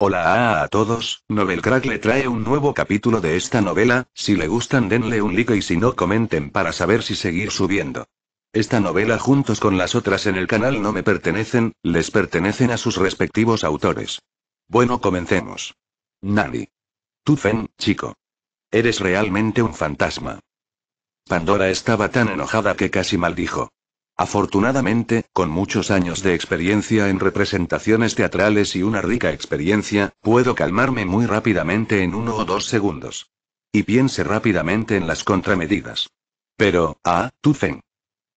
Hola a, todos, Novelcrack le trae un nuevo capítulo de esta novela, si le gustan denle un like y si no comenten para saber si seguir subiendo. Esta novela juntos con las otras en el canal no me pertenecen, les pertenecen a sus respectivos autores. Bueno comencemos. Nani. Tú Fen, chico. Eres realmente un fantasma. Pandora estaba tan enojada que casi maldijo. Afortunadamente, con muchos años de experiencia en representaciones teatrales y una rica experiencia, puedo calmarme muy rápidamente en uno o dos segundos. Y piense rápidamente en las contramedidas. Pero, ah, tú Zen.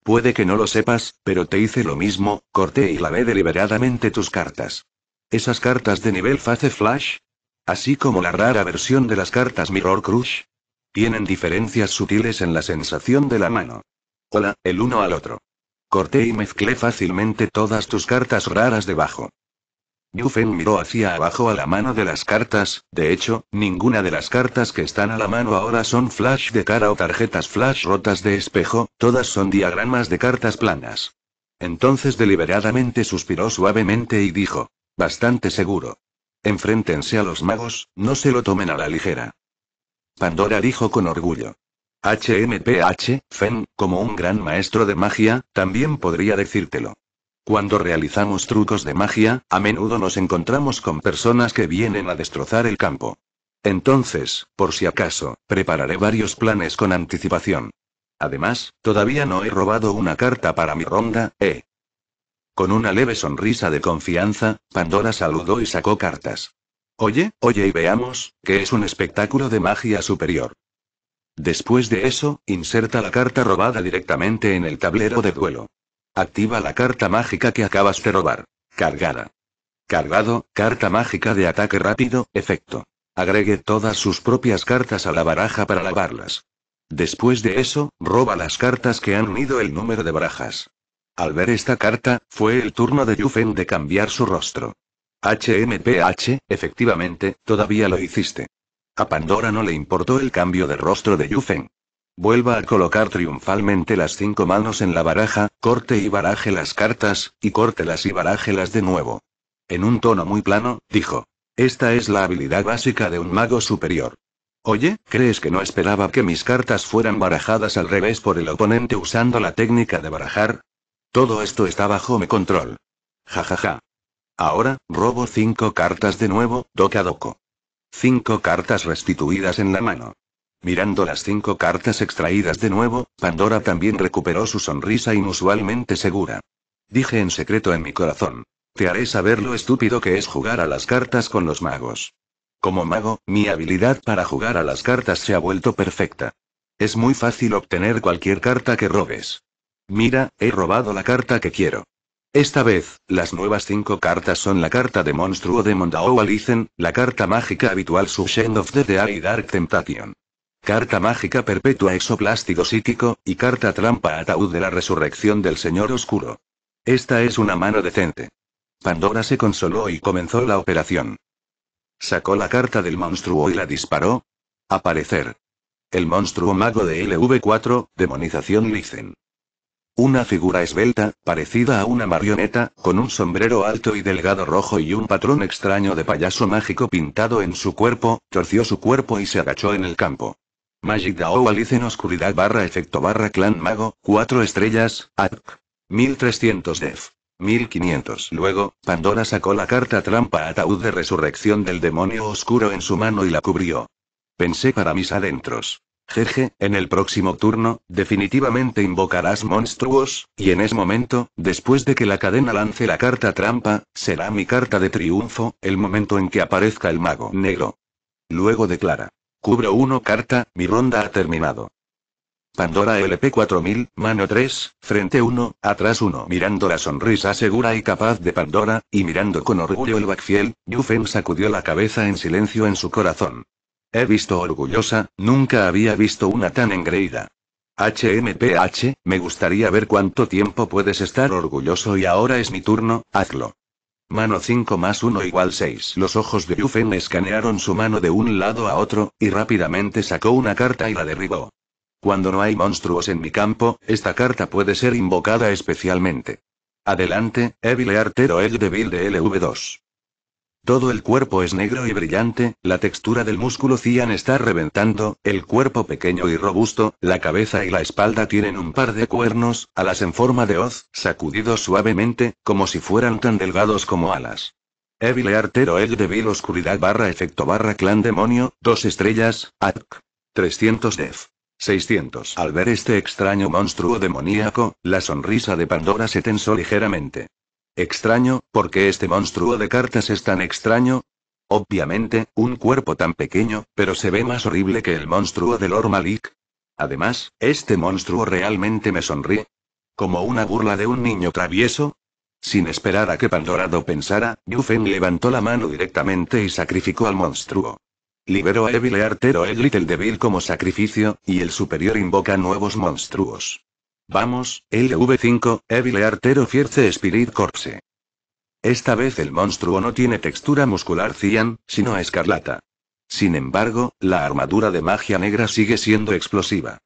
Puede que no lo sepas, pero te hice lo mismo, corté y lavé deliberadamente tus cartas. Esas cartas de nivel fase Flash. Así como la rara versión de las cartas Mirror Crush. Tienen diferencias sutiles en la sensación de la mano. Hola, el uno al otro. Corté y mezclé fácilmente todas tus cartas raras debajo. Yufen miró hacia abajo a la mano de las cartas, de hecho, ninguna de las cartas que están a la mano ahora son flash de cara o tarjetas flash rotas de espejo, todas son diagramas de cartas planas. Entonces deliberadamente suspiró suavemente y dijo, bastante seguro. Enfréntense a los magos, no se lo tomen a la ligera. Pandora dijo con orgullo, HMPH, Fen, como un gran maestro de magia, también podría decírtelo. Cuando realizamos trucos de magia, a menudo nos encontramos con personas que vienen a destrozar el campo. Entonces, por si acaso, prepararé varios planes con anticipación. Además, todavía no he robado una carta para mi ronda, ¿eh? Con una leve sonrisa de confianza, Pandora saludó y sacó cartas. Oye, oye y veamos, que es un espectáculo de magia superior. Después de eso, inserta la carta robada directamente en el tablero de duelo. Activa la carta mágica que acabas de robar. Cargada. Cargado, carta mágica de ataque rápido, efecto. Agregue todas sus propias cartas a la baraja para lavarlas. Después de eso, roba las cartas que han unido el número de barajas. Al ver esta carta, fue el turno de Yufen de cambiar su rostro. HMPH, efectivamente, todavía lo hiciste. A Pandora no le importó el cambio de rostro de Yufen. Vuelva a colocar triunfalmente las cinco manos en la baraja, corte y baraje las cartas, y córtelas y barájelas de nuevo. En un tono muy plano, dijo. Esta es la habilidad básica de un mago superior. Oye, ¿crees que no esperaba que mis cartas fueran barajadas al revés por el oponente usando la técnica de barajar? Todo esto está bajo mi control. Ja ja ja. Ahora, robo cinco cartas de nuevo, doca doco. Cinco cartas restituidas en la mano. Mirando las cinco cartas extraídas de nuevo, Pandora también recuperó su sonrisa inusualmente segura. Dije en secreto en mi corazón. Te haré saber lo estúpido que es jugar a las cartas con los magos. Como mago, mi habilidad para jugar a las cartas se ha vuelto perfecta. Es muy fácil obtener cualquier carta que robes. Mira, he robado la carta que quiero. Esta vez, las nuevas cinco cartas son la carta de monstruo de Mondao Alizen, la carta mágica habitual Sub-Shen of the y Dark Temptation. Carta mágica perpetua exoplástico psíquico, y carta trampa ataúd de la resurrección del Señor Oscuro. Esta es una mano decente. Pandora se consoló y comenzó la operación. Sacó la carta del monstruo y la disparó. Aparecer. El monstruo mago de LV4, demonización Licen. Una figura esbelta, parecida a una marioneta, con un sombrero alto y delgado rojo y un patrón extraño de payaso mágico pintado en su cuerpo, torció su cuerpo y se agachó en el campo. Magic Dao en oscuridad barra efecto barra clan mago, 4 estrellas, ATK 1300 def. 1500. Luego, Pandora sacó la carta trampa ataúd de resurrección del demonio oscuro en su mano y la cubrió. Pensé para mis adentros. Jeje, en el próximo turno, definitivamente invocarás monstruos, y en ese momento, después de que la cadena lance la carta trampa, será mi carta de triunfo, el momento en que aparezca el mago negro. Luego declara. Cubro uno carta, mi ronda ha terminado. Pandora LP 4000, mano 3, frente 1, atrás 1. Mirando la sonrisa segura y capaz de Pandora, y mirando con orgullo el backfield, Yufen sacudió la cabeza en silencio en su corazón. He visto orgullosa, nunca había visto una tan engreída. HMPH, me gustaría ver cuánto tiempo puedes estar orgulloso y ahora es mi turno, hazlo. Mano 5 más 1 igual 6. Los ojos de Yufen escanearon su mano de un lado a otro, y rápidamente sacó una carta y la derribó. Cuando no hay monstruos en mi campo, esta carta puede ser invocada especialmente. Adelante, Evil Artero El Devil de LV2. Todo el cuerpo es negro y brillante, la textura del músculo cian está reventando, el cuerpo pequeño y robusto, la cabeza y la espalda tienen un par de cuernos, alas en forma de hoz, sacudidos suavemente, como si fueran tan delgados como alas. Evil Artero El Devil Oscuridad barra efecto barra clan demonio, dos estrellas, ATC. 300 def. 600. Al ver este extraño monstruo demoníaco, la sonrisa de Pandora se tensó ligeramente. Extraño, ¿por qué este monstruo de cartas es tan extraño? Obviamente, un cuerpo tan pequeño, pero se ve más horrible que el monstruo del Ormalik. Además, este monstruo realmente me sonríe. Como una burla de un niño travieso, sin esperar a que Pandorado pensara, Yufen levantó la mano directamente y sacrificó al monstruo. Liberó a Evil Artero el débil Devil como sacrificio, y el superior invoca nuevos monstruos. Vamos, LV5, Evil Artero Fierce Spirit Corpse. Esta vez el monstruo no tiene textura muscular cian, sino escarlata. Sin embargo, la armadura de magia negra sigue siendo explosiva.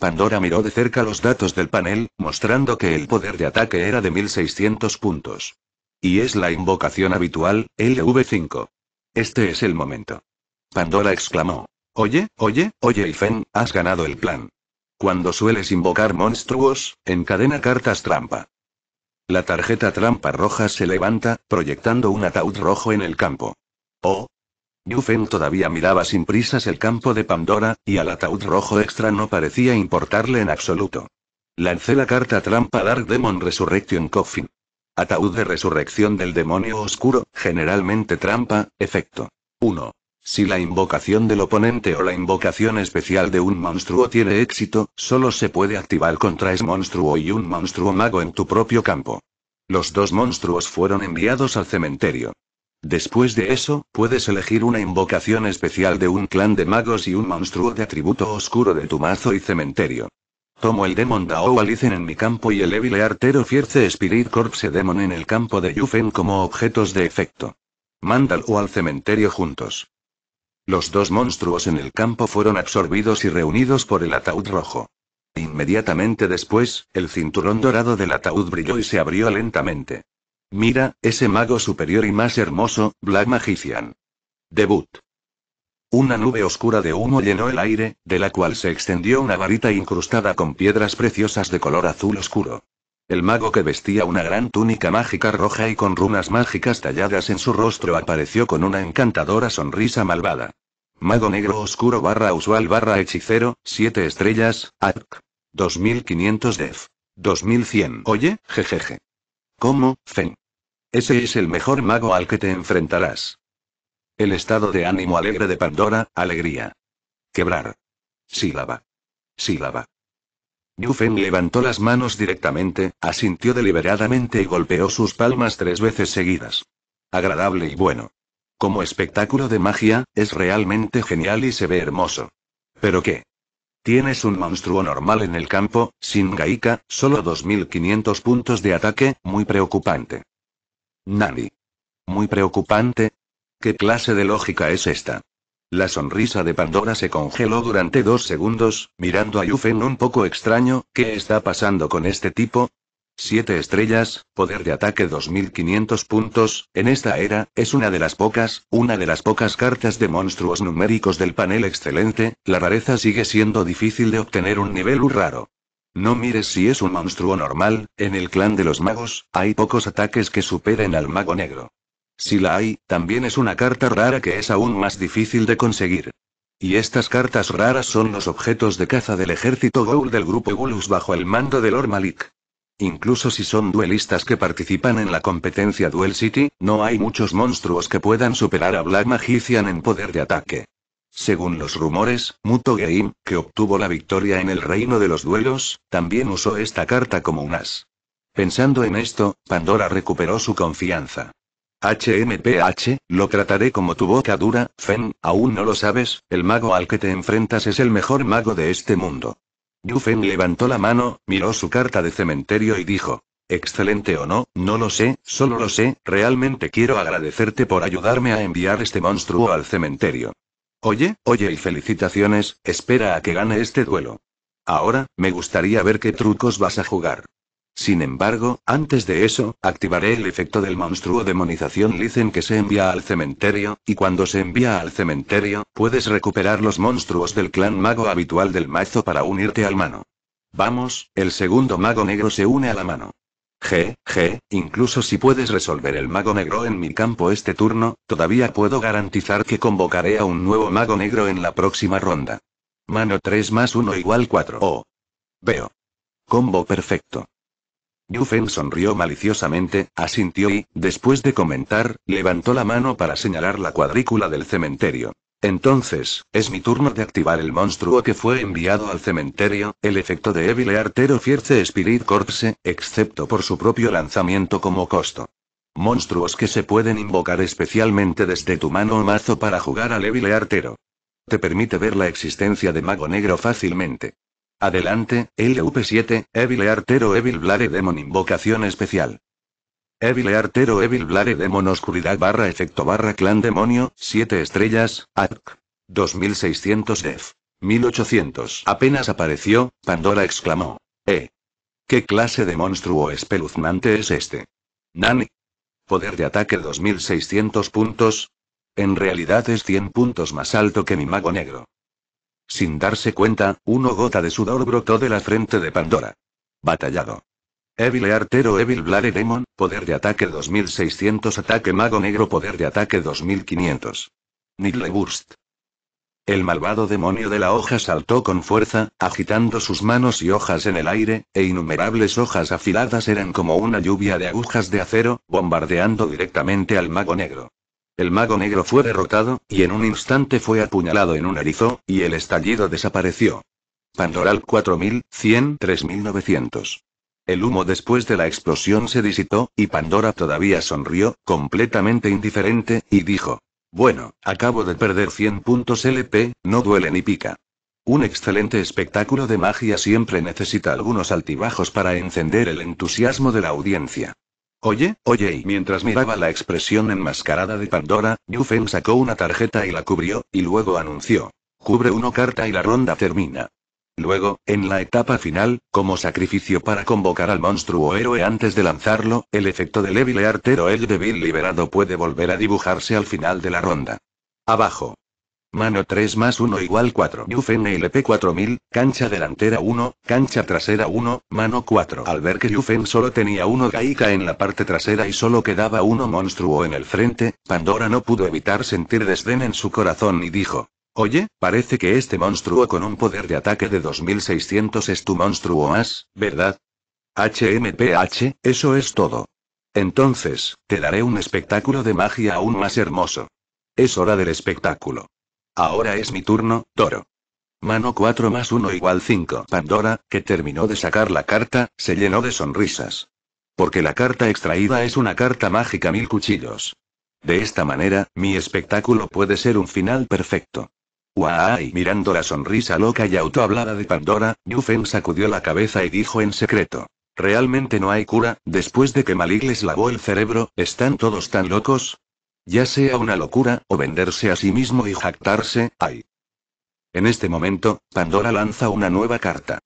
Pandora miró de cerca los datos del panel, mostrando que el poder de ataque era de 1600 puntos. Y es la invocación habitual, LV5. Este es el momento. Pandora exclamó. Oye, oye, oye, Ifen, has ganado el plan. Cuando sueles invocar monstruos, encadena cartas trampa. La tarjeta trampa roja se levanta, proyectando un ataúd rojo en el campo. Oh. Yufen todavía miraba sin prisas el campo de Pandora, y al ataúd rojo extra no parecía importarle en absoluto. Lancé la carta trampa Dark Demon Resurrection Coffin. Ataúd de resurrección del demonio oscuro, generalmente trampa, efecto. 1. Si la invocación del oponente o la invocación especial de un monstruo tiene éxito, solo se puede activar contra ese monstruo y un monstruo mago en tu propio campo. Los dos monstruos fueron enviados al cementerio. Después de eso, puedes elegir una invocación especial de un clan de magos y un monstruo de atributo oscuro de tu mazo y cementerio. Tomo el Demon Dao Alicen en mi campo y el Ébile Artero Fierce Spirit Corpse Demon en el campo de Yufen como objetos de efecto. o al cementerio juntos. Los dos monstruos en el campo fueron absorbidos y reunidos por el ataúd rojo. Inmediatamente después, el cinturón dorado del ataúd brilló y se abrió lentamente. Mira, ese mago superior y más hermoso, Black Magician. Debut. Una nube oscura de humo llenó el aire, de la cual se extendió una varita incrustada con piedras preciosas de color azul oscuro. El mago que vestía una gran túnica mágica roja y con runas mágicas talladas en su rostro apareció con una encantadora sonrisa malvada. Mago negro oscuro barra usual barra hechicero, 7 estrellas, ARC. 2500 DEF. 2100. Oye, jejeje. ¿Cómo, Fen? Ese es el mejor mago al que te enfrentarás. El estado de ánimo alegre de Pandora, alegría. Quebrar. Sílaba. Sílaba. Yufen levantó las manos directamente, asintió deliberadamente y golpeó sus palmas tres veces seguidas. Agradable y bueno. Como espectáculo de magia, es realmente genial y se ve hermoso. ¿Pero qué? Tienes un monstruo normal en el campo, sin Gaika, solo 2500 puntos de ataque, muy preocupante. Nani. Muy preocupante. ¿Qué clase de lógica es esta? La sonrisa de Pandora se congeló durante dos segundos, mirando a Yufen un poco extraño, ¿qué está pasando con este tipo? Siete estrellas, poder de ataque 2500 puntos, en esta era, es una de las pocas, una de las pocas cartas de monstruos numéricos del panel excelente, la rareza sigue siendo difícil de obtener un nivel U raro. No mires si es un monstruo normal, en el clan de los magos, hay pocos ataques que superen al mago negro. Si la hay, también es una carta rara que es aún más difícil de conseguir. Y estas cartas raras son los objetos de caza del ejército Goul del grupo Gulus bajo el mando del Lord Malik. Incluso si son duelistas que participan en la competencia Duel City, no hay muchos monstruos que puedan superar a Black Magician en poder de ataque. Según los rumores, Muto Game, que obtuvo la victoria en el reino de los duelos, también usó esta carta como un as. Pensando en esto, Pandora recuperó su confianza. HMPH, lo trataré como tu boca dura, Fen, aún no lo sabes, el mago al que te enfrentas es el mejor mago de este mundo. Yu Fen levantó la mano, miró su carta de cementerio y dijo, Excelente o no, no lo sé, solo lo sé, realmente quiero agradecerte por ayudarme a enviar este monstruo al cementerio. Oye, oye y felicitaciones, espera a que gane este duelo. Ahora, me gustaría ver qué trucos vas a jugar. Sin embargo, antes de eso, activaré el efecto del monstruo demonización licen que se envía al cementerio, y cuando se envía al cementerio, puedes recuperar los monstruos del clan mago habitual del mazo para unirte al mano. Vamos, el segundo mago negro se une a la mano. G, G, incluso si puedes resolver el mago negro en mi campo este turno, todavía puedo garantizar que convocaré a un nuevo mago negro en la próxima ronda. Mano 3 más 1 igual 4. Oh. Veo. Combo perfecto. Yufen sonrió maliciosamente, asintió y, después de comentar, levantó la mano para señalar la cuadrícula del cementerio. Entonces, es mi turno de activar el monstruo que fue enviado al cementerio, el efecto de Evil Artero Fierce Spirit Corpse, excepto por su propio lanzamiento como costo. Monstruos que se pueden invocar especialmente desde tu mano o mazo para jugar al Evil Artero. Te permite ver la existencia de Mago Negro fácilmente. Adelante, LUP7, Evil Artero Evil Blade Demon Invocación Especial. Evil Artero Evil Blade Demon Oscuridad barra efecto barra clan demonio, 7 estrellas, ATC. 2600 def. 1800. Apenas apareció, Pandora exclamó. ¡Eh! ¿Qué clase de monstruo espeluznante es este? Nani. Poder de ataque 2600 puntos. En realidad es 100 puntos más alto que mi mago negro. Sin darse cuenta, una gota de sudor brotó de la frente de Pandora. Batallado. Evil Artero Evil Blade Demon, poder de ataque 2600 Ataque Mago Negro Poder de ataque 2500. Nidle Burst. El malvado demonio de la hoja saltó con fuerza, agitando sus manos y hojas en el aire, e innumerables hojas afiladas eran como una lluvia de agujas de acero, bombardeando directamente al mago negro. El mago negro fue derrotado, y en un instante fue apuñalado en un erizo, y el estallido desapareció. Pandoral 4100, 3900. El humo después de la explosión se disipó, y Pandora todavía sonrió, completamente indiferente, y dijo. Bueno, acabo de perder 100 puntos LP, no duele ni pica. Un excelente espectáculo de magia siempre necesita algunos altibajos para encender el entusiasmo de la audiencia. Oye, oye, y mientras miraba la expresión enmascarada de Pandora, Yufen sacó una tarjeta y la cubrió, y luego anunció. Cubre una carta y la ronda termina. Luego, en la etapa final, como sacrificio para convocar al monstruo héroe antes de lanzarlo, el efecto del Evil Artero El Devil liberado puede volver a dibujarse al final de la ronda. Abajo. Mano 3 más 1 igual 4. Yufen LP 4000, cancha delantera 1, cancha trasera 1, mano 4. Al ver que Yufen solo tenía uno Gaika en la parte trasera y solo quedaba uno monstruo en el frente, Pandora no pudo evitar sentir desdén en su corazón y dijo. Oye, parece que este monstruo con un poder de ataque de 2600 es tu monstruo más, ¿verdad? HMPH, eso es todo. Entonces, te daré un espectáculo de magia aún más hermoso. Es hora del espectáculo. Ahora es mi turno, Toro. Mano 4 más 1 igual 5. Pandora, que terminó de sacar la carta, se llenó de sonrisas. Porque la carta extraída es una carta mágica mil cuchillos. De esta manera, mi espectáculo puede ser un final perfecto. Y mirando la sonrisa loca y autohablada de Pandora, Yufen sacudió la cabeza y dijo en secreto. Realmente no hay cura, después de que les lavó el cerebro, ¿están todos tan locos? Ya sea una locura, o venderse a sí mismo y jactarse, ay. En este momento, Pandora lanza una nueva carta.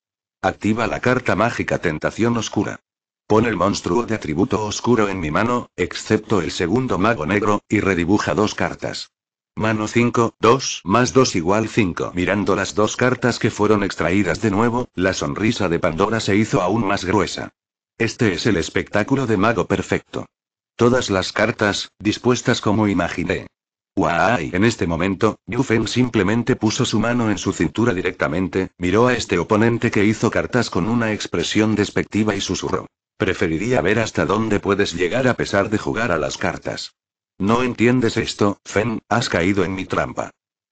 Activa la carta mágica Tentación Oscura. Pon el monstruo de atributo oscuro en mi mano, excepto el segundo mago negro, y redibuja dos cartas. Mano 5, 2, más 2 igual 5. Mirando las dos cartas que fueron extraídas de nuevo, la sonrisa de Pandora se hizo aún más gruesa. Este es el espectáculo de mago perfecto. Todas las cartas, dispuestas como imaginé. Guay, en este momento, Yu Feng simplemente puso su mano en su cintura directamente, miró a este oponente que hizo cartas con una expresión despectiva y susurró. Preferiría ver hasta dónde puedes llegar a pesar de jugar a las cartas. No entiendes esto, Fen, has caído en mi trampa.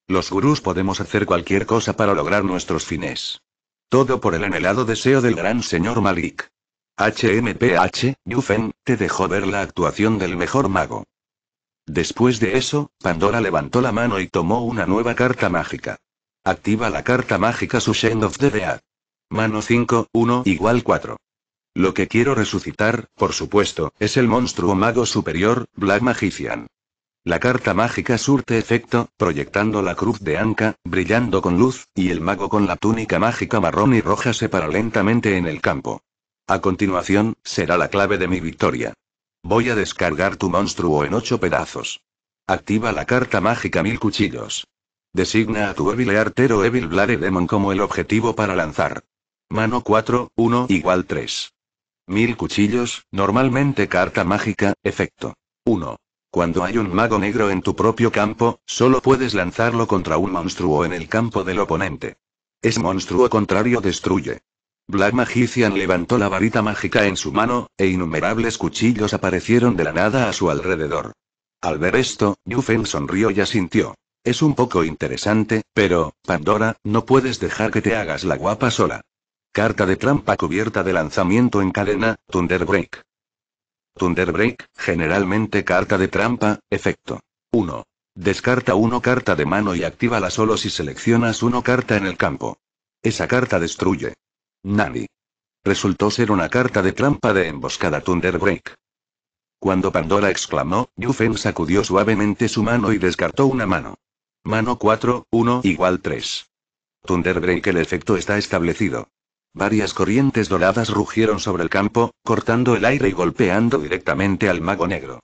Los gurús podemos hacer cualquier cosa para lograr nuestros fines. Todo por el anhelado deseo del gran señor Malik. HMPH, Yufen, te dejó ver la actuación del mejor mago. Después de eso, Pandora levantó la mano y tomó una nueva carta mágica. Activa la carta mágica Sushend of the Dead. Mano 5, 1 igual 4. Lo que quiero resucitar, por supuesto, es el monstruo mago superior, Black Magician. La carta mágica surte efecto, proyectando la cruz de Anka, brillando con luz, y el mago con la túnica mágica marrón y roja se para lentamente en el campo. A continuación, será la clave de mi victoria. Voy a descargar tu monstruo en ocho pedazos. Activa la carta mágica Mil Cuchillos. Designa a tu Evil Artero Evil Blade Demon como el objetivo para lanzar. Mano 4, 1 igual 3. Mil Cuchillos, normalmente carta mágica, efecto. 1. Cuando hay un mago negro en tu propio campo, solo puedes lanzarlo contra un monstruo en el campo del oponente. Es monstruo contrario destruye. Black Magician levantó la varita mágica en su mano, e innumerables cuchillos aparecieron de la nada a su alrededor. Al ver esto, Yufen sonrió y asintió. Es un poco interesante, pero, Pandora, no puedes dejar que te hagas la guapa sola. Carta de trampa cubierta de lanzamiento en cadena, Thunderbreak. Thunderbreak, generalmente carta de trampa, efecto. 1. Descarta una carta de mano y la solo si seleccionas una carta en el campo. Esa carta destruye. Nani. Resultó ser una carta de trampa de emboscada Thunderbreak. Cuando Pandora exclamó, Yufen sacudió suavemente su mano y descartó una mano. Mano 4, 1 igual 3. Thunderbreak el efecto está establecido. Varias corrientes doradas rugieron sobre el campo, cortando el aire y golpeando directamente al mago negro.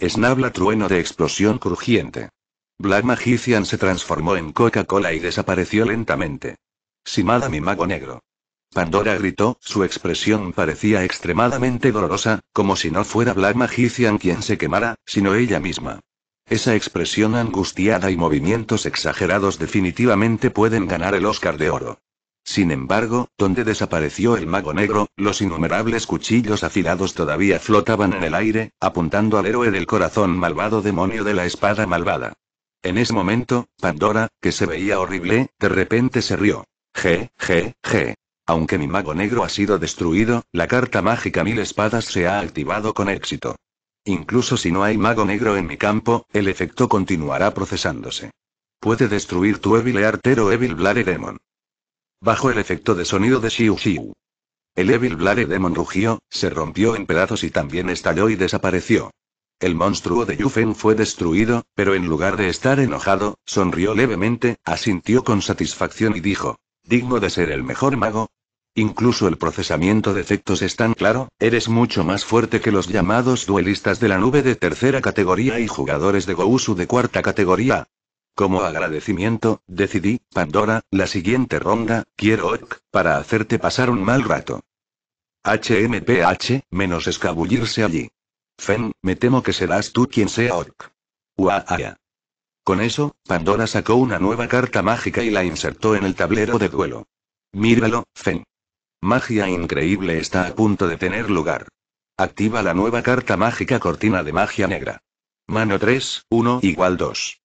Snabla trueno de explosión crujiente. Black Magician se transformó en Coca-Cola y desapareció lentamente. Simada mi mago negro. Pandora gritó, su expresión parecía extremadamente dolorosa, como si no fuera Black Magician quien se quemara, sino ella misma. Esa expresión angustiada y movimientos exagerados definitivamente pueden ganar el Oscar de Oro. Sin embargo, donde desapareció el mago negro, los innumerables cuchillos afilados todavía flotaban en el aire, apuntando al héroe del corazón malvado demonio de la espada malvada. En ese momento, Pandora, que se veía horrible, de repente se rió. Je, je, je. Aunque mi mago negro ha sido destruido, la carta mágica Mil Espadas se ha activado con éxito. Incluso si no hay mago negro en mi campo, el efecto continuará procesándose. Puede destruir tu Evil Artero Evil Blare Demon. Bajo el efecto de sonido de Xiu Shiu. El Evil Blare Demon rugió, se rompió en pedazos y también estalló y desapareció. El monstruo de Yufen fue destruido, pero en lugar de estar enojado, sonrió levemente, asintió con satisfacción y dijo, digno de ser el mejor mago, Incluso el procesamiento de efectos es tan claro, eres mucho más fuerte que los llamados duelistas de la nube de tercera categoría y jugadores de Gousu de cuarta categoría. Como agradecimiento, decidí, Pandora, la siguiente ronda, quiero Ork, para hacerte pasar un mal rato. HMPH, menos escabullirse allí. Fen, me temo que serás tú quien sea Orc. Uaaya. Con eso, Pandora sacó una nueva carta mágica y la insertó en el tablero de duelo. Míralo, Fen. Magia increíble está a punto de tener lugar. Activa la nueva carta mágica Cortina de Magia Negra. Mano 3, 1 igual 2.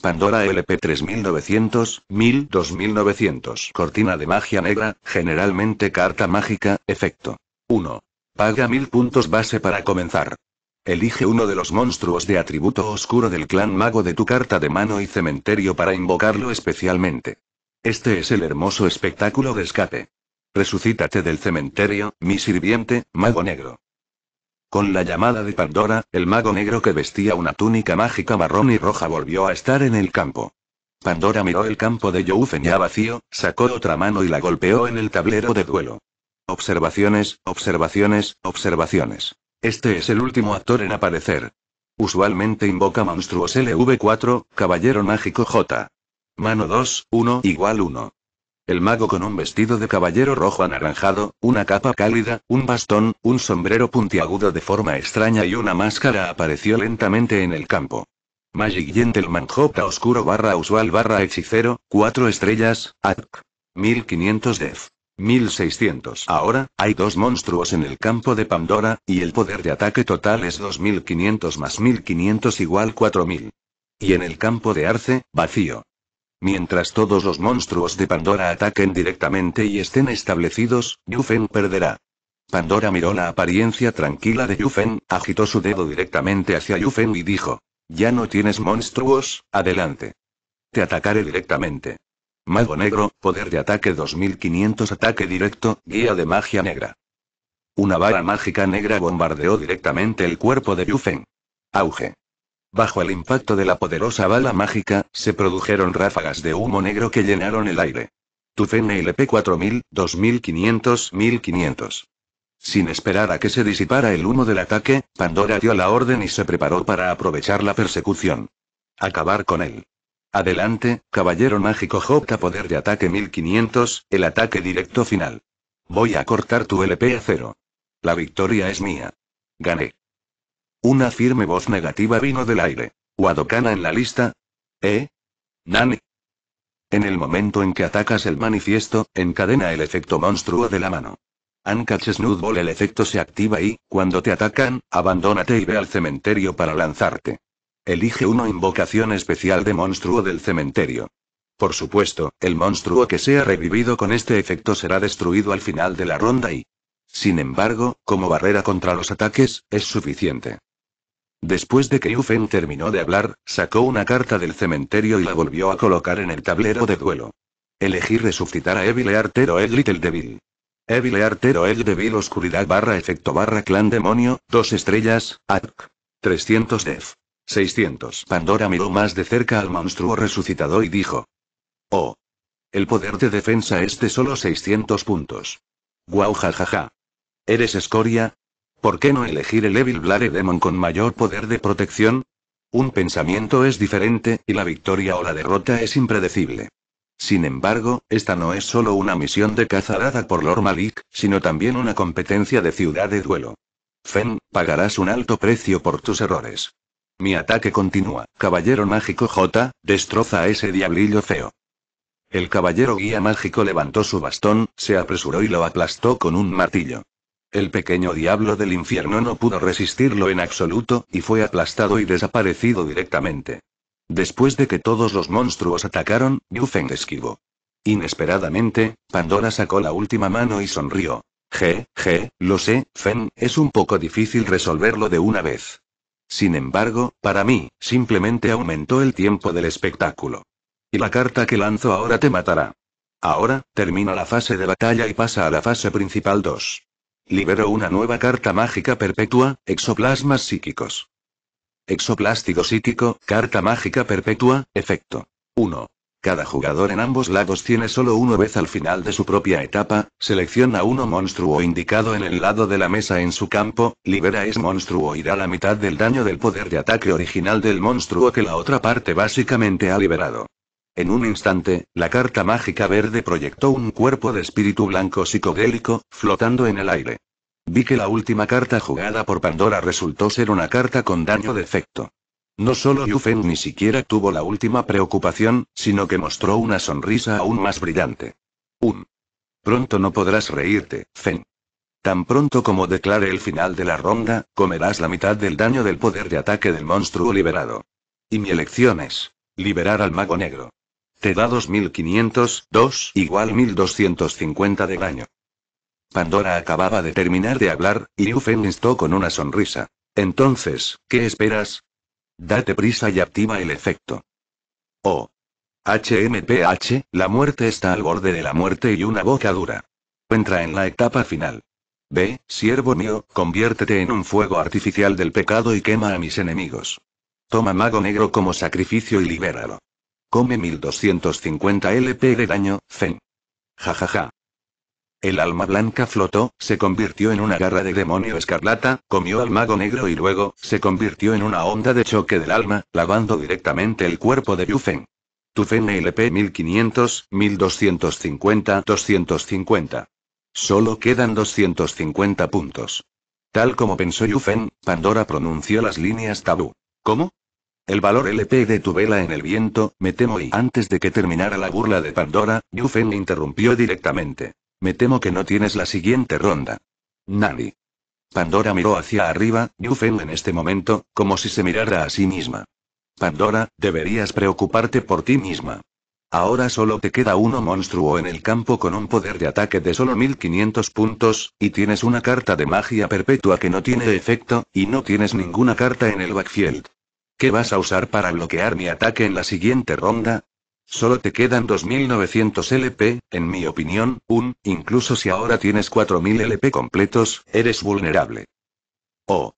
Pandora LP 3900, 1000, 2900. Cortina de magia negra, generalmente carta mágica, efecto. 1. Paga 1000 puntos base para comenzar. Elige uno de los monstruos de atributo oscuro del clan mago de tu carta de mano y cementerio para invocarlo especialmente. Este es el hermoso espectáculo de escape. Resucítate del cementerio, mi sirviente, mago negro. Con la llamada de Pandora, el mago negro que vestía una túnica mágica marrón y roja volvió a estar en el campo. Pandora miró el campo de Youfen ya vacío, sacó otra mano y la golpeó en el tablero de duelo. Observaciones, observaciones, observaciones. Este es el último actor en aparecer. Usualmente invoca monstruos LV4, caballero mágico J. Mano 2, 1 igual 1. El mago con un vestido de caballero rojo anaranjado, una capa cálida, un bastón, un sombrero puntiagudo de forma extraña y una máscara apareció lentamente en el campo. Magic Gentleman J oscuro barra usual barra hechicero, 4 estrellas, ATK, 1500 def. 1600. Ahora, hay dos monstruos en el campo de Pandora, y el poder de ataque total es 2500 más 1500 igual 4000. Y en el campo de Arce, vacío. Mientras todos los monstruos de Pandora ataquen directamente y estén establecidos, Yufen perderá. Pandora miró la apariencia tranquila de Yufen, agitó su dedo directamente hacia Yufen y dijo: Ya no tienes monstruos, adelante. Te atacaré directamente. Mago negro, poder de ataque 2500 ataque directo, guía de magia negra. Una vara mágica negra bombardeó directamente el cuerpo de Yufen. Auge. Bajo el impacto de la poderosa bala mágica, se produjeron ráfagas de humo negro que llenaron el aire. Tu LP 4000, 2500, 1500. Sin esperar a que se disipara el humo del ataque, Pandora dio la orden y se preparó para aprovechar la persecución. Acabar con él. Adelante, caballero mágico J poder de ataque 1500, el ataque directo final. Voy a cortar tu LP a cero. La victoria es mía. Gané. Una firme voz negativa vino del aire. ¿Wadokana en la lista? ¿Eh? Nani. En el momento en que atacas el manifiesto, encadena el efecto monstruo de la mano. Ankach Snoodball el efecto se activa y, cuando te atacan, abandónate y ve al cementerio para lanzarte. Elige una invocación especial de monstruo del cementerio. Por supuesto, el monstruo que sea revivido con este efecto será destruido al final de la ronda y... Sin embargo, como barrera contra los ataques, es suficiente. Después de que Yufen terminó de hablar, sacó una carta del cementerio y la volvió a colocar en el tablero de duelo. Elegí resucitar a Evil Artero el Little Devil. Evil Artero el Devil Oscuridad barra efecto barra clan demonio, dos estrellas, arc 300 def. 600. Pandora miró más de cerca al monstruo resucitado y dijo. Oh. El poder de defensa es de solo 600 puntos. Guau jajaja. Eres escoria, ¿Por qué no elegir el Evil Blade Demon con mayor poder de protección? Un pensamiento es diferente, y la victoria o la derrota es impredecible. Sin embargo, esta no es solo una misión de caza dada por Lord Malik, sino también una competencia de ciudad de duelo. Fen, pagarás un alto precio por tus errores. Mi ataque continúa, caballero mágico J, destroza a ese diablillo feo. El caballero guía mágico levantó su bastón, se apresuró y lo aplastó con un martillo. El pequeño diablo del infierno no pudo resistirlo en absoluto, y fue aplastado y desaparecido directamente. Después de que todos los monstruos atacaron, Yu Feng esquivó. Inesperadamente, Pandora sacó la última mano y sonrió. Je, je, lo sé, Feng, es un poco difícil resolverlo de una vez. Sin embargo, para mí, simplemente aumentó el tiempo del espectáculo. Y la carta que lanzo ahora te matará. Ahora, termina la fase de batalla y pasa a la fase principal 2. Libero una nueva carta mágica perpetua, exoplasmas psíquicos. Exoplástico psíquico, carta mágica perpetua, efecto. 1. Cada jugador en ambos lados tiene solo una vez al final de su propia etapa, selecciona uno monstruo indicado en el lado de la mesa en su campo, libera ese monstruo y da la mitad del daño del poder de ataque original del monstruo que la otra parte básicamente ha liberado. En un instante, la carta mágica verde proyectó un cuerpo de espíritu blanco psicodélico, flotando en el aire. Vi que la última carta jugada por Pandora resultó ser una carta con daño de efecto. No solo Yu Feng ni siquiera tuvo la última preocupación, sino que mostró una sonrisa aún más brillante. Un. Pronto no podrás reírte, Feng. Tan pronto como declare el final de la ronda, comerás la mitad del daño del poder de ataque del monstruo liberado. Y mi elección es liberar al mago negro. Te da 2500, 2 igual 1250 de daño. Pandora acababa de terminar de hablar, y Yufen instó con una sonrisa. Entonces, ¿qué esperas? Date prisa y activa el efecto. Oh. HMPH, la muerte está al borde de la muerte y una boca dura. Entra en la etapa final. Ve, siervo mío, conviértete en un fuego artificial del pecado y quema a mis enemigos. Toma mago negro como sacrificio y libéralo. Come 1250 LP de daño, Fen. Jajaja. El alma blanca flotó, se convirtió en una garra de demonio escarlata, comió al mago negro y luego, se convirtió en una onda de choque del alma, lavando directamente el cuerpo de Yufen. Fen LP 1500, 1250, 250. Solo quedan 250 puntos. Tal como pensó Yufen, Pandora pronunció las líneas tabú. ¿Cómo? El valor LP de tu vela en el viento, me temo y antes de que terminara la burla de Pandora, Yufen interrumpió directamente. Me temo que no tienes la siguiente ronda. Nani. Pandora miró hacia arriba, Yufen en este momento, como si se mirara a sí misma. Pandora, deberías preocuparte por ti misma. Ahora solo te queda uno monstruo en el campo con un poder de ataque de solo 1500 puntos, y tienes una carta de magia perpetua que no tiene efecto, y no tienes ninguna carta en el backfield. ¿Qué vas a usar para bloquear mi ataque en la siguiente ronda? Solo te quedan 2.900 LP, en mi opinión, un, incluso si ahora tienes 4.000 LP completos, eres vulnerable. Oh.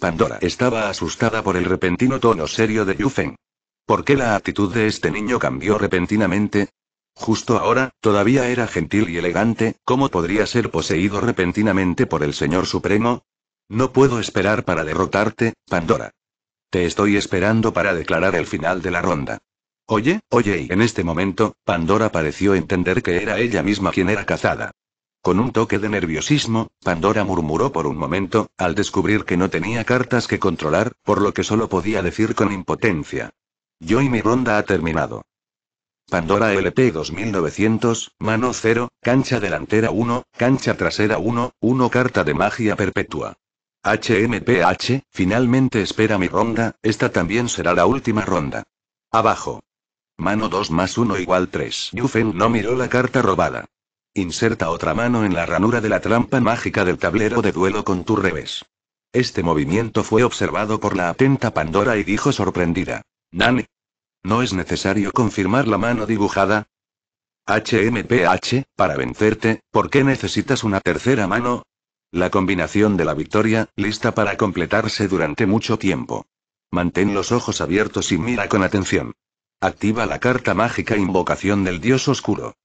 Pandora estaba asustada por el repentino tono serio de Yufen. ¿Por qué la actitud de este niño cambió repentinamente? Justo ahora, todavía era gentil y elegante, ¿cómo podría ser poseído repentinamente por el Señor Supremo? No puedo esperar para derrotarte, Pandora. Te estoy esperando para declarar el final de la ronda. Oye, oye, y en este momento, Pandora pareció entender que era ella misma quien era cazada. Con un toque de nerviosismo, Pandora murmuró por un momento, al descubrir que no tenía cartas que controlar, por lo que solo podía decir con impotencia. Yo y mi ronda ha terminado. Pandora LP 2900, mano 0, cancha delantera 1, cancha trasera 1, 1 carta de magia perpetua. HMPH, finalmente espera mi ronda, esta también será la última ronda. Abajo. Mano 2 más 1 igual 3. Yufen no miró la carta robada. Inserta otra mano en la ranura de la trampa mágica del tablero de duelo con tu revés. Este movimiento fue observado por la atenta Pandora y dijo sorprendida. Nani. ¿No es necesario confirmar la mano dibujada? HMPH, para vencerte, ¿por qué necesitas una tercera mano? La combinación de la victoria, lista para completarse durante mucho tiempo. Mantén los ojos abiertos y mira con atención. Activa la carta mágica Invocación del Dios Oscuro.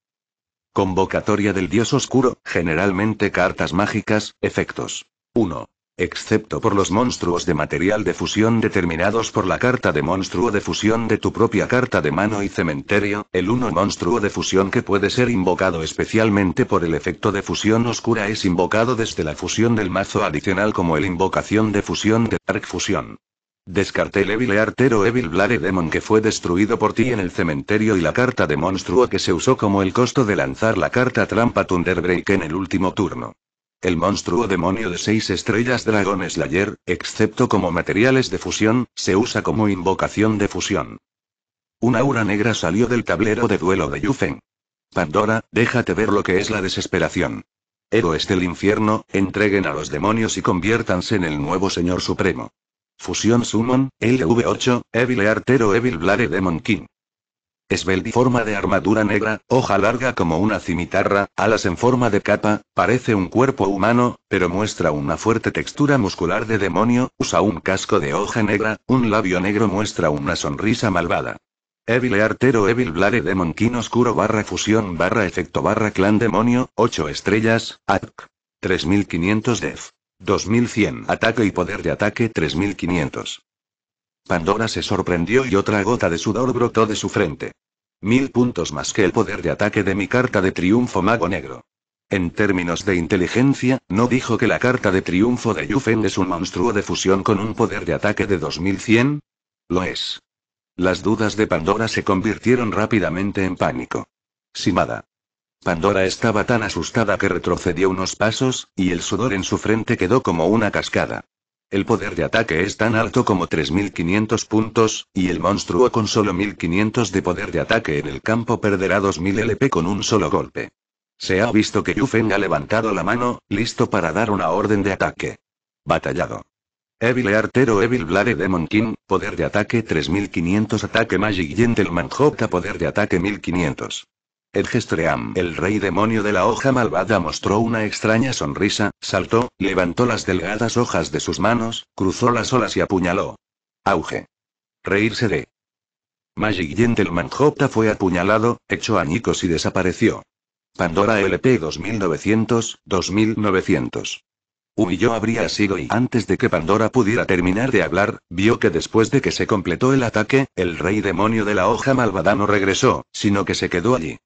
Convocatoria del Dios Oscuro, generalmente cartas mágicas, efectos. 1. Excepto por los monstruos de material de fusión determinados por la carta de monstruo de fusión de tu propia carta de mano y cementerio, el uno monstruo de fusión que puede ser invocado especialmente por el efecto de fusión oscura es invocado desde la fusión del mazo adicional como el invocación de fusión de Dark Fusión. Descarté el Evil Artero Evil Blare Demon que fue destruido por ti en el cementerio y la carta de monstruo que se usó como el costo de lanzar la carta trampa Thunderbreak en el último turno el monstruo demonio de seis estrellas Dragon Slayer, excepto como materiales de fusión, se usa como invocación de fusión. Un aura negra salió del tablero de duelo de Yufen. Pandora, déjate ver lo que es la desesperación. Héroes del infierno, entreguen a los demonios y conviértanse en el nuevo Señor Supremo. Fusión Summon, LV8, Evil Artero Evil Blade Demon King forma de armadura negra, hoja larga como una cimitarra, alas en forma de capa, parece un cuerpo humano, pero muestra una fuerte textura muscular de demonio, usa un casco de hoja negra, un labio negro muestra una sonrisa malvada. Evil Artero Evil Blade Demon King Oscuro barra fusión barra efecto barra clan demonio, 8 estrellas, ATK 3500 def. 2100 ataque y poder de ataque 3500. Pandora se sorprendió y otra gota de sudor brotó de su frente. Mil puntos más que el poder de ataque de mi carta de triunfo mago negro. En términos de inteligencia, no dijo que la carta de triunfo de Yufen es un monstruo de fusión con un poder de ataque de 2100? Lo es. Las dudas de Pandora se convirtieron rápidamente en pánico. Simada. Pandora estaba tan asustada que retrocedió unos pasos, y el sudor en su frente quedó como una cascada. El poder de ataque es tan alto como 3500 puntos, y el monstruo con solo 1500 de poder de ataque en el campo perderá 2000 LP con un solo golpe. Se ha visto que Yufen ha levantado la mano, listo para dar una orden de ataque. Batallado. Evil Artero Evil Blade Demon King, poder de ataque 3500 ataque Magic Gentleman J poder de ataque 1500. El Gestream, el rey demonio de la hoja malvada, mostró una extraña sonrisa, saltó, levantó las delgadas hojas de sus manos, cruzó las olas y apuñaló. Auge. Reírse de. Magic Gentleman J fue apuñalado, echó añicos y desapareció. Pandora LP 2900, 2900. Humilló yo habría sido y antes de que Pandora pudiera terminar de hablar, vio que después de que se completó el ataque, el rey demonio de la hoja malvada no regresó, sino que se quedó allí.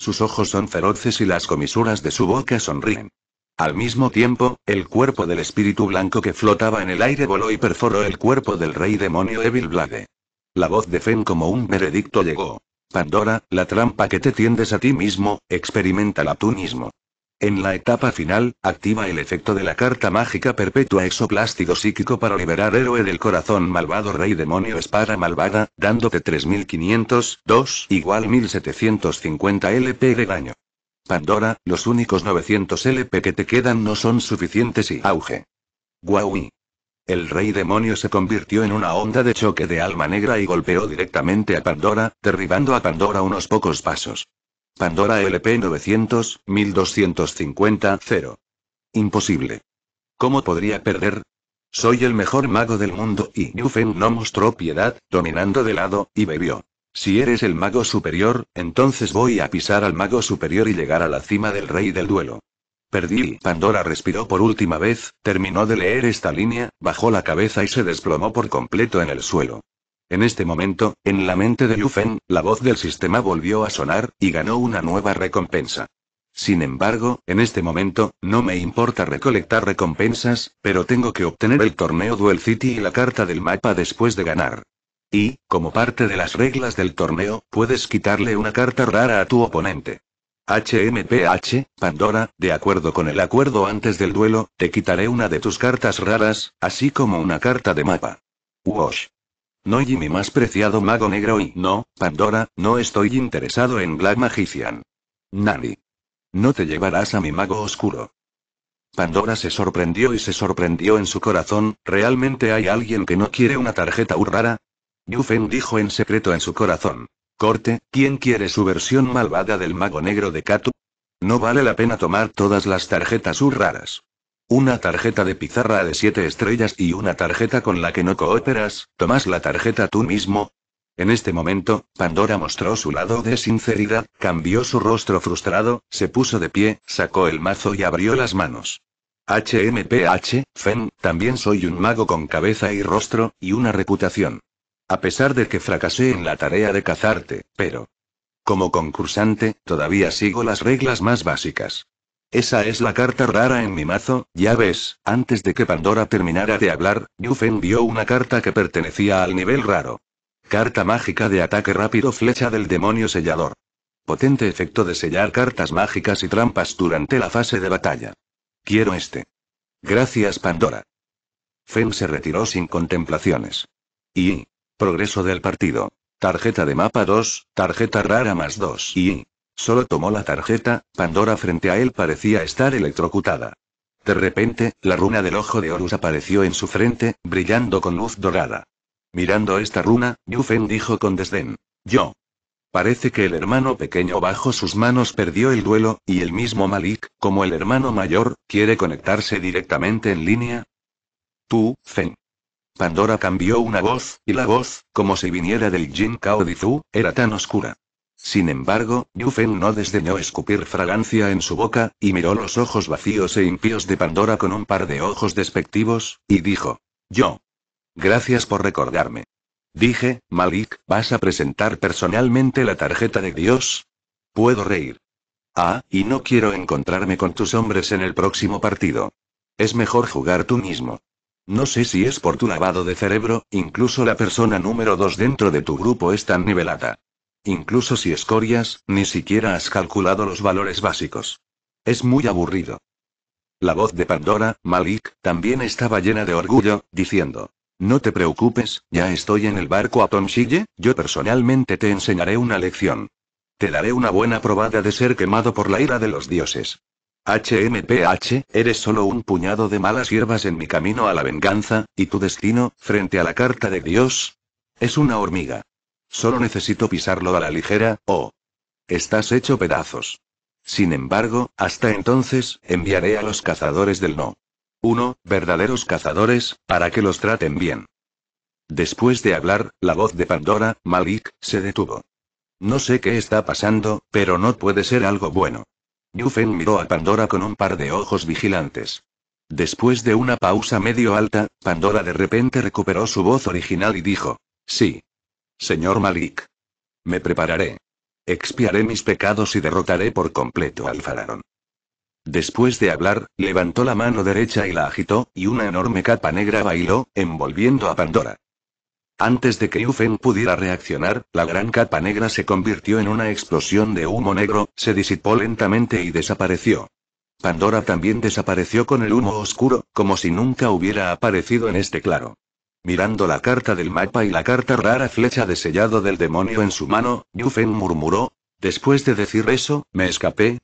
Sus ojos son feroces y las comisuras de su boca sonríen. Al mismo tiempo, el cuerpo del espíritu blanco que flotaba en el aire voló y perforó el cuerpo del rey demonio Evil Blade. La voz de Fen como un veredicto llegó. Pandora, la trampa que te tiendes a ti mismo, experimentala tú mismo. En la etapa final, activa el efecto de la carta mágica perpetua exoplástico psíquico para liberar héroe del corazón malvado rey demonio espada malvada, dándote 3500, 2 igual 1750 LP de daño. Pandora, los únicos 900 LP que te quedan no son suficientes y auge. Guaui. El rey demonio se convirtió en una onda de choque de alma negra y golpeó directamente a Pandora, derribando a Pandora unos pocos pasos. Pandora LP 900, 1250, 0. Imposible. ¿Cómo podría perder? Soy el mejor mago del mundo y Newfen no mostró piedad, dominando de lado, y bebió. Si eres el mago superior, entonces voy a pisar al mago superior y llegar a la cima del rey del duelo. Perdí. Pandora respiró por última vez, terminó de leer esta línea, bajó la cabeza y se desplomó por completo en el suelo. En este momento, en la mente de Yufen, la voz del sistema volvió a sonar, y ganó una nueva recompensa. Sin embargo, en este momento, no me importa recolectar recompensas, pero tengo que obtener el torneo Duel City y la carta del mapa después de ganar. Y, como parte de las reglas del torneo, puedes quitarle una carta rara a tu oponente. HMPH, Pandora, de acuerdo con el acuerdo antes del duelo, te quitaré una de tus cartas raras, así como una carta de mapa. Wash. No y mi más preciado mago negro y no, Pandora, no estoy interesado en Black Magician. Nani. No te llevarás a mi mago oscuro. Pandora se sorprendió y se sorprendió en su corazón, ¿realmente hay alguien que no quiere una tarjeta rara? Yufen dijo en secreto en su corazón. Corte, ¿quién quiere su versión malvada del mago negro de Katu? No vale la pena tomar todas las tarjetas raras. Una tarjeta de pizarra de siete estrellas y una tarjeta con la que no cooperas, tomas la tarjeta tú mismo. En este momento, Pandora mostró su lado de sinceridad, cambió su rostro frustrado, se puso de pie, sacó el mazo y abrió las manos. HMPH, Fen, también soy un mago con cabeza y rostro, y una reputación. A pesar de que fracasé en la tarea de cazarte, pero... Como concursante, todavía sigo las reglas más básicas. Esa es la carta rara en mi mazo, ya ves, antes de que Pandora terminara de hablar, Yufen vio una carta que pertenecía al nivel raro. Carta mágica de ataque rápido flecha del demonio sellador. Potente efecto de sellar cartas mágicas y trampas durante la fase de batalla. Quiero este. Gracias Pandora. Fen se retiró sin contemplaciones. Y. Progreso del partido. Tarjeta de mapa 2, tarjeta rara más 2 y. Solo tomó la tarjeta, Pandora frente a él parecía estar electrocutada. De repente, la runa del ojo de Horus apareció en su frente, brillando con luz dorada. Mirando esta runa, Yufen dijo con desdén. Yo. Parece que el hermano pequeño bajo sus manos perdió el duelo, y el mismo Malik, como el hermano mayor, quiere conectarse directamente en línea. Tú, Feng. Pandora cambió una voz, y la voz, como si viniera del Jin Kao Dizu, era tan oscura. Sin embargo, Yu no desdeñó escupir fragancia en su boca, y miró los ojos vacíos e impíos de Pandora con un par de ojos despectivos, y dijo: Yo. Gracias por recordarme. Dije, Malik, ¿vas a presentar personalmente la tarjeta de Dios? Puedo reír. Ah, y no quiero encontrarme con tus hombres en el próximo partido. Es mejor jugar tú mismo. No sé si es por tu lavado de cerebro, incluso la persona número dos dentro de tu grupo es tan nivelada. Incluso si escorias, ni siquiera has calculado los valores básicos. Es muy aburrido. La voz de Pandora, Malik, también estaba llena de orgullo, diciendo, no te preocupes, ya estoy en el barco a Tonsille, yo personalmente te enseñaré una lección. Te daré una buena probada de ser quemado por la ira de los dioses. HMPH, eres solo un puñado de malas hierbas en mi camino a la venganza, y tu destino, frente a la carta de Dios, es una hormiga. Solo necesito pisarlo a la ligera, o... Oh. Estás hecho pedazos. Sin embargo, hasta entonces, enviaré a los cazadores del no. Uno, Verdaderos cazadores, para que los traten bien. Después de hablar, la voz de Pandora, Malik, se detuvo. No sé qué está pasando, pero no puede ser algo bueno. Yufen miró a Pandora con un par de ojos vigilantes. Después de una pausa medio alta, Pandora de repente recuperó su voz original y dijo, Sí. Señor Malik. Me prepararé. Expiaré mis pecados y derrotaré por completo al faraón. Después de hablar, levantó la mano derecha y la agitó, y una enorme capa negra bailó, envolviendo a Pandora. Antes de que Yufen pudiera reaccionar, la gran capa negra se convirtió en una explosión de humo negro, se disipó lentamente y desapareció. Pandora también desapareció con el humo oscuro, como si nunca hubiera aparecido en este claro. Mirando la carta del mapa y la carta rara flecha de sellado del demonio en su mano, Yufen murmuró. Después de decir eso, me escapé.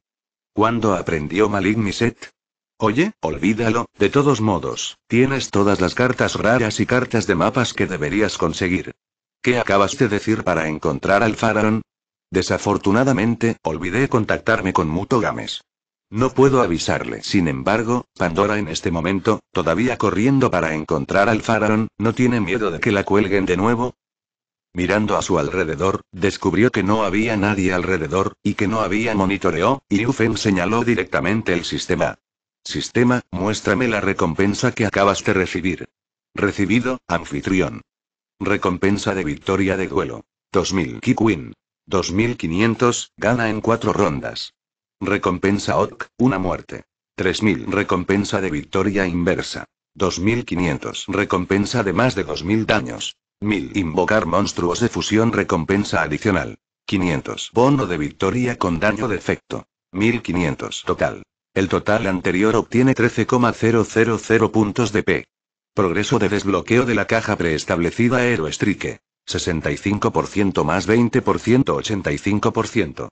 ¿Cuándo aprendió Maligniset? Oye, olvídalo, de todos modos, tienes todas las cartas raras y cartas de mapas que deberías conseguir. ¿Qué acabas de decir para encontrar al faraón? Desafortunadamente, olvidé contactarme con Mutogames. No puedo avisarle. Sin embargo, Pandora en este momento, todavía corriendo para encontrar al faraón, ¿no tiene miedo de que la cuelguen de nuevo? Mirando a su alrededor, descubrió que no había nadie alrededor, y que no había monitoreo, y Ufen señaló directamente el sistema. Sistema, muéstrame la recompensa que acabas de recibir. Recibido, anfitrión. Recompensa de victoria de duelo. 2000 Kikwin. 2500, gana en cuatro rondas. Recompensa OC, una muerte. 3.000 recompensa de victoria inversa. 2.500 recompensa de más de 2.000 daños. 1.000 invocar monstruos de fusión recompensa adicional. 500 bono de victoria con daño de efecto. 1.500 total. El total anterior obtiene 13,000 puntos de P. Progreso de desbloqueo de la caja preestablecida Strike. 65% más 20% 85%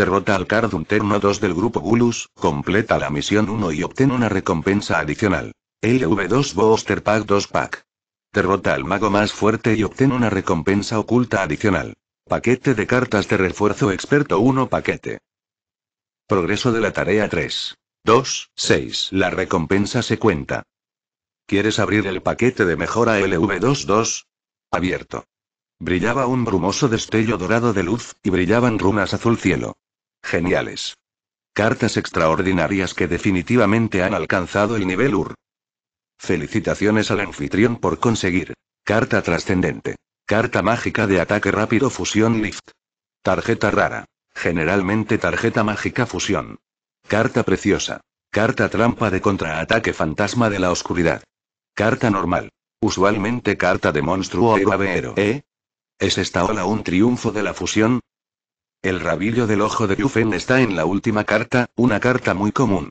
derrota al Cardunterno 2 del grupo Gulus, completa la misión 1 y obtén una recompensa adicional. LV2 Booster Pack 2 Pack. Derrota al mago más fuerte y obtén una recompensa oculta adicional. Paquete de cartas de refuerzo experto 1 paquete. Progreso de la tarea 3. 2, 6. La recompensa se cuenta. ¿Quieres abrir el paquete de mejora LV22? Abierto. Brillaba un brumoso destello dorado de luz, y brillaban runas azul cielo. Geniales. Cartas extraordinarias que definitivamente han alcanzado el nivel UR. Felicitaciones al anfitrión por conseguir. Carta trascendente. Carta mágica de ataque rápido fusión lift. Tarjeta rara. Generalmente tarjeta mágica fusión. Carta preciosa. Carta trampa de contraataque fantasma de la oscuridad. Carta normal. Usualmente carta de monstruo o ¿Eh? ¿Es esta ola un triunfo de la fusión? El rabillo del ojo de Yufen está en la última carta, una carta muy común.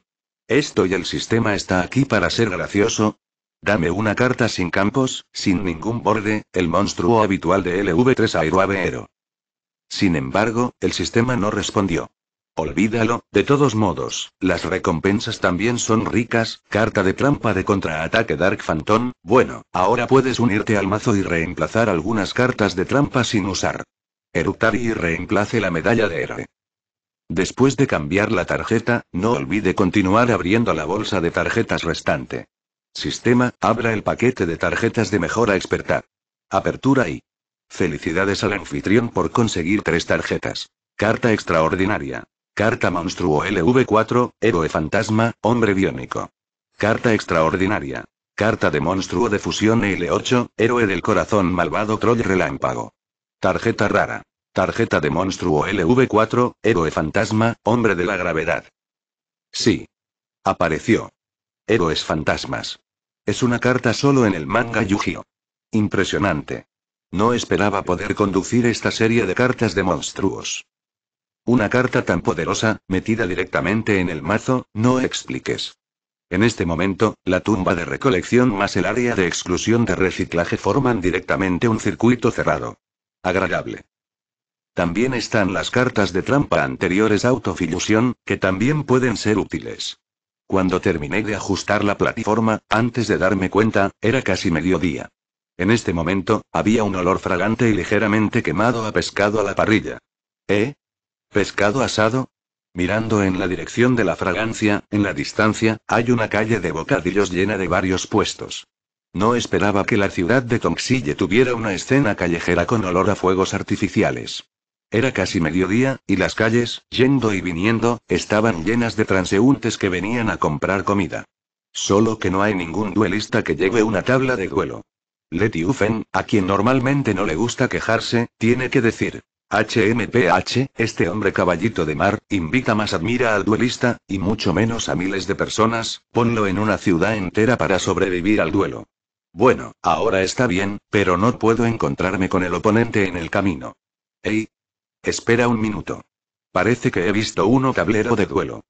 Esto y el sistema está aquí para ser gracioso. Dame una carta sin campos, sin ningún borde, el monstruo habitual de LV3 Aeroaveero. Sin embargo, el sistema no respondió. Olvídalo, de todos modos, las recompensas también son ricas, carta de trampa de contraataque Dark Phantom, bueno, ahora puedes unirte al mazo y reemplazar algunas cartas de trampa sin usar. Eruptar y reemplace la medalla de héroe. Después de cambiar la tarjeta, no olvide continuar abriendo la bolsa de tarjetas restante. Sistema, abra el paquete de tarjetas de mejora experta. Apertura y. Felicidades al anfitrión por conseguir tres tarjetas. Carta extraordinaria. Carta monstruo LV4, héroe fantasma, hombre biónico. Carta extraordinaria. Carta de monstruo de fusión L8, héroe del corazón malvado Troll Relámpago. Tarjeta rara. Tarjeta de monstruo LV4, héroe fantasma, hombre de la gravedad. Sí. Apareció. Héroes fantasmas. Es una carta solo en el manga Yu-Gi-Oh! Impresionante. No esperaba poder conducir esta serie de cartas de monstruos. Una carta tan poderosa, metida directamente en el mazo, no expliques. En este momento, la tumba de recolección más el área de exclusión de reciclaje forman directamente un circuito cerrado agradable. También están las cartas de trampa anteriores autofilusión, que también pueden ser útiles. Cuando terminé de ajustar la plataforma, antes de darme cuenta, era casi mediodía. En este momento, había un olor fragante y ligeramente quemado a pescado a la parrilla. ¿Eh? ¿Pescado asado? Mirando en la dirección de la fragancia, en la distancia, hay una calle de bocadillos llena de varios puestos. No esperaba que la ciudad de Tonxille tuviera una escena callejera con olor a fuegos artificiales. Era casi mediodía, y las calles, yendo y viniendo, estaban llenas de transeúntes que venían a comprar comida. Solo que no hay ningún duelista que lleve una tabla de duelo. Leti Ufen, a quien normalmente no le gusta quejarse, tiene que decir. HMPH, este hombre caballito de mar, invita más admira al duelista, y mucho menos a miles de personas, ponlo en una ciudad entera para sobrevivir al duelo. Bueno, ahora está bien, pero no puedo encontrarme con el oponente en el camino. ¡Ey! Espera un minuto. Parece que he visto uno tablero de duelo.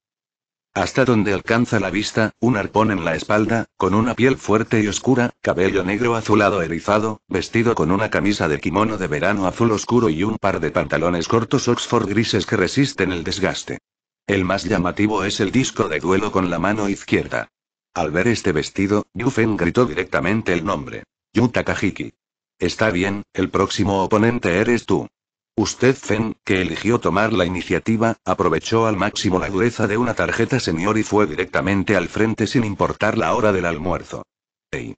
Hasta donde alcanza la vista, un arpón en la espalda, con una piel fuerte y oscura, cabello negro azulado erizado, vestido con una camisa de kimono de verano azul oscuro y un par de pantalones cortos Oxford grises que resisten el desgaste. El más llamativo es el disco de duelo con la mano izquierda. Al ver este vestido, Yu gritó directamente el nombre. Yuta Kajiki. Está bien, el próximo oponente eres tú. Usted Fen, que eligió tomar la iniciativa, aprovechó al máximo la dureza de una tarjeta senior y fue directamente al frente sin importar la hora del almuerzo. Hey.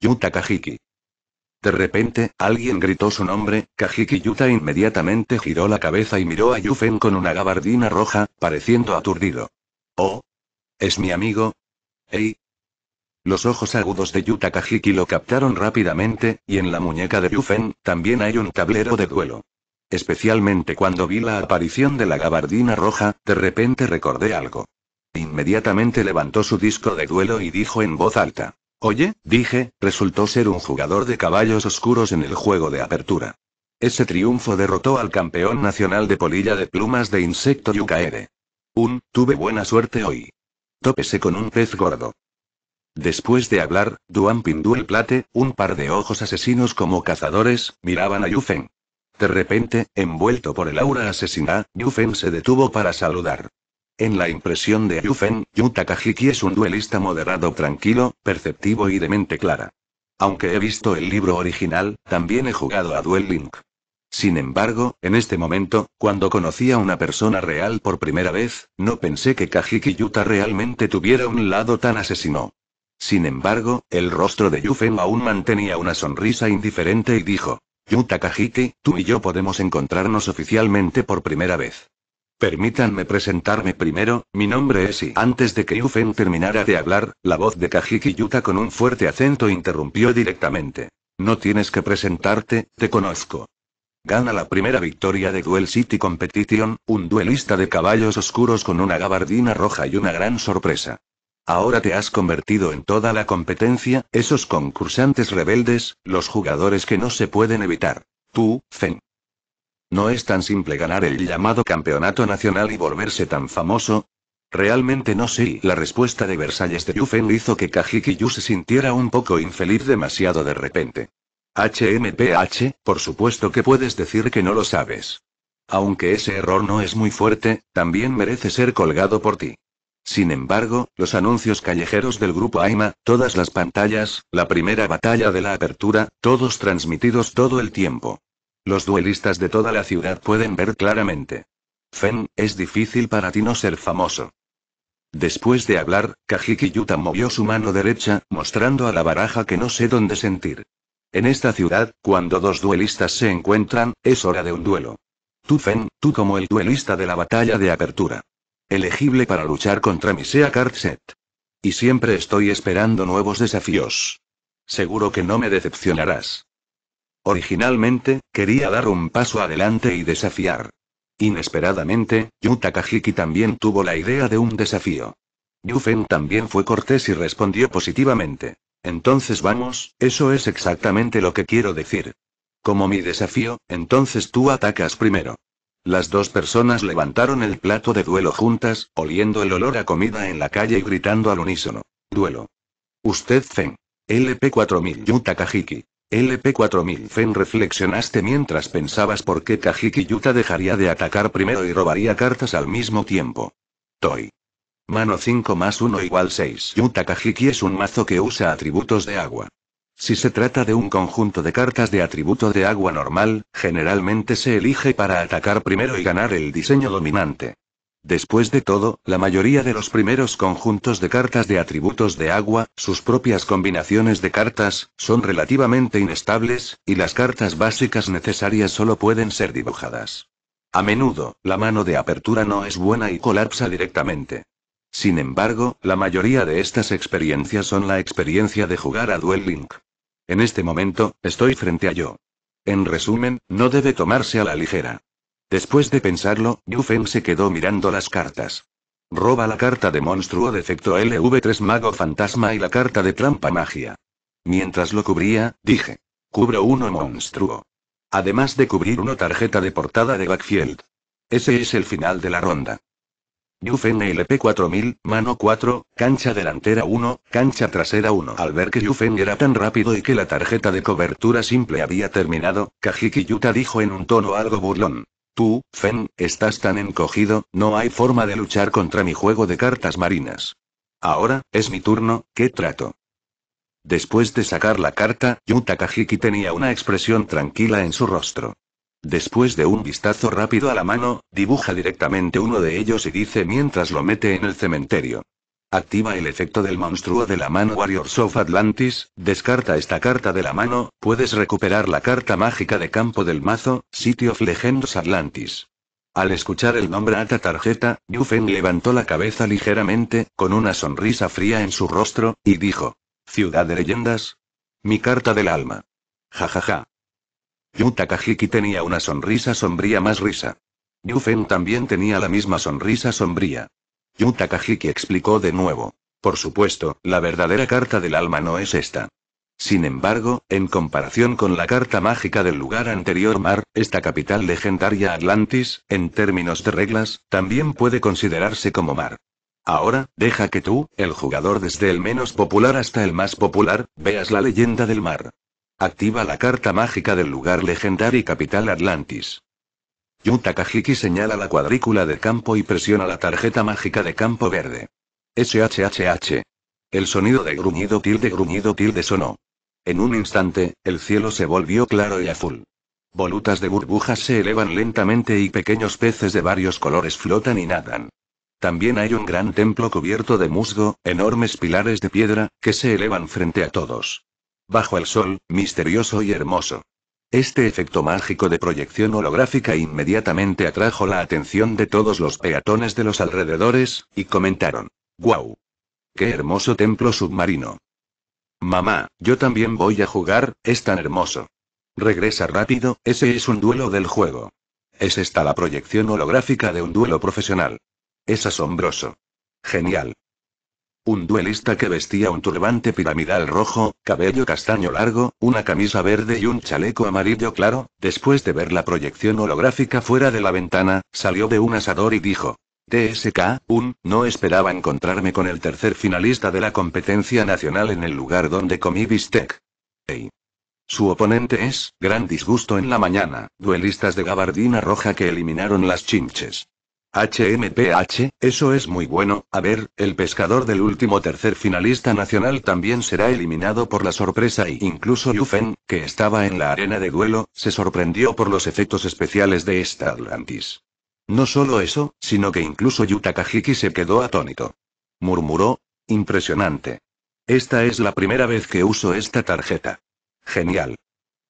Yuta Kajiki. De repente, alguien gritó su nombre, Kajiki Yuta inmediatamente giró la cabeza y miró a Yufen con una gabardina roja, pareciendo aturdido. Oh. Es mi amigo, ¡Ey! Los ojos agudos de Yuta Kajiki lo captaron rápidamente, y en la muñeca de Yufen también hay un tablero de duelo. Especialmente cuando vi la aparición de la gabardina roja, de repente recordé algo. Inmediatamente levantó su disco de duelo y dijo en voz alta. Oye, dije, resultó ser un jugador de caballos oscuros en el juego de apertura. Ese triunfo derrotó al campeón nacional de polilla de plumas de insecto Yukaere. Un, tuve buena suerte hoy. Tópese con un pez gordo. Después de hablar, Duan Pindu el plate, un par de ojos asesinos como cazadores, miraban a Yufen. De repente, envuelto por el aura asesina, Yufen se detuvo para saludar. En la impresión de Yufen, Yu Takahiki es un duelista moderado tranquilo, perceptivo y de mente clara. Aunque he visto el libro original, también he jugado a Duel Link. Sin embargo, en este momento, cuando conocí a una persona real por primera vez, no pensé que Kajiki Yuta realmente tuviera un lado tan asesino. Sin embargo, el rostro de Yufen aún mantenía una sonrisa indiferente y dijo: Yuta Kajiki, tú y yo podemos encontrarnos oficialmente por primera vez. Permítanme presentarme primero, mi nombre es y antes de que Yufen terminara de hablar, la voz de Kajiki Yuta con un fuerte acento interrumpió directamente. No tienes que presentarte, te conozco. Gana la primera victoria de Duel City Competition, un duelista de caballos oscuros con una gabardina roja y una gran sorpresa. Ahora te has convertido en toda la competencia, esos concursantes rebeldes, los jugadores que no se pueden evitar. Tú, Fen. No es tan simple ganar el llamado campeonato nacional y volverse tan famoso. Realmente no sé. La respuesta de Versalles de Yufen hizo que Kajiki Yu se sintiera un poco infeliz demasiado de repente. HMPH, por supuesto que puedes decir que no lo sabes. Aunque ese error no es muy fuerte, también merece ser colgado por ti. Sin embargo, los anuncios callejeros del grupo AIMA, todas las pantallas, la primera batalla de la apertura, todos transmitidos todo el tiempo. Los duelistas de toda la ciudad pueden ver claramente. Fen, es difícil para ti no ser famoso. Después de hablar, Kajiki Yuta movió su mano derecha, mostrando a la baraja que no sé dónde sentir. En esta ciudad, cuando dos duelistas se encuentran, es hora de un duelo. Tufen, tú como el duelista de la batalla de apertura. Elegible para luchar contra Misea Set. Y siempre estoy esperando nuevos desafíos. Seguro que no me decepcionarás. Originalmente, quería dar un paso adelante y desafiar. Inesperadamente, Yu Takahiki también tuvo la idea de un desafío. Yu también fue cortés y respondió positivamente. Entonces vamos, eso es exactamente lo que quiero decir. Como mi desafío, entonces tú atacas primero. Las dos personas levantaron el plato de duelo juntas, oliendo el olor a comida en la calle y gritando al unísono. Duelo. Usted Fen. LP4000 Yuta Kajiki. LP4000 Fen reflexionaste mientras pensabas por qué Kajiki Yuta dejaría de atacar primero y robaría cartas al mismo tiempo. Toy. Mano 5 más 1 igual 6. Yutakajiki es un mazo que usa atributos de agua. Si se trata de un conjunto de cartas de atributo de agua normal, generalmente se elige para atacar primero y ganar el diseño dominante. Después de todo, la mayoría de los primeros conjuntos de cartas de atributos de agua, sus propias combinaciones de cartas, son relativamente inestables, y las cartas básicas necesarias solo pueden ser dibujadas. A menudo, la mano de apertura no es buena y colapsa directamente. Sin embargo, la mayoría de estas experiencias son la experiencia de jugar a Duel Link. En este momento, estoy frente a yo. En resumen, no debe tomarse a la ligera. Después de pensarlo, Yufen se quedó mirando las cartas. Roba la carta de monstruo defecto LV3 mago fantasma y la carta de trampa magia. Mientras lo cubría, dije. Cubro uno monstruo. Además de cubrir una tarjeta de portada de Backfield. Ese es el final de la ronda. Yufen LP 4000, mano 4, cancha delantera 1, cancha trasera 1. Al ver que Yufen era tan rápido y que la tarjeta de cobertura simple había terminado, Kajiki Yuta dijo en un tono algo burlón. Tú, Feng, estás tan encogido, no hay forma de luchar contra mi juego de cartas marinas. Ahora, es mi turno, ¿qué trato? Después de sacar la carta, Yuta Kajiki tenía una expresión tranquila en su rostro. Después de un vistazo rápido a la mano, dibuja directamente uno de ellos y dice mientras lo mete en el cementerio. Activa el efecto del monstruo de la mano Warriors of Atlantis, descarta esta carta de la mano, puedes recuperar la carta mágica de campo del mazo, City of Legends Atlantis. Al escuchar el nombre Ata Tarjeta, Yufen levantó la cabeza ligeramente, con una sonrisa fría en su rostro, y dijo. Ciudad de leyendas. Mi carta del alma. Jajaja. ja ja. Yu Takahiki tenía una sonrisa sombría más risa. Yu también tenía la misma sonrisa sombría. Yu Takahiki explicó de nuevo. Por supuesto, la verdadera carta del alma no es esta. Sin embargo, en comparación con la carta mágica del lugar anterior Mar, esta capital legendaria Atlantis, en términos de reglas, también puede considerarse como Mar. Ahora, deja que tú, el jugador desde el menos popular hasta el más popular, veas la leyenda del mar. Activa la carta mágica del lugar legendario y capital Atlantis. Yu Takahiki señala la cuadrícula de campo y presiona la tarjeta mágica de campo verde. SHHH. El sonido de gruñido tilde gruñido tilde sonó. En un instante, el cielo se volvió claro y azul. Volutas de burbujas se elevan lentamente y pequeños peces de varios colores flotan y nadan. También hay un gran templo cubierto de musgo, enormes pilares de piedra, que se elevan frente a todos bajo el sol, misterioso y hermoso. Este efecto mágico de proyección holográfica inmediatamente atrajo la atención de todos los peatones de los alrededores, y comentaron. ¡Guau! ¡Qué hermoso templo submarino! Mamá, yo también voy a jugar, es tan hermoso. Regresa rápido, ese es un duelo del juego. Es esta la proyección holográfica de un duelo profesional. Es asombroso. Genial. Un duelista que vestía un turbante piramidal rojo, cabello castaño largo, una camisa verde y un chaleco amarillo claro, después de ver la proyección holográfica fuera de la ventana, salió de un asador y dijo. TSK, un, no esperaba encontrarme con el tercer finalista de la competencia nacional en el lugar donde comí bistec. Ey. Su oponente es, gran disgusto en la mañana, duelistas de gabardina roja que eliminaron las chinches. HMPH, eso es muy bueno, a ver, el pescador del último tercer finalista nacional también será eliminado por la sorpresa e incluso Yufen, que estaba en la arena de duelo, se sorprendió por los efectos especiales de esta Atlantis. No solo eso, sino que incluso Yutakajiki se quedó atónito. Murmuró, impresionante. Esta es la primera vez que uso esta tarjeta. Genial.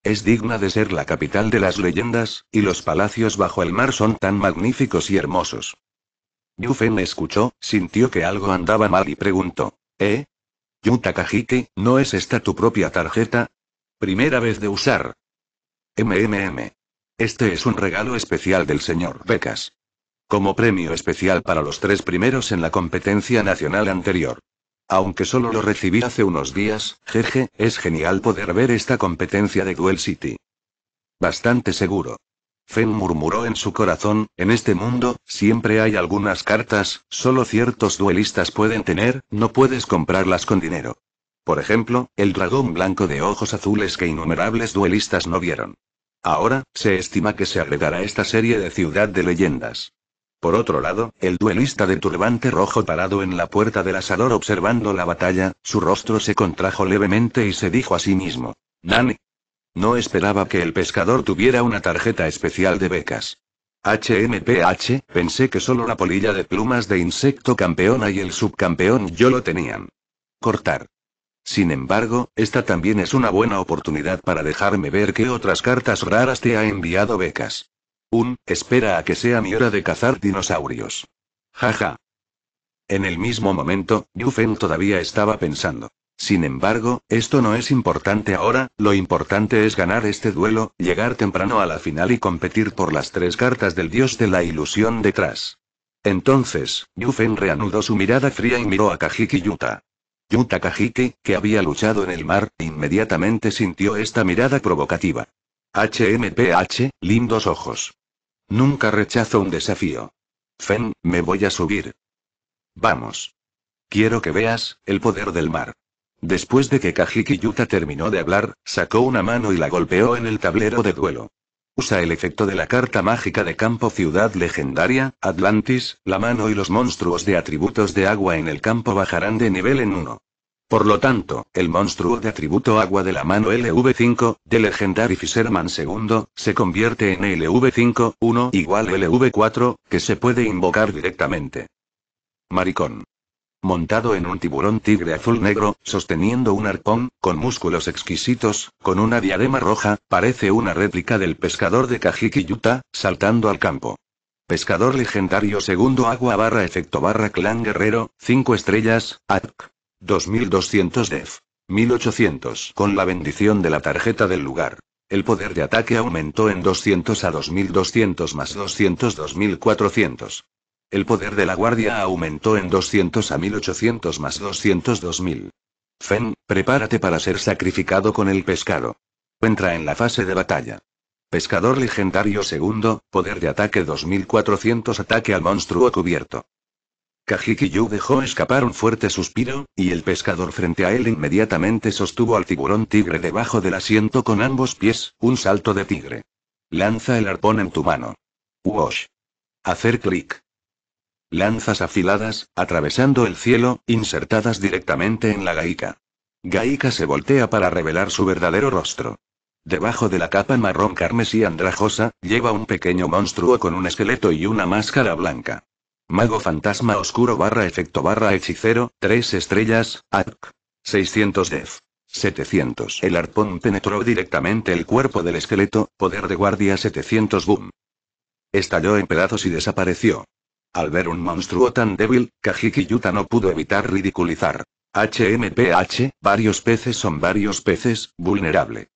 Es digna de ser la capital de las leyendas, y los palacios bajo el mar son tan magníficos y hermosos. Yufen escuchó, sintió que algo andaba mal y preguntó. ¿Eh? Yu ¿no es esta tu propia tarjeta? Primera vez de usar. MMM. Este es un regalo especial del señor Becas. Como premio especial para los tres primeros en la competencia nacional anterior. Aunque solo lo recibí hace unos días, jeje, es genial poder ver esta competencia de Duel City. Bastante seguro. Fen murmuró en su corazón, en este mundo, siempre hay algunas cartas, solo ciertos duelistas pueden tener, no puedes comprarlas con dinero. Por ejemplo, el dragón blanco de ojos azules que innumerables duelistas no vieron. Ahora, se estima que se agregará esta serie de Ciudad de Leyendas. Por otro lado, el duelista de turbante rojo parado en la puerta del asador observando la batalla, su rostro se contrajo levemente y se dijo a sí mismo. Nani. No esperaba que el pescador tuviera una tarjeta especial de becas. HMPH, pensé que solo la polilla de plumas de insecto campeona y el subcampeón yo lo tenían. Cortar. Sin embargo, esta también es una buena oportunidad para dejarme ver qué otras cartas raras te ha enviado becas. Un, espera a que sea mi hora de cazar dinosaurios. Jaja. En el mismo momento, Yufen todavía estaba pensando. Sin embargo, esto no es importante ahora, lo importante es ganar este duelo, llegar temprano a la final y competir por las tres cartas del dios de la ilusión detrás. Entonces, Yufen reanudó su mirada fría y miró a Kajiki Yuta. Yuta Kajiki, que había luchado en el mar, inmediatamente sintió esta mirada provocativa. HMPH, lindos ojos. Nunca rechazo un desafío. Fen, me voy a subir. Vamos. Quiero que veas, el poder del mar. Después de que Kajiki Yuta terminó de hablar, sacó una mano y la golpeó en el tablero de duelo. Usa el efecto de la carta mágica de campo ciudad legendaria, Atlantis, la mano y los monstruos de atributos de agua en el campo bajarán de nivel en uno. Por lo tanto, el monstruo de atributo agua de la mano LV5, de Legendary Fisherman II, se convierte en LV5, 1 igual LV4, que se puede invocar directamente. Maricón. Montado en un tiburón tigre azul negro, sosteniendo un arpón, con músculos exquisitos, con una diadema roja, parece una réplica del pescador de Kajiki Yuta, saltando al campo. Pescador legendario segundo agua barra efecto barra clan guerrero, 5 estrellas, ATK. 2200 def. 1800. Con la bendición de la tarjeta del lugar. El poder de ataque aumentó en 200 a 2200 más 200 2400. El poder de la guardia aumentó en 200 a 1800 más 200 2000. Fen, prepárate para ser sacrificado con el pescado. Entra en la fase de batalla. Pescador legendario segundo, poder de ataque 2400 ataque al monstruo cubierto. Kajikiyu dejó escapar un fuerte suspiro, y el pescador frente a él inmediatamente sostuvo al tiburón tigre debajo del asiento con ambos pies, un salto de tigre. Lanza el arpón en tu mano. Wash. Hacer clic. Lanzas afiladas, atravesando el cielo, insertadas directamente en la gaika. Gaika se voltea para revelar su verdadero rostro. Debajo de la capa marrón carmesí andrajosa, lleva un pequeño monstruo con un esqueleto y una máscara blanca. Mago fantasma oscuro barra efecto barra hechicero, 3 estrellas, Arc 600 def. 700. El arpón penetró directamente el cuerpo del esqueleto, poder de guardia 700 boom. Estalló en pedazos y desapareció. Al ver un monstruo tan débil, Kajiki Yuta no pudo evitar ridiculizar. HMPH, varios peces son varios peces, vulnerable.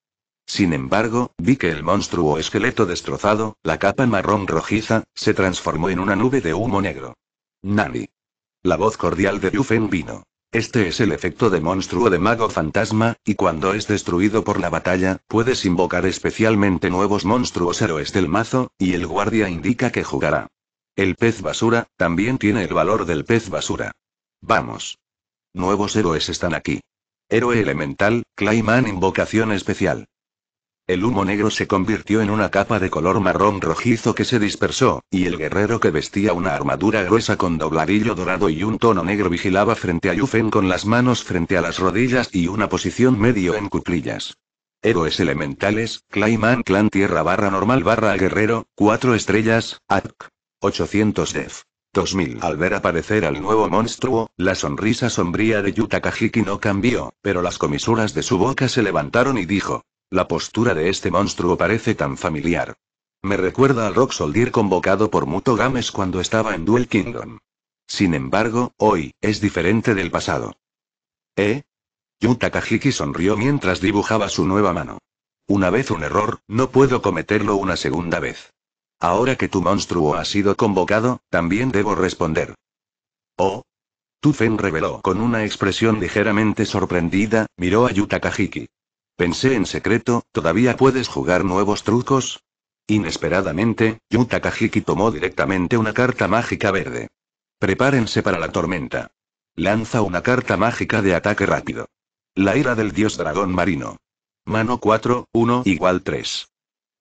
Sin embargo, vi que el monstruo esqueleto destrozado, la capa marrón rojiza, se transformó en una nube de humo negro. Nani. La voz cordial de Yufen vino. Este es el efecto de monstruo de mago fantasma, y cuando es destruido por la batalla, puedes invocar especialmente nuevos monstruos héroes del mazo, y el guardia indica que jugará. El pez basura, también tiene el valor del pez basura. Vamos. Nuevos héroes están aquí. Héroe elemental, Clayman invocación especial. El humo negro se convirtió en una capa de color marrón rojizo que se dispersó, y el guerrero que vestía una armadura gruesa con dobladillo dorado y un tono negro vigilaba frente a Yufen con las manos frente a las rodillas y una posición medio en cuclillas. Héroes elementales, Clayman Clan Tierra barra normal barra guerrero, 4 estrellas, ATC. 800 def. 2000. Al ver aparecer al nuevo monstruo, la sonrisa sombría de Yuta no cambió, pero las comisuras de su boca se levantaron y dijo, la postura de este monstruo parece tan familiar. Me recuerda al Rock Soldier convocado por Muto Games cuando estaba en Duel Kingdom. Sin embargo, hoy, es diferente del pasado. ¿Eh? Yutakajiki sonrió mientras dibujaba su nueva mano. Una vez un error, no puedo cometerlo una segunda vez. Ahora que tu monstruo ha sido convocado, también debo responder. Oh. Tufen reveló con una expresión ligeramente sorprendida, miró a Yutakajiki. Pensé en secreto, ¿todavía puedes jugar nuevos trucos? Inesperadamente, Yu tomó directamente una carta mágica verde. Prepárense para la tormenta. Lanza una carta mágica de ataque rápido. La ira del dios dragón marino. Mano 4, 1 igual 3.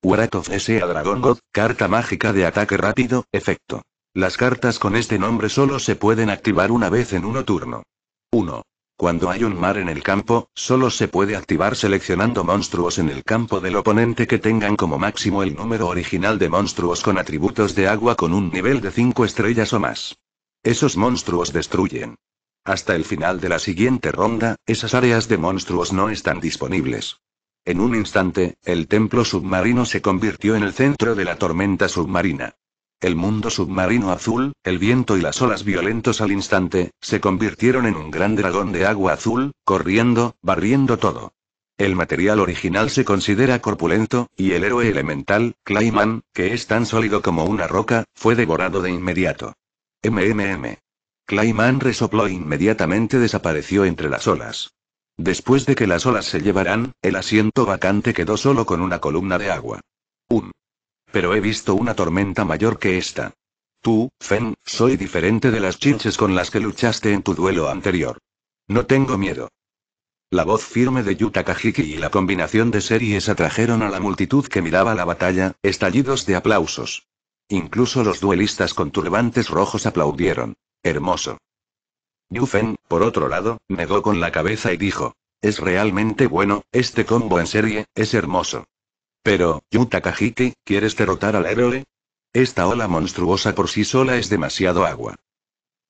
Wrath of S.A. Dragon God, carta mágica de ataque rápido, efecto. Las cartas con este nombre solo se pueden activar una vez en uno turno. 1. Cuando hay un mar en el campo, solo se puede activar seleccionando monstruos en el campo del oponente que tengan como máximo el número original de monstruos con atributos de agua con un nivel de 5 estrellas o más. Esos monstruos destruyen. Hasta el final de la siguiente ronda, esas áreas de monstruos no están disponibles. En un instante, el templo submarino se convirtió en el centro de la tormenta submarina. El mundo submarino azul, el viento y las olas violentos al instante, se convirtieron en un gran dragón de agua azul, corriendo, barriendo todo. El material original se considera corpulento, y el héroe elemental, Clayman, que es tan sólido como una roca, fue devorado de inmediato. MMM. Clayman resopló e inmediatamente desapareció entre las olas. Después de que las olas se llevaran, el asiento vacante quedó solo con una columna de agua. Un. Pero he visto una tormenta mayor que esta. Tú, Fen, soy diferente de las chiches con las que luchaste en tu duelo anterior. No tengo miedo. La voz firme de Yuta Kajiki y la combinación de series atrajeron a la multitud que miraba la batalla, estallidos de aplausos. Incluso los duelistas con turbantes rojos aplaudieron. Hermoso. Yu Fen, por otro lado, negó con la cabeza y dijo. Es realmente bueno, este combo en serie, es hermoso. Pero, Yuta Kajiki, ¿quieres derrotar al héroe? Esta ola monstruosa por sí sola es demasiado agua.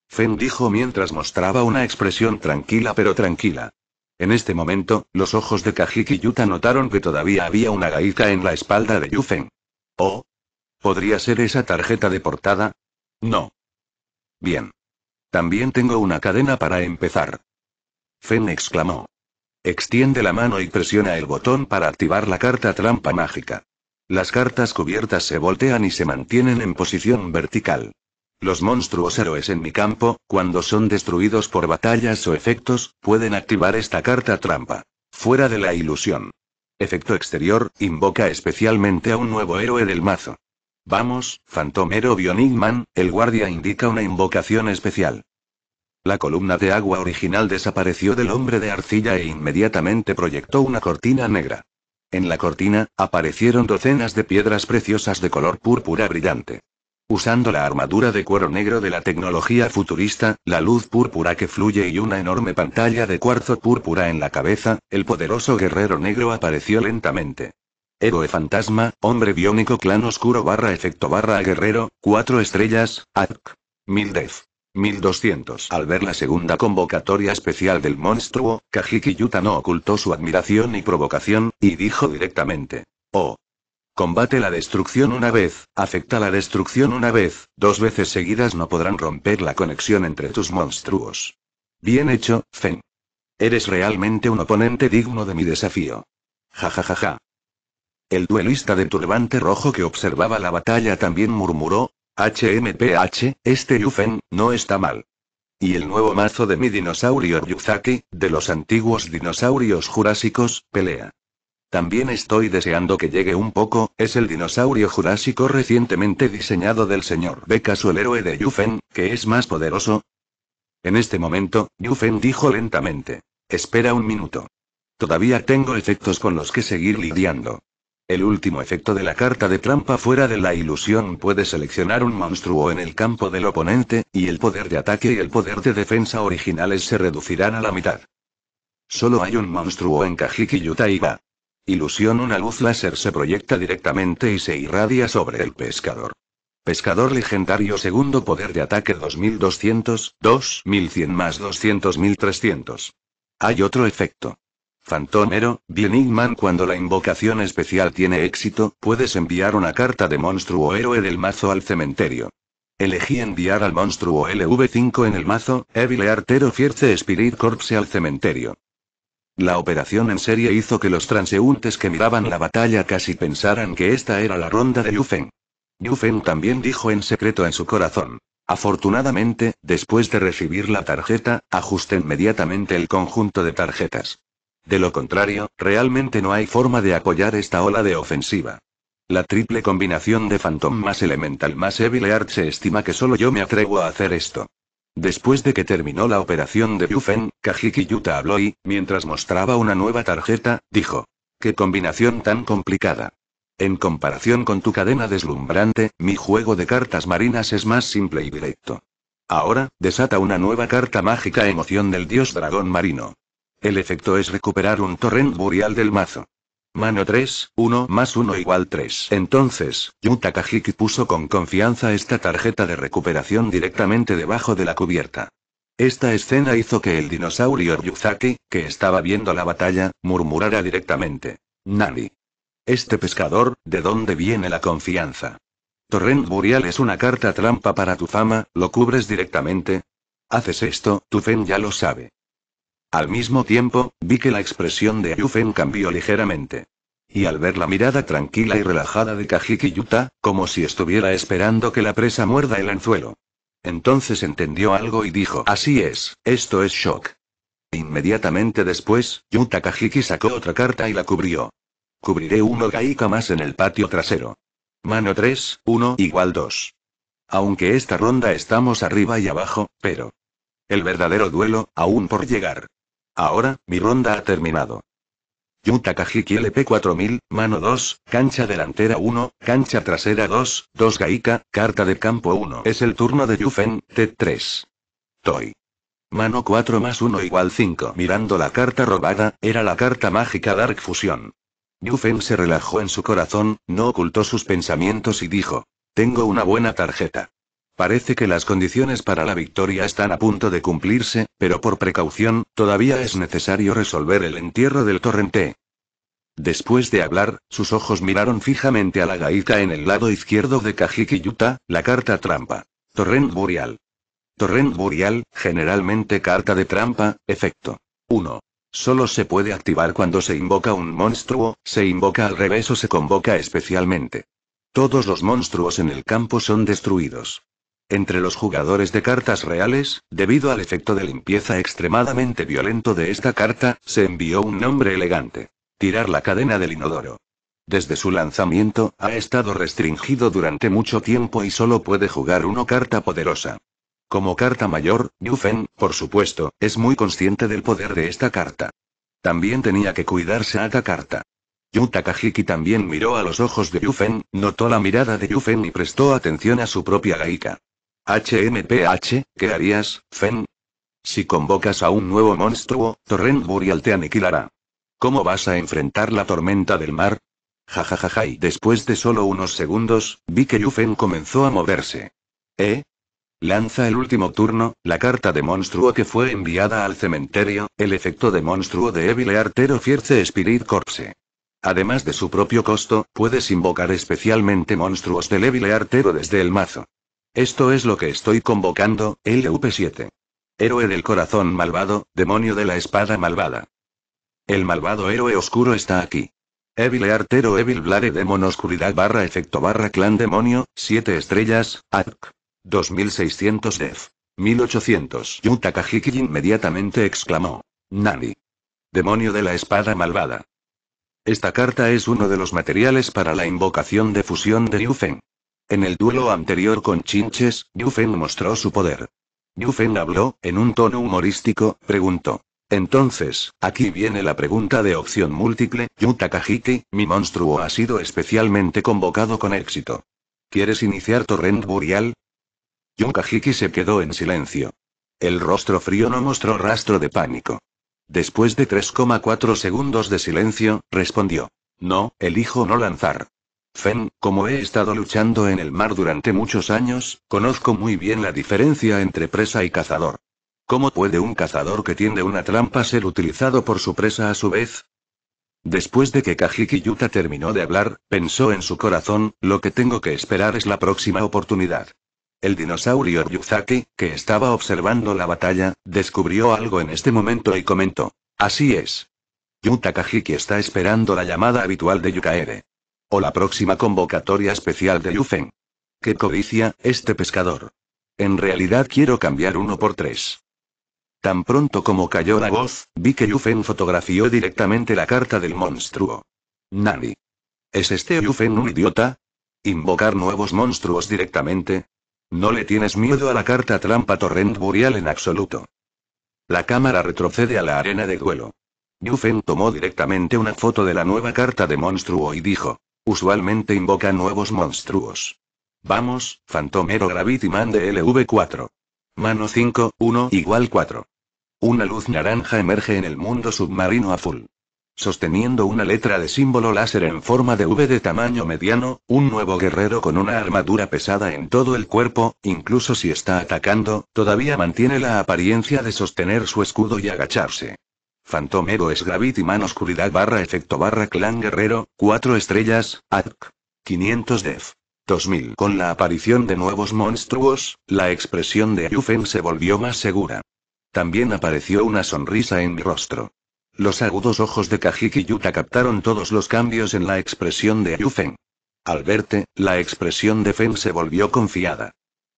Fen dijo mientras mostraba una expresión tranquila pero tranquila. En este momento, los ojos de Kajiki Yuta notaron que todavía había una gaita en la espalda de Yufen. Oh. ¿Podría ser esa tarjeta de portada? No. Bien. También tengo una cadena para empezar. Fen exclamó. Extiende la mano y presiona el botón para activar la carta trampa mágica. Las cartas cubiertas se voltean y se mantienen en posición vertical. Los monstruos héroes en mi campo, cuando son destruidos por batallas o efectos, pueden activar esta carta trampa. Fuera de la ilusión. Efecto exterior, invoca especialmente a un nuevo héroe del mazo. Vamos, Fantomero Bionigman, el guardia indica una invocación especial. La columna de agua original desapareció del hombre de arcilla e inmediatamente proyectó una cortina negra. En la cortina, aparecieron docenas de piedras preciosas de color púrpura brillante. Usando la armadura de cuero negro de la tecnología futurista, la luz púrpura que fluye y una enorme pantalla de cuarzo púrpura en la cabeza, el poderoso guerrero negro apareció lentamente. Héroe fantasma, hombre biónico clan oscuro barra efecto barra guerrero, cuatro estrellas, ATC. Mildef. 1200. Al ver la segunda convocatoria especial del monstruo, Kajiki Yuta no ocultó su admiración y provocación, y dijo directamente. Oh. Combate la destrucción una vez, afecta la destrucción una vez, dos veces seguidas no podrán romper la conexión entre tus monstruos. Bien hecho, Feng. Eres realmente un oponente digno de mi desafío. Ja ja ja ja. El duelista de turbante rojo que observaba la batalla también murmuró, HMPH, este Yufen, no está mal. Y el nuevo mazo de mi dinosaurio Yuzaki, de los antiguos dinosaurios jurásicos, pelea. También estoy deseando que llegue un poco, es el dinosaurio jurásico recientemente diseñado del señor Bekas el héroe de Yufen, que es más poderoso. En este momento, Yufen dijo lentamente. Espera un minuto. Todavía tengo efectos con los que seguir lidiando. El último efecto de la carta de trampa fuera de la ilusión puede seleccionar un monstruo en el campo del oponente, y el poder de ataque y el poder de defensa originales se reducirán a la mitad. Solo hay un monstruo en Kajiki Yutaiba. Ilusión Una luz láser se proyecta directamente y se irradia sobre el pescador. Pescador legendario segundo poder de ataque 2200, 2100 más 200 1300. Hay otro efecto. Fantomero, Bienigman cuando la invocación especial tiene éxito, puedes enviar una carta de monstruo o héroe del mazo al cementerio. Elegí enviar al monstruo LV5 en el mazo, Evil Artero Fierce Spirit Corpse al cementerio. La operación en serie hizo que los transeúntes que miraban la batalla casi pensaran que esta era la ronda de Yufen. Yufen también dijo en secreto en su corazón. Afortunadamente, después de recibir la tarjeta, ajusté inmediatamente el conjunto de tarjetas. De lo contrario, realmente no hay forma de apoyar esta ola de ofensiva. La triple combinación de Phantom más Elemental más Evil Art se estima que solo yo me atrevo a hacer esto. Después de que terminó la operación de Yufen, Kajiki Yuta habló y, mientras mostraba una nueva tarjeta, dijo. ¡Qué combinación tan complicada! En comparación con tu cadena deslumbrante, mi juego de cartas marinas es más simple y directo. Ahora, desata una nueva carta mágica emoción del dios dragón marino. El efecto es recuperar un torrent burial del mazo. Mano 3, 1 más 1 igual 3. Entonces, Yuta Kajiki puso con confianza esta tarjeta de recuperación directamente debajo de la cubierta. Esta escena hizo que el dinosaurio Yuzaki, que estaba viendo la batalla, murmurara directamente. Nani. Este pescador, ¿de dónde viene la confianza? Torrent Burial es una carta trampa para tu fama, ¿lo cubres directamente? Haces esto, tu Fen ya lo sabe. Al mismo tiempo, vi que la expresión de Yufen cambió ligeramente. Y al ver la mirada tranquila y relajada de Kajiki Yuta, como si estuviera esperando que la presa muerda el anzuelo. Entonces entendió algo y dijo: Así es, esto es shock. Inmediatamente después, Yuta Kajiki sacó otra carta y la cubrió. Cubriré uno Gaika más en el patio trasero. Mano 3, 1 igual 2. Aunque esta ronda estamos arriba y abajo, pero. El verdadero duelo, aún por llegar. Ahora, mi ronda ha terminado. Yuta Kajiki LP 4000, mano 2, cancha delantera 1, cancha trasera 2, 2 Gaika, carta de campo 1. Es el turno de Yufen, T3. Toy. Mano 4 más 1 igual 5. Mirando la carta robada, era la carta mágica Dark Fusion. Yufen se relajó en su corazón, no ocultó sus pensamientos y dijo. Tengo una buena tarjeta. Parece que las condiciones para la victoria están a punto de cumplirse, pero por precaución, todavía es necesario resolver el entierro del torrente. Después de hablar, sus ojos miraron fijamente a la gaita en el lado izquierdo de Yuta, la carta trampa. Torrent Burial. Torrent Burial, generalmente carta de trampa, efecto. 1. Solo se puede activar cuando se invoca un monstruo, se invoca al revés o se convoca especialmente. Todos los monstruos en el campo son destruidos entre los jugadores de cartas reales, debido al efecto de limpieza extremadamente violento de esta carta, se envió un nombre elegante. Tirar la cadena del inodoro. Desde su lanzamiento, ha estado restringido durante mucho tiempo y solo puede jugar una carta poderosa. Como carta mayor, Yufen, por supuesto, es muy consciente del poder de esta carta. También tenía que cuidarse a esta carta. Yu Takahiki también miró a los ojos de Yufen, notó la mirada de Yufen y prestó atención a su propia gaika. HMPH, ¿qué harías, Fen? Si convocas a un nuevo monstruo, Torrent Burial te aniquilará. ¿Cómo vas a enfrentar la tormenta del mar? Jajajaja. Y después de solo unos segundos, vi que Fen comenzó a moverse. ¿Eh? Lanza el último turno, la carta de monstruo que fue enviada al cementerio, el efecto de monstruo de Evil Artero Fierce Spirit Corpse. Además de su propio costo, puedes invocar especialmente monstruos del Evil Artero desde el mazo. Esto es lo que estoy convocando, LV7. Héroe del corazón malvado, demonio de la espada malvada. El malvado héroe oscuro está aquí. Evil Artero Evil Blare Demon Oscuridad barra efecto barra clan demonio, 7 estrellas, ARC. 2600 DEF. 1800 Yuta inmediatamente exclamó. Nani. Demonio de la espada malvada. Esta carta es uno de los materiales para la invocación de fusión de Yufen. En el duelo anterior con Chinches, Yufen mostró su poder. Yufen habló, en un tono humorístico, preguntó. Entonces, aquí viene la pregunta de opción múltiple, Yu mi monstruo ha sido especialmente convocado con éxito. ¿Quieres iniciar Torrent Burial? Yu se quedó en silencio. El rostro frío no mostró rastro de pánico. Después de 3,4 segundos de silencio, respondió. No, elijo no lanzar. Fen, como he estado luchando en el mar durante muchos años, conozco muy bien la diferencia entre presa y cazador. ¿Cómo puede un cazador que tiende una trampa ser utilizado por su presa a su vez? Después de que Kajiki Yuta terminó de hablar, pensó en su corazón, lo que tengo que esperar es la próxima oportunidad. El dinosaurio Yuzaki, que estaba observando la batalla, descubrió algo en este momento y comentó. Así es. Yuta Kajiki está esperando la llamada habitual de Yukaere. O la próxima convocatoria especial de Yufen. Qué codicia, este pescador. En realidad quiero cambiar uno por tres. Tan pronto como cayó la voz, vi que Yufen fotografió directamente la carta del monstruo. Nani. ¿Es este Yufen un idiota? ¿Invocar nuevos monstruos directamente? No le tienes miedo a la carta trampa torrent burial en absoluto. La cámara retrocede a la arena de duelo. Yufen tomó directamente una foto de la nueva carta de monstruo y dijo. Usualmente invoca nuevos monstruos. Vamos, Fantomero Gravity Man de LV4. Mano 5, 1 igual 4. Una luz naranja emerge en el mundo submarino azul. Sosteniendo una letra de símbolo láser en forma de V de tamaño mediano, un nuevo guerrero con una armadura pesada en todo el cuerpo, incluso si está atacando, todavía mantiene la apariencia de sostener su escudo y agacharse. Phantom es Gravity Man Oscuridad barra efecto barra Clan Guerrero, 4 estrellas, ATC. 500 def. 2000. Con la aparición de nuevos monstruos, la expresión de Yufen se volvió más segura. También apareció una sonrisa en mi rostro. Los agudos ojos de Kajiki Yuta captaron todos los cambios en la expresión de Yufen. Al verte, la expresión de Fen se volvió confiada.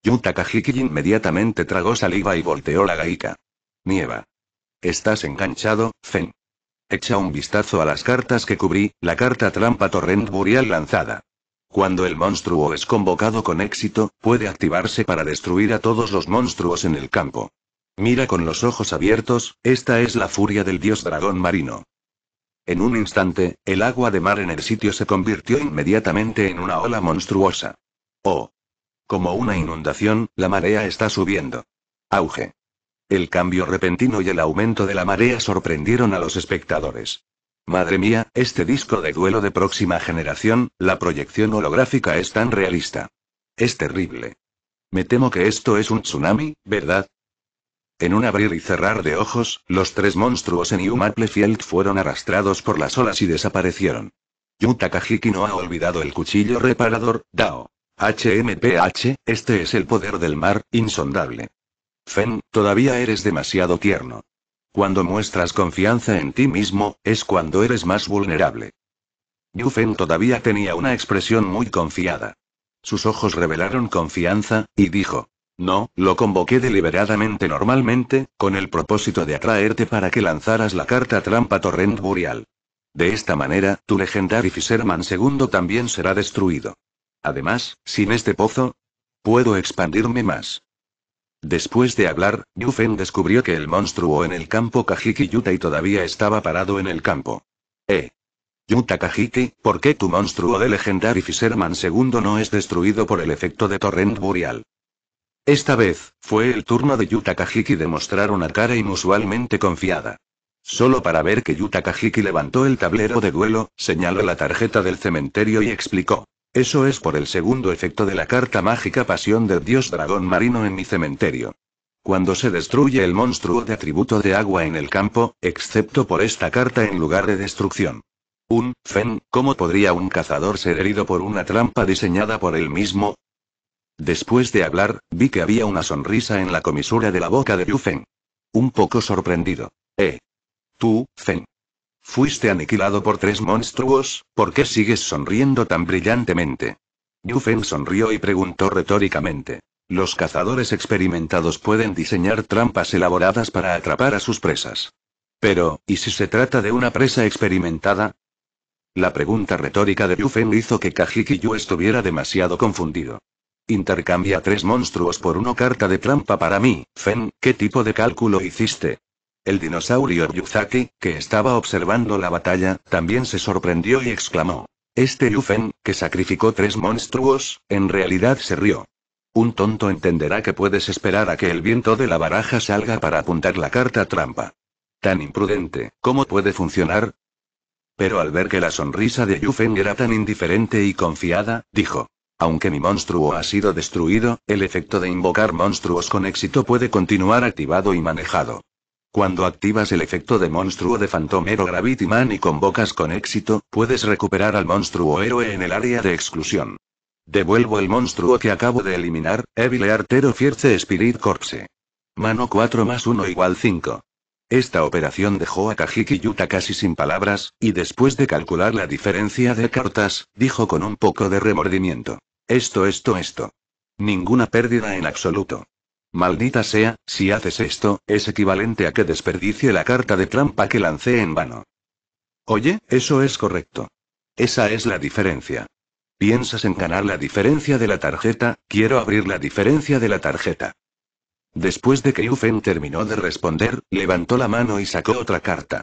Yuta Kajiki inmediatamente tragó saliva y volteó la gaika. Nieva. Estás enganchado, Fen. Echa un vistazo a las cartas que cubrí, la carta trampa torrent burial lanzada. Cuando el monstruo es convocado con éxito, puede activarse para destruir a todos los monstruos en el campo. Mira con los ojos abiertos, esta es la furia del dios dragón marino. En un instante, el agua de mar en el sitio se convirtió inmediatamente en una ola monstruosa. Oh. Como una inundación, la marea está subiendo. Auge. El cambio repentino y el aumento de la marea sorprendieron a los espectadores. Madre mía, este disco de duelo de próxima generación, la proyección holográfica es tan realista. Es terrible. Me temo que esto es un tsunami, ¿verdad? En un abrir y cerrar de ojos, los tres monstruos en New Field fueron arrastrados por las olas y desaparecieron. Yu Takahiki no ha olvidado el cuchillo reparador, Dao. HMPH, este es el poder del mar, insondable. Fen, todavía eres demasiado tierno. Cuando muestras confianza en ti mismo, es cuando eres más vulnerable. Yu Fen todavía tenía una expresión muy confiada. Sus ojos revelaron confianza, y dijo. No, lo convoqué deliberadamente normalmente, con el propósito de atraerte para que lanzaras la carta trampa Torrent Burial. De esta manera, tu legendario Fisherman II también será destruido. Además, sin este pozo, puedo expandirme más. Después de hablar, Yufen descubrió que el monstruo en el campo Kajiki Yutai todavía estaba parado en el campo. Eh. Yuta Kajiki, ¿por qué tu monstruo de Legendary Fisherman II no es destruido por el efecto de Torrent Burial? Esta vez, fue el turno de Yuta Kajiki de mostrar una cara inusualmente confiada. Solo para ver que Yuta Kajiki levantó el tablero de duelo, señaló la tarjeta del cementerio y explicó. Eso es por el segundo efecto de la carta mágica Pasión del Dios Dragón Marino en mi cementerio. Cuando se destruye el monstruo de atributo de agua en el campo, excepto por esta carta en lugar de destrucción. Un, Fen, ¿cómo podría un cazador ser herido por una trampa diseñada por él mismo? Después de hablar, vi que había una sonrisa en la comisura de la boca de Yu Fen. Un poco sorprendido. Eh. Tú, Fen. Fuiste aniquilado por tres monstruos, ¿por qué sigues sonriendo tan brillantemente? Yufen sonrió y preguntó retóricamente. Los cazadores experimentados pueden diseñar trampas elaboradas para atrapar a sus presas. Pero, ¿y si se trata de una presa experimentada? La pregunta retórica de Yufen hizo que Kajiki Yu estuviera demasiado confundido. Intercambia tres monstruos por una carta de trampa para mí, Fen, ¿qué tipo de cálculo hiciste? El dinosaurio Yuzaki, que estaba observando la batalla, también se sorprendió y exclamó. Este Yufen, que sacrificó tres monstruos, en realidad se rió. Un tonto entenderá que puedes esperar a que el viento de la baraja salga para apuntar la carta trampa. Tan imprudente, ¿cómo puede funcionar? Pero al ver que la sonrisa de Yufen era tan indiferente y confiada, dijo. Aunque mi monstruo ha sido destruido, el efecto de invocar monstruos con éxito puede continuar activado y manejado. Cuando activas el efecto de monstruo de Fantomero Gravity Man y convocas con éxito, puedes recuperar al monstruo héroe en el área de exclusión. Devuelvo el monstruo que acabo de eliminar, Evil Artero Fierce Spirit Corpse. Mano 4 más 1 igual 5. Esta operación dejó a Kajiki Yuta casi sin palabras, y después de calcular la diferencia de cartas, dijo con un poco de remordimiento. Esto, esto, esto. Ninguna pérdida en absoluto. Maldita sea, si haces esto, es equivalente a que desperdicie la carta de trampa que lancé en vano. Oye, eso es correcto. Esa es la diferencia. Piensas en ganar la diferencia de la tarjeta, quiero abrir la diferencia de la tarjeta. Después de que Yufen terminó de responder, levantó la mano y sacó otra carta.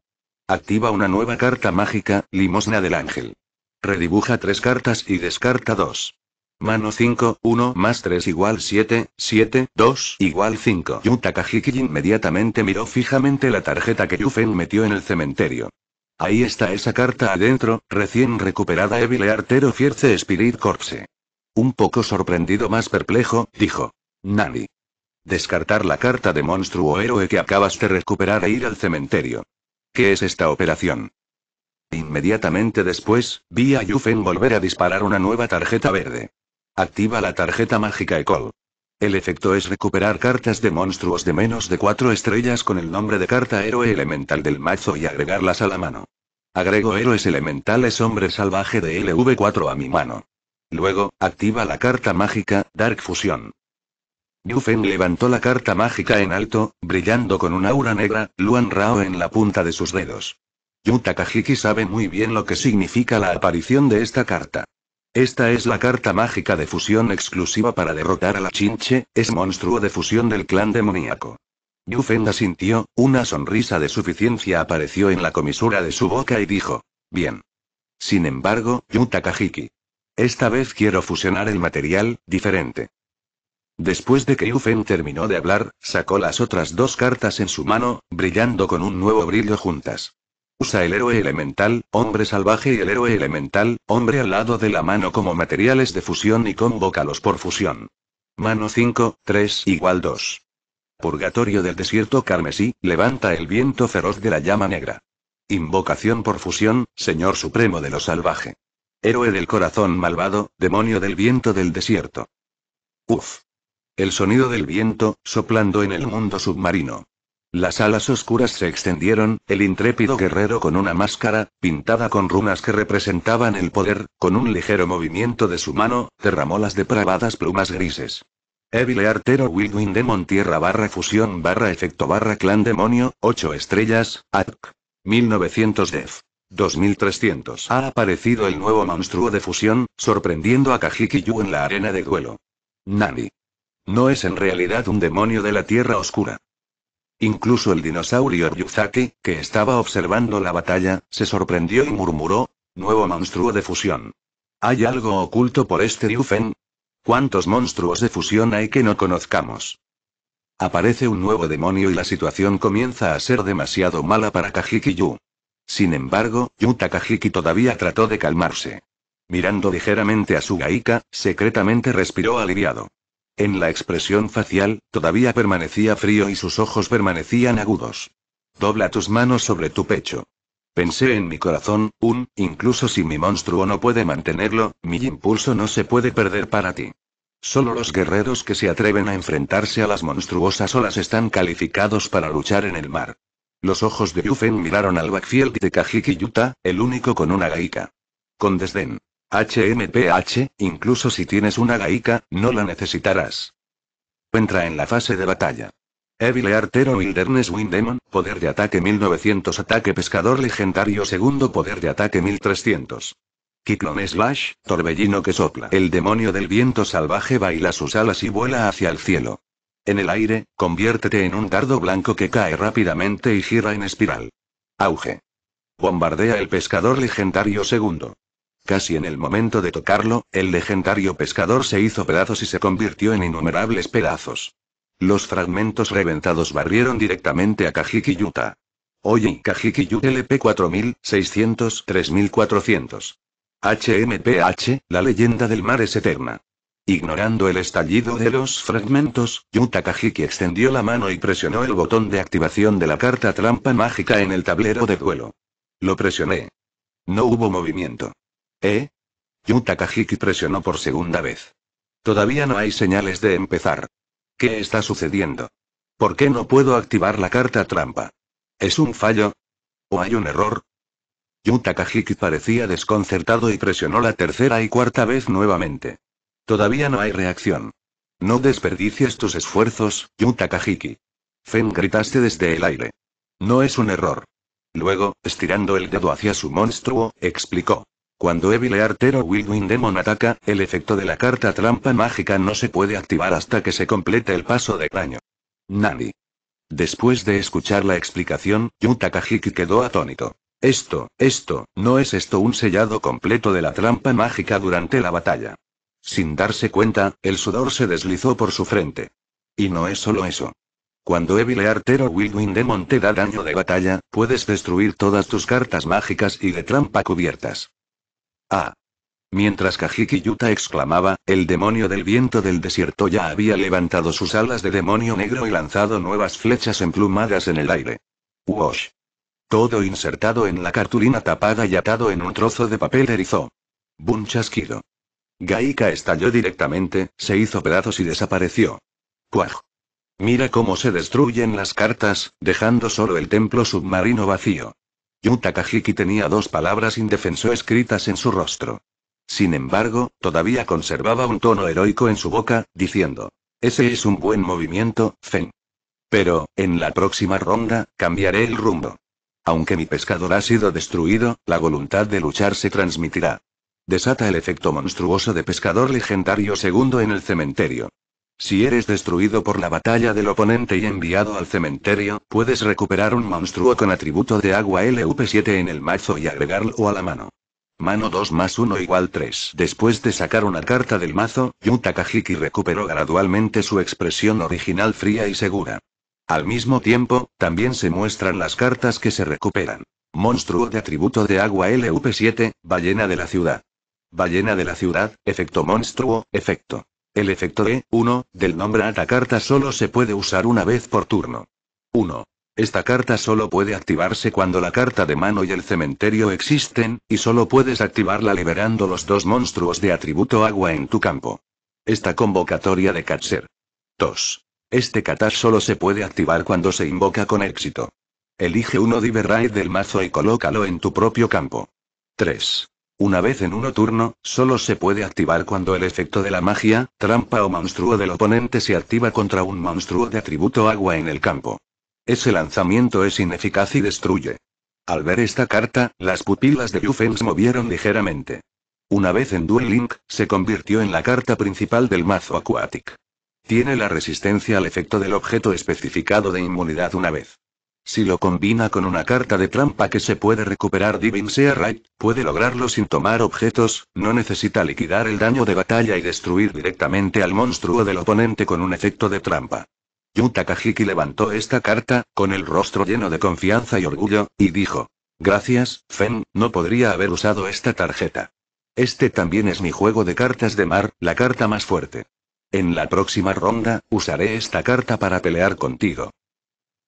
Activa una nueva carta mágica, limosna del ángel. Redibuja tres cartas y descarta dos. Mano 5, 1 más 3 igual 7, 7, 2 igual 5. Yu Takahiki inmediatamente miró fijamente la tarjeta que Yufen metió en el cementerio. Ahí está esa carta adentro, recién recuperada Evil Artero Fierce Spirit Corpse. Un poco sorprendido más perplejo, dijo. Nani. Descartar la carta de monstruo héroe que acabas de recuperar e ir al cementerio. ¿Qué es esta operación? Inmediatamente después, vi a Yufen volver a disparar una nueva tarjeta verde. Activa la tarjeta mágica ECOL. El efecto es recuperar cartas de monstruos de menos de 4 estrellas con el nombre de carta héroe elemental del mazo y agregarlas a la mano. Agrego héroes elementales hombre salvaje de LV4 a mi mano. Luego, activa la carta mágica, Dark Fusion. Yufen levantó la carta mágica en alto, brillando con un aura negra, Luan Rao en la punta de sus dedos. Yu Takahiki sabe muy bien lo que significa la aparición de esta carta. Esta es la carta mágica de fusión exclusiva para derrotar a la Chinche, es monstruo de fusión del clan demoníaco. Yufen asintió, una sonrisa de suficiencia apareció en la comisura de su boca y dijo. Bien. Sin embargo, Yu Esta vez quiero fusionar el material, diferente. Después de que Yufen terminó de hablar, sacó las otras dos cartas en su mano, brillando con un nuevo brillo juntas. Usa el héroe elemental, hombre salvaje y el héroe elemental, hombre al lado de la mano como materiales de fusión y convócalos por fusión. Mano 5, 3 igual 2. Purgatorio del desierto carmesí, levanta el viento feroz de la llama negra. Invocación por fusión, Señor Supremo de lo Salvaje. Héroe del corazón malvado, demonio del viento del desierto. Uf. El sonido del viento, soplando en el mundo submarino. Las alas oscuras se extendieron, el intrépido guerrero con una máscara, pintada con runas que representaban el poder, con un ligero movimiento de su mano, derramó las depravadas plumas grises. Evil Artero Wildwin Demon Tierra barra fusión barra efecto barra clan demonio, 8 estrellas, Arc 1900 def. 2300. Ha aparecido el nuevo monstruo de fusión, sorprendiendo a Kajiki Yu en la arena de duelo. Nani. No es en realidad un demonio de la Tierra Oscura. Incluso el dinosaurio Ryuzaki, que estaba observando la batalla, se sorprendió y murmuró, nuevo monstruo de fusión. ¿Hay algo oculto por este Ryufen? ¿Cuántos monstruos de fusión hay que no conozcamos? Aparece un nuevo demonio y la situación comienza a ser demasiado mala para Kajiki Yu. Sin embargo, Yuta Kajiki todavía trató de calmarse. Mirando ligeramente a su gaika, secretamente respiró aliviado. En la expresión facial, todavía permanecía frío y sus ojos permanecían agudos. Dobla tus manos sobre tu pecho. Pensé en mi corazón, un, incluso si mi monstruo no puede mantenerlo, mi impulso no se puede perder para ti. Solo los guerreros que se atreven a enfrentarse a las monstruosas olas están calificados para luchar en el mar. Los ojos de Yufen miraron al Backfield de Kajiki Yuta, el único con una gaika, Con desdén. HMPH, incluso si tienes una gaika, no la necesitarás. Entra en la fase de batalla. Evile Artero Wilderness Wind Demon, poder de ataque 1900 Ataque pescador legendario segundo poder de ataque 1300 Kiklon Slash, torbellino que sopla El demonio del viento salvaje baila sus alas y vuela hacia el cielo En el aire, conviértete en un dardo blanco que cae rápidamente y gira en espiral Auge Bombardea el pescador legendario segundo Casi en el momento de tocarlo, el legendario pescador se hizo pedazos y se convirtió en innumerables pedazos. Los fragmentos reventados barrieron directamente a Kajiki Yuta. Oye, Kajiki Yuta LP 4600 3400. HMPH, la leyenda del mar es eterna. Ignorando el estallido de los fragmentos, Yuta Kajiki extendió la mano y presionó el botón de activación de la carta trampa mágica en el tablero de duelo. Lo presioné. No hubo movimiento. ¿Eh? Yu Takahiki presionó por segunda vez. Todavía no hay señales de empezar. ¿Qué está sucediendo? ¿Por qué no puedo activar la carta trampa? ¿Es un fallo? ¿O hay un error? Yu Takahiki parecía desconcertado y presionó la tercera y cuarta vez nuevamente. Todavía no hay reacción. No desperdicies tus esfuerzos, Yu Takahiki. Fen gritaste desde el aire. No es un error. Luego, estirando el dedo hacia su monstruo, explicó. Cuando Evil Artero o Demon ataca, el efecto de la carta trampa mágica no se puede activar hasta que se complete el paso de daño. Nani. Después de escuchar la explicación, Yuta quedó atónito. Esto, esto, ¿no es esto un sellado completo de la trampa mágica durante la batalla? Sin darse cuenta, el sudor se deslizó por su frente. Y no es solo eso. Cuando Evil Artero Wind Demon te da daño de batalla, puedes destruir todas tus cartas mágicas y de trampa cubiertas. Ah. Mientras Kajiki Yuta exclamaba, el demonio del viento del desierto ya había levantado sus alas de demonio negro y lanzado nuevas flechas emplumadas en el aire. Wash. Todo insertado en la cartulina tapada y atado en un trozo de papel erizó. Bun Gaika estalló directamente, se hizo pedazos y desapareció. Cuaj. Mira cómo se destruyen las cartas, dejando solo el templo submarino vacío. Yu Takahiki tenía dos palabras indefenso escritas en su rostro. Sin embargo, todavía conservaba un tono heroico en su boca, diciendo: Ese es un buen movimiento, Fen. Pero, en la próxima ronda, cambiaré el rumbo. Aunque mi pescador ha sido destruido, la voluntad de luchar se transmitirá. Desata el efecto monstruoso de pescador legendario segundo en el cementerio. Si eres destruido por la batalla del oponente y enviado al cementerio, puedes recuperar un monstruo con atributo de agua LUP7 en el mazo y agregarlo a la mano. Mano 2 más 1 igual 3. Después de sacar una carta del mazo, Yutakajiki Takahiki recuperó gradualmente su expresión original fría y segura. Al mismo tiempo, también se muestran las cartas que se recuperan. Monstruo de atributo de agua LUP7, ballena de la ciudad. Ballena de la ciudad, efecto monstruo, efecto. El efecto de 1 del nombre Ata carta solo se puede usar una vez por turno. 1. Esta carta solo puede activarse cuando la carta de mano y el cementerio existen, y solo puedes activarla liberando los dos monstruos de atributo agua en tu campo. Esta convocatoria de Katzer. 2. Este Katar solo se puede activar cuando se invoca con éxito. Elige uno de Raid del mazo y colócalo en tu propio campo. 3. Una vez en uno turno, solo se puede activar cuando el efecto de la magia, trampa o monstruo del oponente se activa contra un monstruo de atributo agua en el campo. Ese lanzamiento es ineficaz y destruye. Al ver esta carta, las pupilas de Yufen movieron ligeramente. Una vez en Duel Link, se convirtió en la carta principal del mazo acuático. Tiene la resistencia al efecto del objeto especificado de inmunidad una vez. Si lo combina con una carta de trampa que se puede recuperar Divin Sea Right, puede lograrlo sin tomar objetos, no necesita liquidar el daño de batalla y destruir directamente al monstruo del oponente con un efecto de trampa. Yu Takahiki levantó esta carta, con el rostro lleno de confianza y orgullo, y dijo. Gracias, Fen, no podría haber usado esta tarjeta. Este también es mi juego de cartas de mar, la carta más fuerte. En la próxima ronda, usaré esta carta para pelear contigo.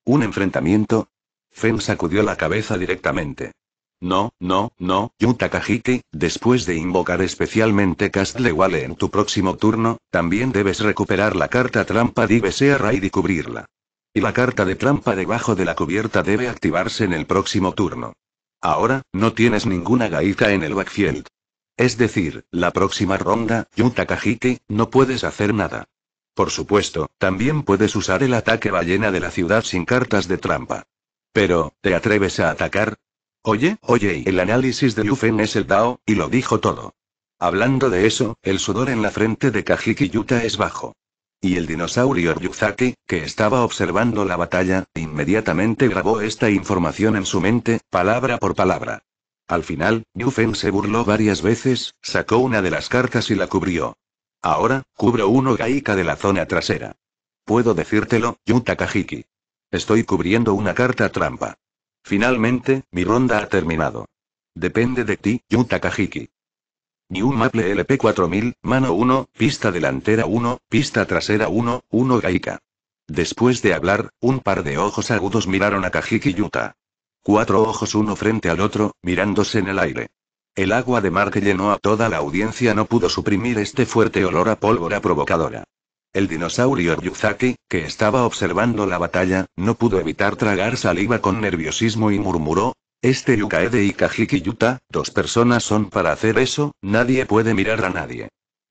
¿Un enfrentamiento? Fen sacudió la cabeza directamente. No, no, no, Yutakajiki, después de invocar especialmente Castle wale en tu próximo turno, también debes recuperar la carta trampa de Ibesea Raid y cubrirla. Y la carta de trampa debajo de la cubierta debe activarse en el próximo turno. Ahora, no tienes ninguna gaita en el backfield. Es decir, la próxima ronda, Yutakajiki, no puedes hacer nada. Por supuesto, también puedes usar el ataque ballena de la ciudad sin cartas de trampa. Pero, ¿te atreves a atacar? Oye, oye, el análisis de Yufen es el Dao, y lo dijo todo. Hablando de eso, el sudor en la frente de Kajiki Yuta es bajo. Y el dinosaurio Ryuzaki, que estaba observando la batalla, inmediatamente grabó esta información en su mente, palabra por palabra. Al final, Yufen se burló varias veces, sacó una de las cartas y la cubrió. Ahora, cubro uno Gaika de la zona trasera. Puedo decírtelo, Yuta Kajiki. Estoy cubriendo una carta trampa. Finalmente, mi ronda ha terminado. Depende de ti, Yuta Kajiki. Ni un Maple LP4000, mano 1, pista delantera 1, pista trasera 1, uno Gaika. Después de hablar, un par de ojos agudos miraron a Kajiki Yuta. Cuatro ojos uno frente al otro, mirándose en el aire. El agua de mar que llenó a toda la audiencia no pudo suprimir este fuerte olor a pólvora provocadora. El dinosaurio Yuzaki, que estaba observando la batalla, no pudo evitar tragar saliva con nerviosismo y murmuró, este Yukaede y Kajiki Yuta, dos personas son para hacer eso, nadie puede mirar a nadie.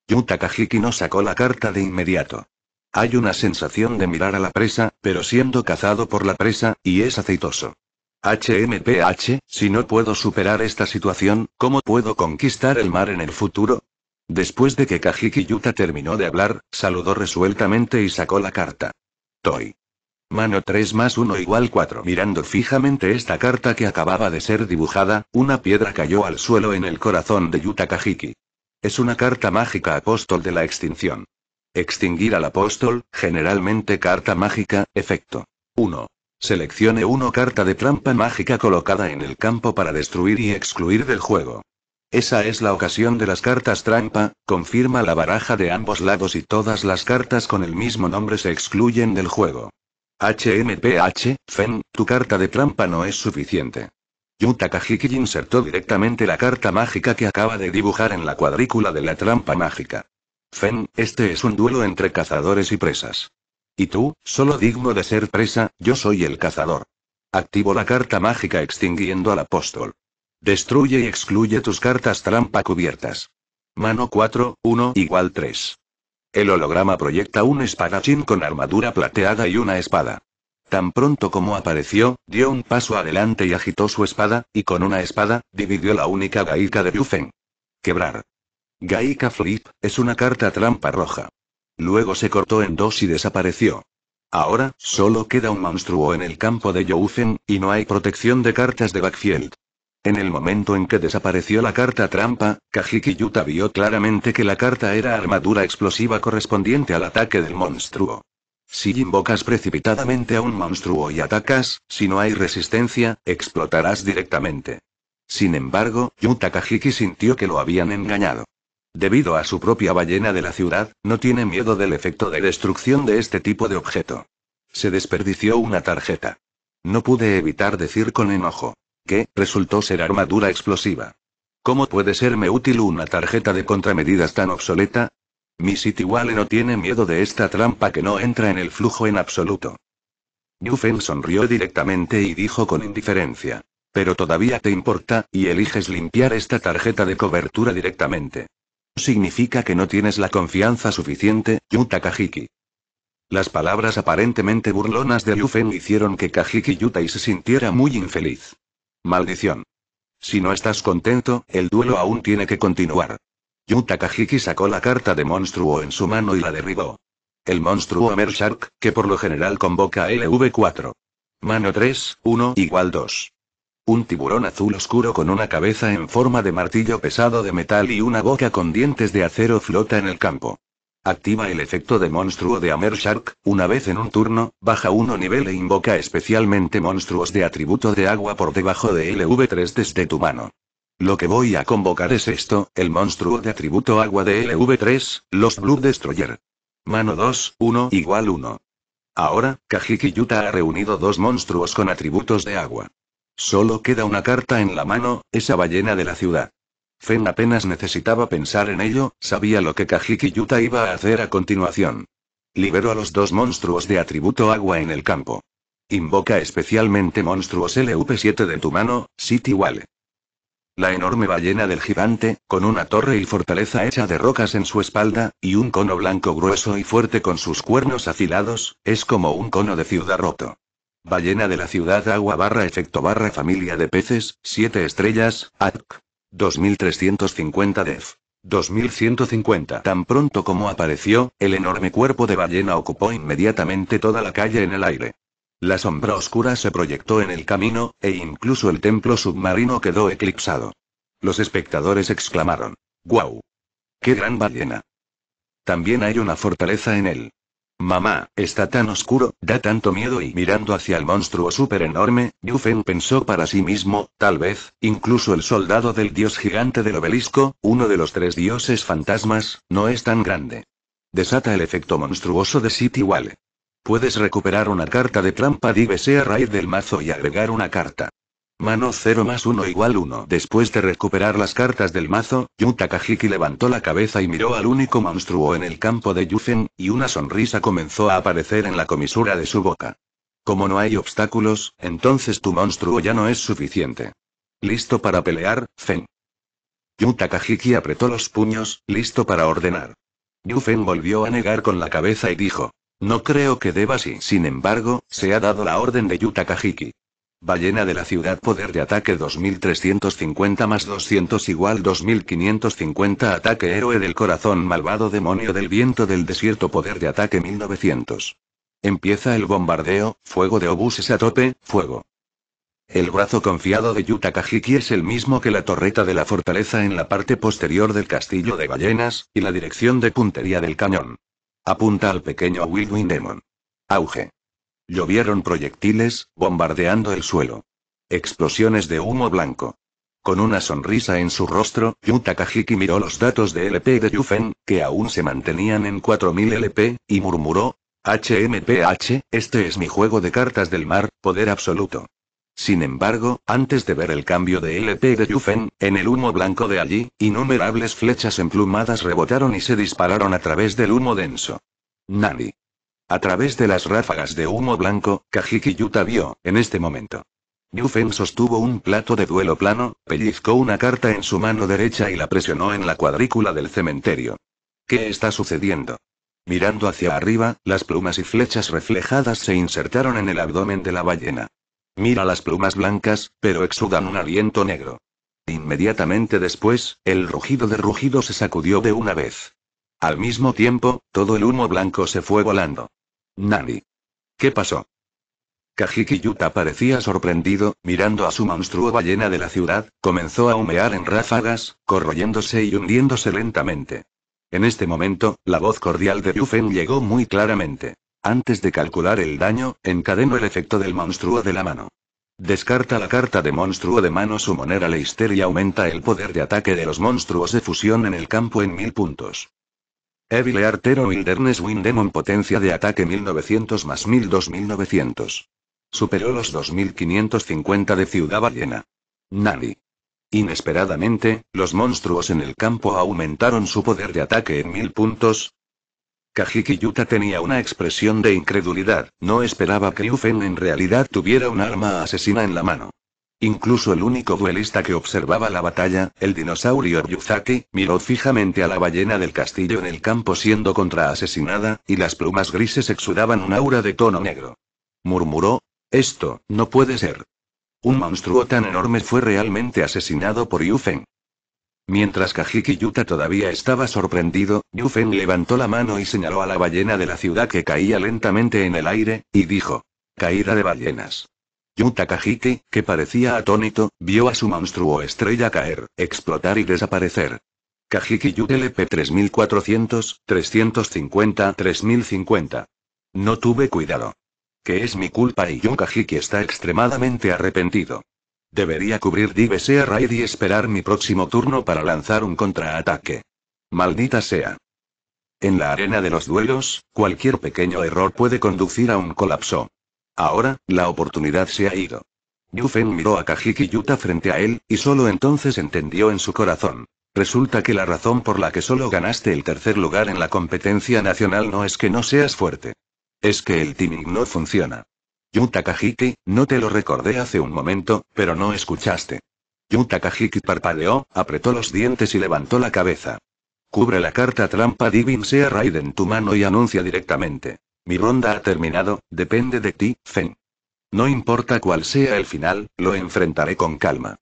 Yuta Kajiki no sacó la carta de inmediato. Hay una sensación de mirar a la presa, pero siendo cazado por la presa, y es aceitoso. HMPH, si no puedo superar esta situación, ¿cómo puedo conquistar el mar en el futuro? Después de que Kajiki Yuta terminó de hablar, saludó resueltamente y sacó la carta. Toy. Mano 3 más 1 igual 4. Mirando fijamente esta carta que acababa de ser dibujada, una piedra cayó al suelo en el corazón de Yuta Kajiki. Es una carta mágica apóstol de la extinción. Extinguir al apóstol, generalmente carta mágica, efecto. 1. Seleccione una carta de trampa mágica colocada en el campo para destruir y excluir del juego. Esa es la ocasión de las cartas trampa, confirma la baraja de ambos lados y todas las cartas con el mismo nombre se excluyen del juego. HMPH, Fen, tu carta de trampa no es suficiente. Yuta Kajiki insertó directamente la carta mágica que acaba de dibujar en la cuadrícula de la trampa mágica. Fen, este es un duelo entre cazadores y presas. Y tú, solo digno de ser presa, yo soy el cazador. Activo la carta mágica extinguiendo al apóstol. Destruye y excluye tus cartas trampa cubiertas. Mano 4, 1 igual 3. El holograma proyecta un espadachín con armadura plateada y una espada. Tan pronto como apareció, dio un paso adelante y agitó su espada, y con una espada, dividió la única gaica de Yufen. Quebrar. Gaika Flip, es una carta trampa roja. Luego se cortó en dos y desapareció. Ahora, solo queda un monstruo en el campo de Youfen, y no hay protección de cartas de Backfield. En el momento en que desapareció la carta trampa, Kajiki Yuta vio claramente que la carta era armadura explosiva correspondiente al ataque del monstruo. Si invocas precipitadamente a un monstruo y atacas, si no hay resistencia, explotarás directamente. Sin embargo, Yuta Kajiki sintió que lo habían engañado. Debido a su propia ballena de la ciudad, no tiene miedo del efecto de destrucción de este tipo de objeto. Se desperdició una tarjeta. No pude evitar decir con enojo. Que, resultó ser armadura explosiva. ¿Cómo puede serme útil una tarjeta de contramedidas tan obsoleta? Mi City Wale no tiene miedo de esta trampa que no entra en el flujo en absoluto. Newfen sonrió directamente y dijo con indiferencia. Pero todavía te importa, y eliges limpiar esta tarjeta de cobertura directamente significa que no tienes la confianza suficiente, Yuta Kajiki. Las palabras aparentemente burlonas de Liu hicieron que Kajiki y se sintiera muy infeliz. Maldición. Si no estás contento, el duelo aún tiene que continuar. Yuta Kajiki sacó la carta de monstruo en su mano y la derribó. El monstruo Mershark, que por lo general convoca a LV4. Mano 3, 1 igual 2. Un tiburón azul oscuro con una cabeza en forma de martillo pesado de metal y una boca con dientes de acero flota en el campo. Activa el efecto de monstruo de Amer Shark, una vez en un turno, baja uno nivel e invoca especialmente monstruos de atributo de agua por debajo de LV3 desde tu mano. Lo que voy a convocar es esto, el monstruo de atributo agua de LV3, los Blue Destroyer. Mano 2, 1 igual 1. Ahora, Kajiki Yuta ha reunido dos monstruos con atributos de agua. Solo queda una carta en la mano, esa ballena de la ciudad. Fen apenas necesitaba pensar en ello, sabía lo que Kajiki Yuta iba a hacer a continuación. Liberó a los dos monstruos de atributo agua en el campo. Invoca especialmente monstruos LV7 de tu mano, City Wale. La enorme ballena del gigante, con una torre y fortaleza hecha de rocas en su espalda, y un cono blanco grueso y fuerte con sus cuernos afilados, es como un cono de ciudad roto. Ballena de la ciudad agua barra efecto barra familia de peces, 7 estrellas, ATC. 2350 DEF. 2150. Tan pronto como apareció, el enorme cuerpo de ballena ocupó inmediatamente toda la calle en el aire. La sombra oscura se proyectó en el camino, e incluso el templo submarino quedó eclipsado. Los espectadores exclamaron. ¡Guau! ¡Qué gran ballena! También hay una fortaleza en él. Mamá, está tan oscuro, da tanto miedo y mirando hacia el monstruo súper enorme, Yufen pensó para sí mismo, tal vez, incluso el soldado del dios gigante del obelisco, uno de los tres dioses fantasmas, no es tan grande. Desata el efecto monstruoso de City Wall. Puedes recuperar una carta de trampa a raíz del mazo y agregar una carta. Mano 0 más 1 igual 1. Después de recuperar las cartas del mazo, Yuta levantó la cabeza y miró al único monstruo en el campo de Yufen, y una sonrisa comenzó a aparecer en la comisura de su boca. Como no hay obstáculos, entonces tu monstruo ya no es suficiente. ¿Listo para pelear, Zen. Yuta apretó los puños, listo para ordenar. Yufen volvió a negar con la cabeza y dijo. No creo que deba sin embargo, se ha dado la orden de Yuta Ballena de la ciudad Poder de ataque 2350 más 200 igual 2550 Ataque héroe del corazón malvado demonio del viento del desierto Poder de ataque 1900 Empieza el bombardeo, fuego de obuses a tope, fuego el brazo confiado de Yuta Kajiki es el mismo que la torreta de la fortaleza en la parte posterior del castillo de ballenas, y la dirección de puntería del cañón. Apunta al pequeño Wing Demon. Auge. Llovieron proyectiles, bombardeando el suelo. Explosiones de humo blanco. Con una sonrisa en su rostro, Yu Takahiki miró los datos de LP de Yufen, que aún se mantenían en 4000 LP, y murmuró: HMPH, este es mi juego de cartas del mar, poder absoluto. Sin embargo, antes de ver el cambio de LP de Yufen, en el humo blanco de allí, innumerables flechas emplumadas rebotaron y se dispararon a través del humo denso. Nani. A través de las ráfagas de humo blanco, Kajiki Yuta vio, en este momento. Yufen sostuvo un plato de duelo plano, pellizcó una carta en su mano derecha y la presionó en la cuadrícula del cementerio. ¿Qué está sucediendo? Mirando hacia arriba, las plumas y flechas reflejadas se insertaron en el abdomen de la ballena. Mira las plumas blancas, pero exudan un aliento negro. Inmediatamente después, el rugido de rugido se sacudió de una vez. Al mismo tiempo, todo el humo blanco se fue volando. Nani. ¿Qué pasó? Kajiki Yuta parecía sorprendido, mirando a su monstruo ballena de la ciudad, comenzó a humear en ráfagas, corroyéndose y hundiéndose lentamente. En este momento, la voz cordial de Yufen llegó muy claramente. Antes de calcular el daño, encadenó el efecto del monstruo de la mano. Descarta la carta de monstruo de mano su monera Leister y aumenta el poder de ataque de los monstruos de fusión en el campo en mil puntos. Evil Artero Wilderness Windemon potencia de ataque 1900 más 12900. Superó los 2550 de Ciudad Ballena. Nani. Inesperadamente, los monstruos en el campo aumentaron su poder de ataque en mil puntos. Kajiki Yuta tenía una expresión de incredulidad, no esperaba que Ufen en realidad tuviera un arma asesina en la mano. Incluso el único duelista que observaba la batalla, el dinosaurio Yuzaki, miró fijamente a la ballena del castillo en el campo siendo asesinada, y las plumas grises exudaban un aura de tono negro. Murmuró, esto, no puede ser. Un monstruo tan enorme fue realmente asesinado por Yufen. Mientras Kajiki Yuta todavía estaba sorprendido, Yufen levantó la mano y señaló a la ballena de la ciudad que caía lentamente en el aire, y dijo, caída de ballenas. Yuta Takahiki, que parecía atónito, vio a su monstruo estrella caer, explotar y desaparecer. Kajiki Yu LP 3400, 350, 3050. No tuve cuidado. Que es mi culpa y Yu Kajiki está extremadamente arrepentido. Debería cubrir Divesea Raid y esperar mi próximo turno para lanzar un contraataque. Maldita sea. En la arena de los duelos, cualquier pequeño error puede conducir a un colapso. Ahora, la oportunidad se ha ido. Yufen miró a Kajiki Yuta frente a él, y solo entonces entendió en su corazón. Resulta que la razón por la que solo ganaste el tercer lugar en la competencia nacional no es que no seas fuerte. Es que el timing no funciona. Yuta Kajiki, no te lo recordé hace un momento, pero no escuchaste. Yuta Kajiki parpadeó, apretó los dientes y levantó la cabeza. Cubre la carta trampa Divin Sea Raiden en tu mano y anuncia directamente. Mi ronda ha terminado, depende de ti, Fen. No importa cuál sea el final, lo enfrentaré con calma.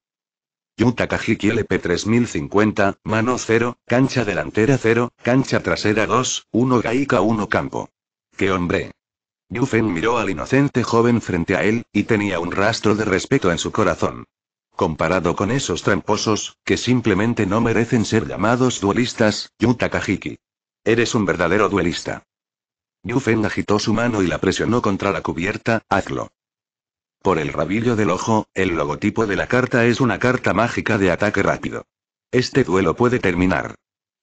Yu Takahiki LP3050, mano 0, cancha delantera 0, cancha trasera 2, 1 Gaika 1 campo. ¡Qué hombre! Yu Fen miró al inocente joven frente a él, y tenía un rastro de respeto en su corazón. Comparado con esos tramposos, que simplemente no merecen ser llamados duelistas, Yu Takahiki. Eres un verdadero duelista. Feng agitó su mano y la presionó contra la cubierta, hazlo. Por el rabillo del ojo, el logotipo de la carta es una carta mágica de ataque rápido. Este duelo puede terminar.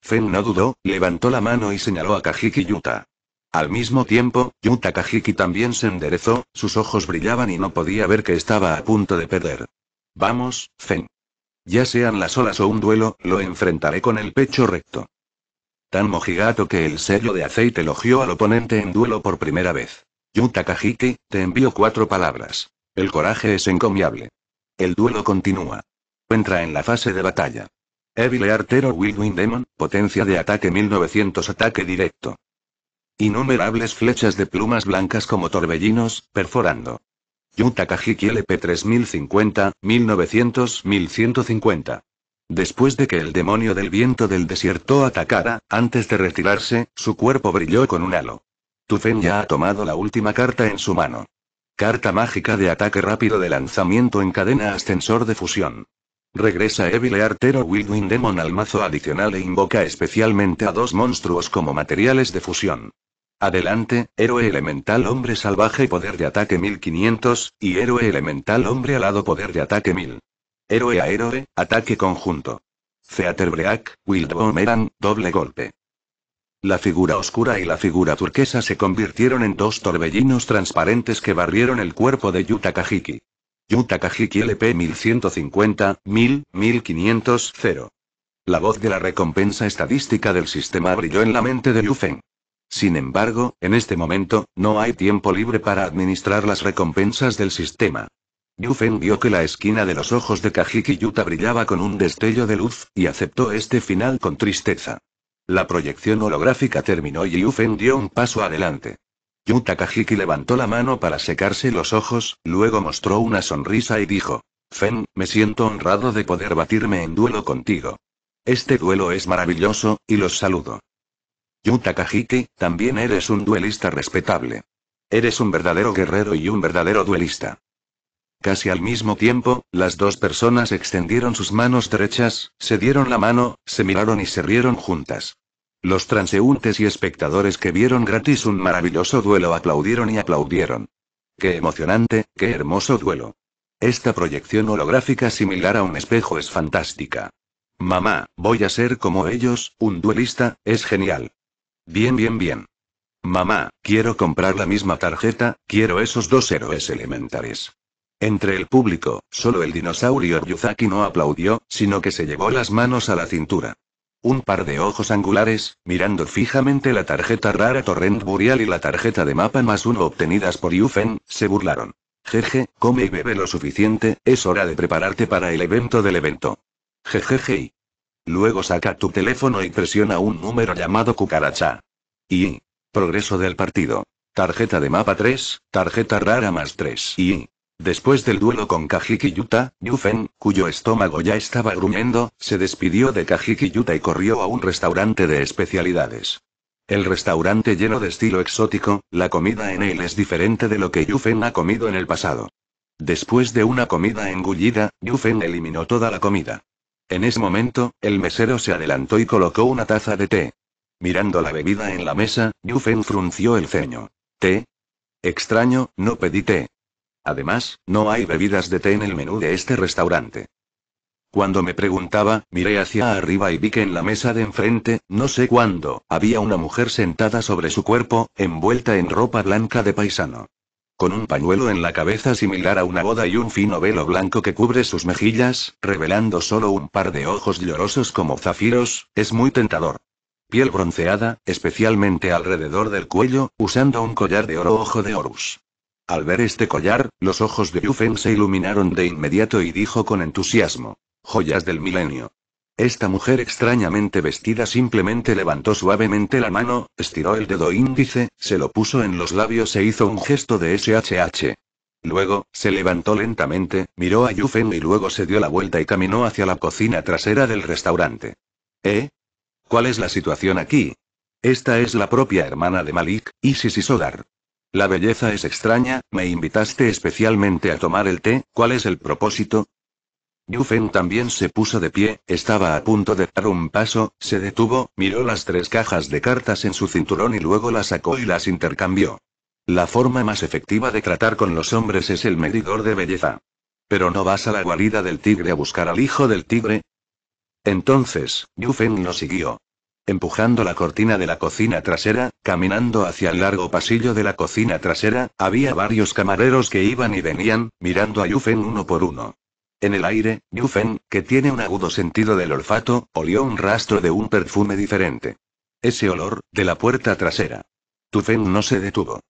Fen no dudó, levantó la mano y señaló a Kajiki Yuta. Al mismo tiempo, Yuta Kajiki también se enderezó, sus ojos brillaban y no podía ver que estaba a punto de perder. Vamos, Fen. Ya sean las olas o un duelo, lo enfrentaré con el pecho recto. Tan mojigato que el sello de aceite elogió al oponente en duelo por primera vez. yutakajiki Takahiki, te envío cuatro palabras. El coraje es encomiable. El duelo continúa. Entra en la fase de batalla. Evil Artero Win Demon, potencia de ataque 1900 ataque directo. Innumerables flechas de plumas blancas como torbellinos, perforando. yutakajiki LP 3050, 1900, 1150. Después de que el demonio del viento del desierto atacara, antes de retirarse, su cuerpo brilló con un halo. Tufen ya ha tomado la última carta en su mano. Carta mágica de ataque rápido de lanzamiento en cadena ascensor de fusión. Regresa Evil Artero Wildwin Demon al mazo adicional e invoca especialmente a dos monstruos como materiales de fusión. Adelante, héroe elemental hombre salvaje poder de ataque 1500, y héroe elemental hombre alado poder de ataque 1000. Héroe a héroe, ataque conjunto. Theaterbreak, Wild eran, doble golpe. La figura oscura y la figura turquesa se convirtieron en dos torbellinos transparentes que barrieron el cuerpo de Yuta Kajiki. Yuta LP 1150, 1000, 1500, 0. La voz de la recompensa estadística del sistema brilló en la mente de Yufen. Sin embargo, en este momento, no hay tiempo libre para administrar las recompensas del sistema. Yufen vio que la esquina de los ojos de Kajiki Yuta brillaba con un destello de luz, y aceptó este final con tristeza. La proyección holográfica terminó y Yufen dio un paso adelante. Yuta Kajiki levantó la mano para secarse los ojos, luego mostró una sonrisa y dijo: Fen, me siento honrado de poder batirme en duelo contigo. Este duelo es maravilloso, y los saludo. Yuta Kajiki, también eres un duelista respetable. Eres un verdadero guerrero y un verdadero duelista. Casi al mismo tiempo, las dos personas extendieron sus manos derechas, se dieron la mano, se miraron y se rieron juntas. Los transeúntes y espectadores que vieron gratis un maravilloso duelo aplaudieron y aplaudieron. Qué emocionante, qué hermoso duelo. Esta proyección holográfica similar a un espejo es fantástica. Mamá, voy a ser como ellos, un duelista, es genial. Bien, bien, bien. Mamá, quiero comprar la misma tarjeta, quiero esos dos héroes elementales. Entre el público, solo el dinosaurio Yuzaki no aplaudió, sino que se llevó las manos a la cintura. Un par de ojos angulares, mirando fijamente la tarjeta rara Torrent Burial y la tarjeta de mapa más uno obtenidas por Yufen, se burlaron. Jeje, come y bebe lo suficiente, es hora de prepararte para el evento del evento. Jejeje. Luego saca tu teléfono y presiona un número llamado cucaracha. Y. Progreso del partido. Tarjeta de mapa 3, tarjeta rara más 3 y. Después del duelo con Kajiki Yuta, Yufen, cuyo estómago ya estaba gruñendo, se despidió de Kajiki Yuta y corrió a un restaurante de especialidades. El restaurante lleno de estilo exótico, la comida en él es diferente de lo que Yufen ha comido en el pasado. Después de una comida engullida, Yufen eliminó toda la comida. En ese momento, el mesero se adelantó y colocó una taza de té. Mirando la bebida en la mesa, Yufen frunció el ceño. ¿Té? Extraño, no pedí té. Además, no hay bebidas de té en el menú de este restaurante. Cuando me preguntaba, miré hacia arriba y vi que en la mesa de enfrente, no sé cuándo, había una mujer sentada sobre su cuerpo, envuelta en ropa blanca de paisano. Con un pañuelo en la cabeza similar a una boda y un fino velo blanco que cubre sus mejillas, revelando solo un par de ojos llorosos como zafiros, es muy tentador. Piel bronceada, especialmente alrededor del cuello, usando un collar de oro ojo de Horus. Al ver este collar, los ojos de Yufen se iluminaron de inmediato y dijo con entusiasmo: Joyas del milenio. Esta mujer extrañamente vestida simplemente levantó suavemente la mano, estiró el dedo índice, se lo puso en los labios e hizo un gesto de SHH. Luego, se levantó lentamente, miró a Yufen y luego se dio la vuelta y caminó hacia la cocina trasera del restaurante. ¿Eh? ¿Cuál es la situación aquí? Esta es la propia hermana de Malik, Isis y Sodar. La belleza es extraña, me invitaste especialmente a tomar el té, ¿cuál es el propósito? Yufen también se puso de pie, estaba a punto de dar un paso, se detuvo, miró las tres cajas de cartas en su cinturón y luego las sacó y las intercambió. La forma más efectiva de tratar con los hombres es el medidor de belleza. Pero no vas a la guarida del tigre a buscar al hijo del tigre. Entonces, Yufen lo siguió. Empujando la cortina de la cocina trasera, caminando hacia el largo pasillo de la cocina trasera, había varios camareros que iban y venían, mirando a Yufen uno por uno. En el aire, Yufen, que tiene un agudo sentido del olfato, olió un rastro de un perfume diferente. Ese olor, de la puerta trasera. Tufen no se detuvo.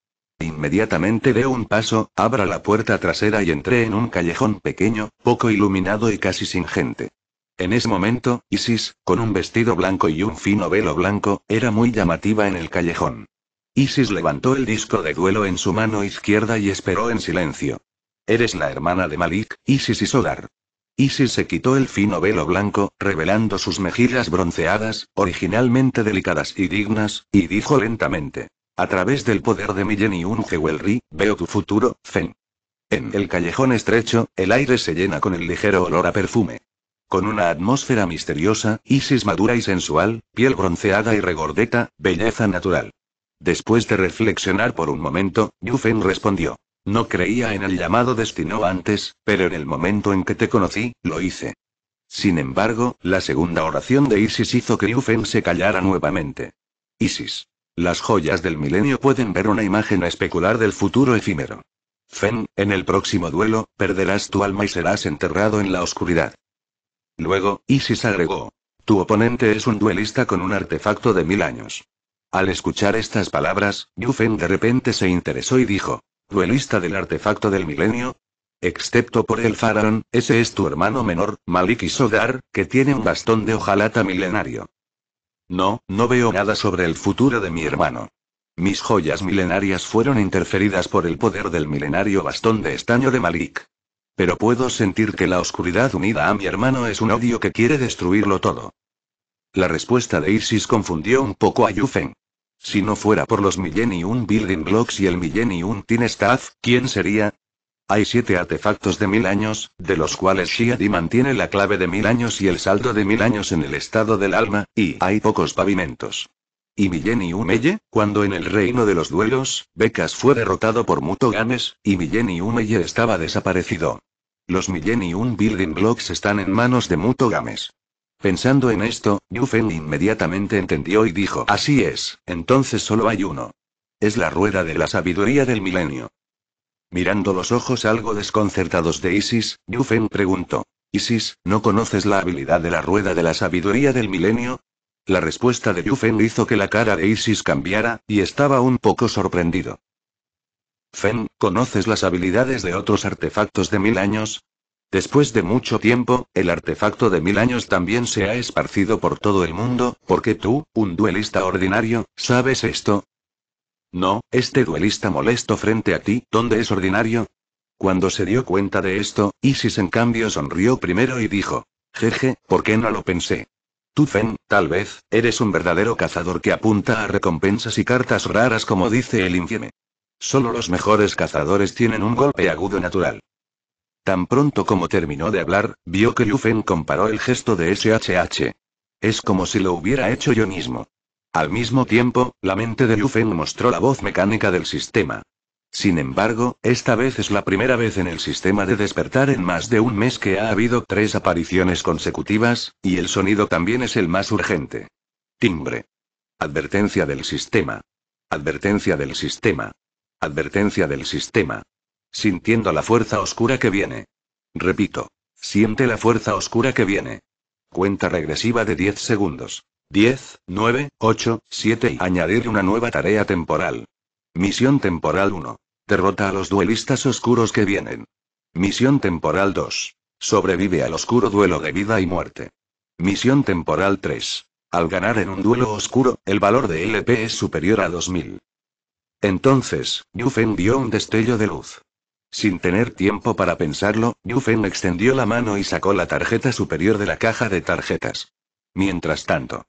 Inmediatamente de un paso, abra la puerta trasera y entré en un callejón pequeño, poco iluminado y casi sin gente. En ese momento, Isis, con un vestido blanco y un fino velo blanco, era muy llamativa en el callejón. Isis levantó el disco de duelo en su mano izquierda y esperó en silencio. Eres la hermana de Malik, Isis y Sodar. Isis se quitó el fino velo blanco, revelando sus mejillas bronceadas, originalmente delicadas y dignas, y dijo lentamente. A través del poder de Millen y un veo tu futuro, Fen. En el callejón estrecho, el aire se llena con el ligero olor a perfume. Con una atmósfera misteriosa, Isis madura y sensual, piel bronceada y regordeta, belleza natural. Después de reflexionar por un momento, Yufen respondió. No creía en el llamado destino antes, pero en el momento en que te conocí, lo hice. Sin embargo, la segunda oración de Isis hizo que Yufen se callara nuevamente. Isis. Las joyas del milenio pueden ver una imagen especular del futuro efímero. Fen, en el próximo duelo, perderás tu alma y serás enterrado en la oscuridad. Luego, Isis agregó. Tu oponente es un duelista con un artefacto de mil años. Al escuchar estas palabras, Yufen de repente se interesó y dijo. ¿Duelista del artefacto del milenio? Excepto por el faraón, ese es tu hermano menor, Malik Isodar, que tiene un bastón de hojalata milenario. No, no veo nada sobre el futuro de mi hermano. Mis joyas milenarias fueron interferidas por el poder del milenario bastón de estaño de Malik. Pero puedo sentir que la oscuridad unida a mi hermano es un odio que quiere destruirlo todo. La respuesta de Isis confundió un poco a Yufen. Si no fuera por los Millennium Building Blocks y el Millennium Teen Staff, ¿quién sería? Hay siete artefactos de mil años, de los cuales Shiadi mantiene la clave de mil años y el saldo de mil años en el estado del alma, y hay pocos pavimentos y Millenium y cuando en el reino de los duelos, Becas fue derrotado por Mutogames, y Millenium y estaba desaparecido. Los Millenium Building Blocks están en manos de Mutogames. Pensando en esto, Yufen inmediatamente entendió y dijo: Así es, entonces solo hay uno. Es la rueda de la sabiduría del milenio. Mirando los ojos algo desconcertados de Isis, Yufen preguntó: Isis, ¿no conoces la habilidad de la rueda de la sabiduría del milenio? La respuesta de Yufen hizo que la cara de Isis cambiara, y estaba un poco sorprendido. Fen, ¿conoces las habilidades de otros artefactos de mil años? Después de mucho tiempo, el artefacto de mil años también se ha esparcido por todo el mundo, porque tú, un duelista ordinario, sabes esto. No, este duelista molesto frente a ti, ¿dónde es ordinario? Cuando se dio cuenta de esto, Isis en cambio sonrió primero y dijo, Jeje, ¿por qué no lo pensé? Tú, tal vez, eres un verdadero cazador que apunta a recompensas y cartas raras como dice el infieme. Solo los mejores cazadores tienen un golpe agudo natural. Tan pronto como terminó de hablar, vio que Liu comparó el gesto de SHH. Es como si lo hubiera hecho yo mismo. Al mismo tiempo, la mente de Yu mostró la voz mecánica del sistema, sin embargo, esta vez es la primera vez en el sistema de despertar en más de un mes que ha habido tres apariciones consecutivas, y el sonido también es el más urgente. Timbre. Advertencia del sistema. Advertencia del sistema. Advertencia del sistema. Sintiendo la fuerza oscura que viene. Repito. Siente la fuerza oscura que viene. Cuenta regresiva de 10 segundos. 10, 9, 8, 7 y añadir una nueva tarea temporal. Misión temporal 1. Derrota a los duelistas oscuros que vienen. Misión temporal 2. Sobrevive al oscuro duelo de vida y muerte. Misión temporal 3. Al ganar en un duelo oscuro, el valor de LP es superior a 2000. Entonces, Yufen dio un destello de luz. Sin tener tiempo para pensarlo, Yufen extendió la mano y sacó la tarjeta superior de la caja de tarjetas. Mientras tanto,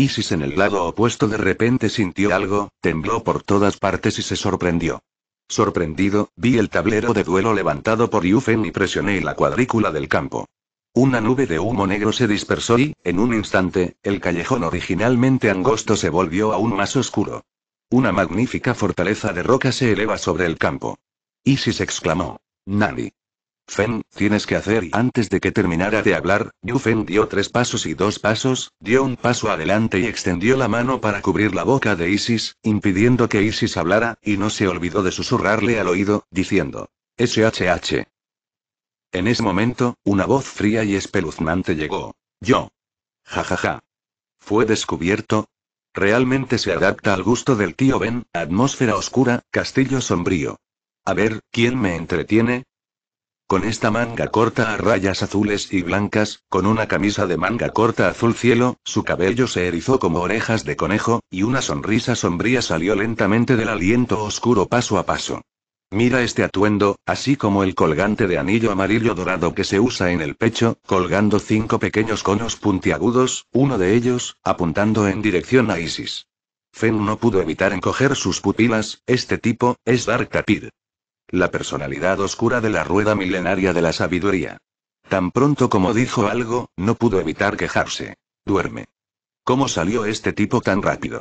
Isis en el lado opuesto de repente sintió algo, tembló por todas partes y se sorprendió. Sorprendido, vi el tablero de duelo levantado por Yufen y presioné la cuadrícula del campo. Una nube de humo negro se dispersó y, en un instante, el callejón originalmente angosto se volvió aún más oscuro. Una magnífica fortaleza de roca se eleva sobre el campo. Isis exclamó. Nani. Fen, tienes que hacer y antes de que terminara de hablar, Yu Fen dio tres pasos y dos pasos, dio un paso adelante y extendió la mano para cubrir la boca de Isis, impidiendo que Isis hablara, y no se olvidó de susurrarle al oído, diciendo, SHH. En ese momento, una voz fría y espeluznante llegó. Yo. Ja Ja, ja. Fue descubierto, Realmente se adapta al gusto del tío Ben, atmósfera oscura, castillo sombrío. A ver, ¿quién me entretiene? con esta manga corta a rayas azules y blancas, con una camisa de manga corta azul cielo, su cabello se erizó como orejas de conejo, y una sonrisa sombría salió lentamente del aliento oscuro paso a paso. Mira este atuendo, así como el colgante de anillo amarillo dorado que se usa en el pecho, colgando cinco pequeños conos puntiagudos, uno de ellos, apuntando en dirección a Isis. Fen no pudo evitar encoger sus pupilas, este tipo, es Dark Tapir. La personalidad oscura de la rueda milenaria de la sabiduría. Tan pronto como dijo algo, no pudo evitar quejarse. Duerme. ¿Cómo salió este tipo tan rápido?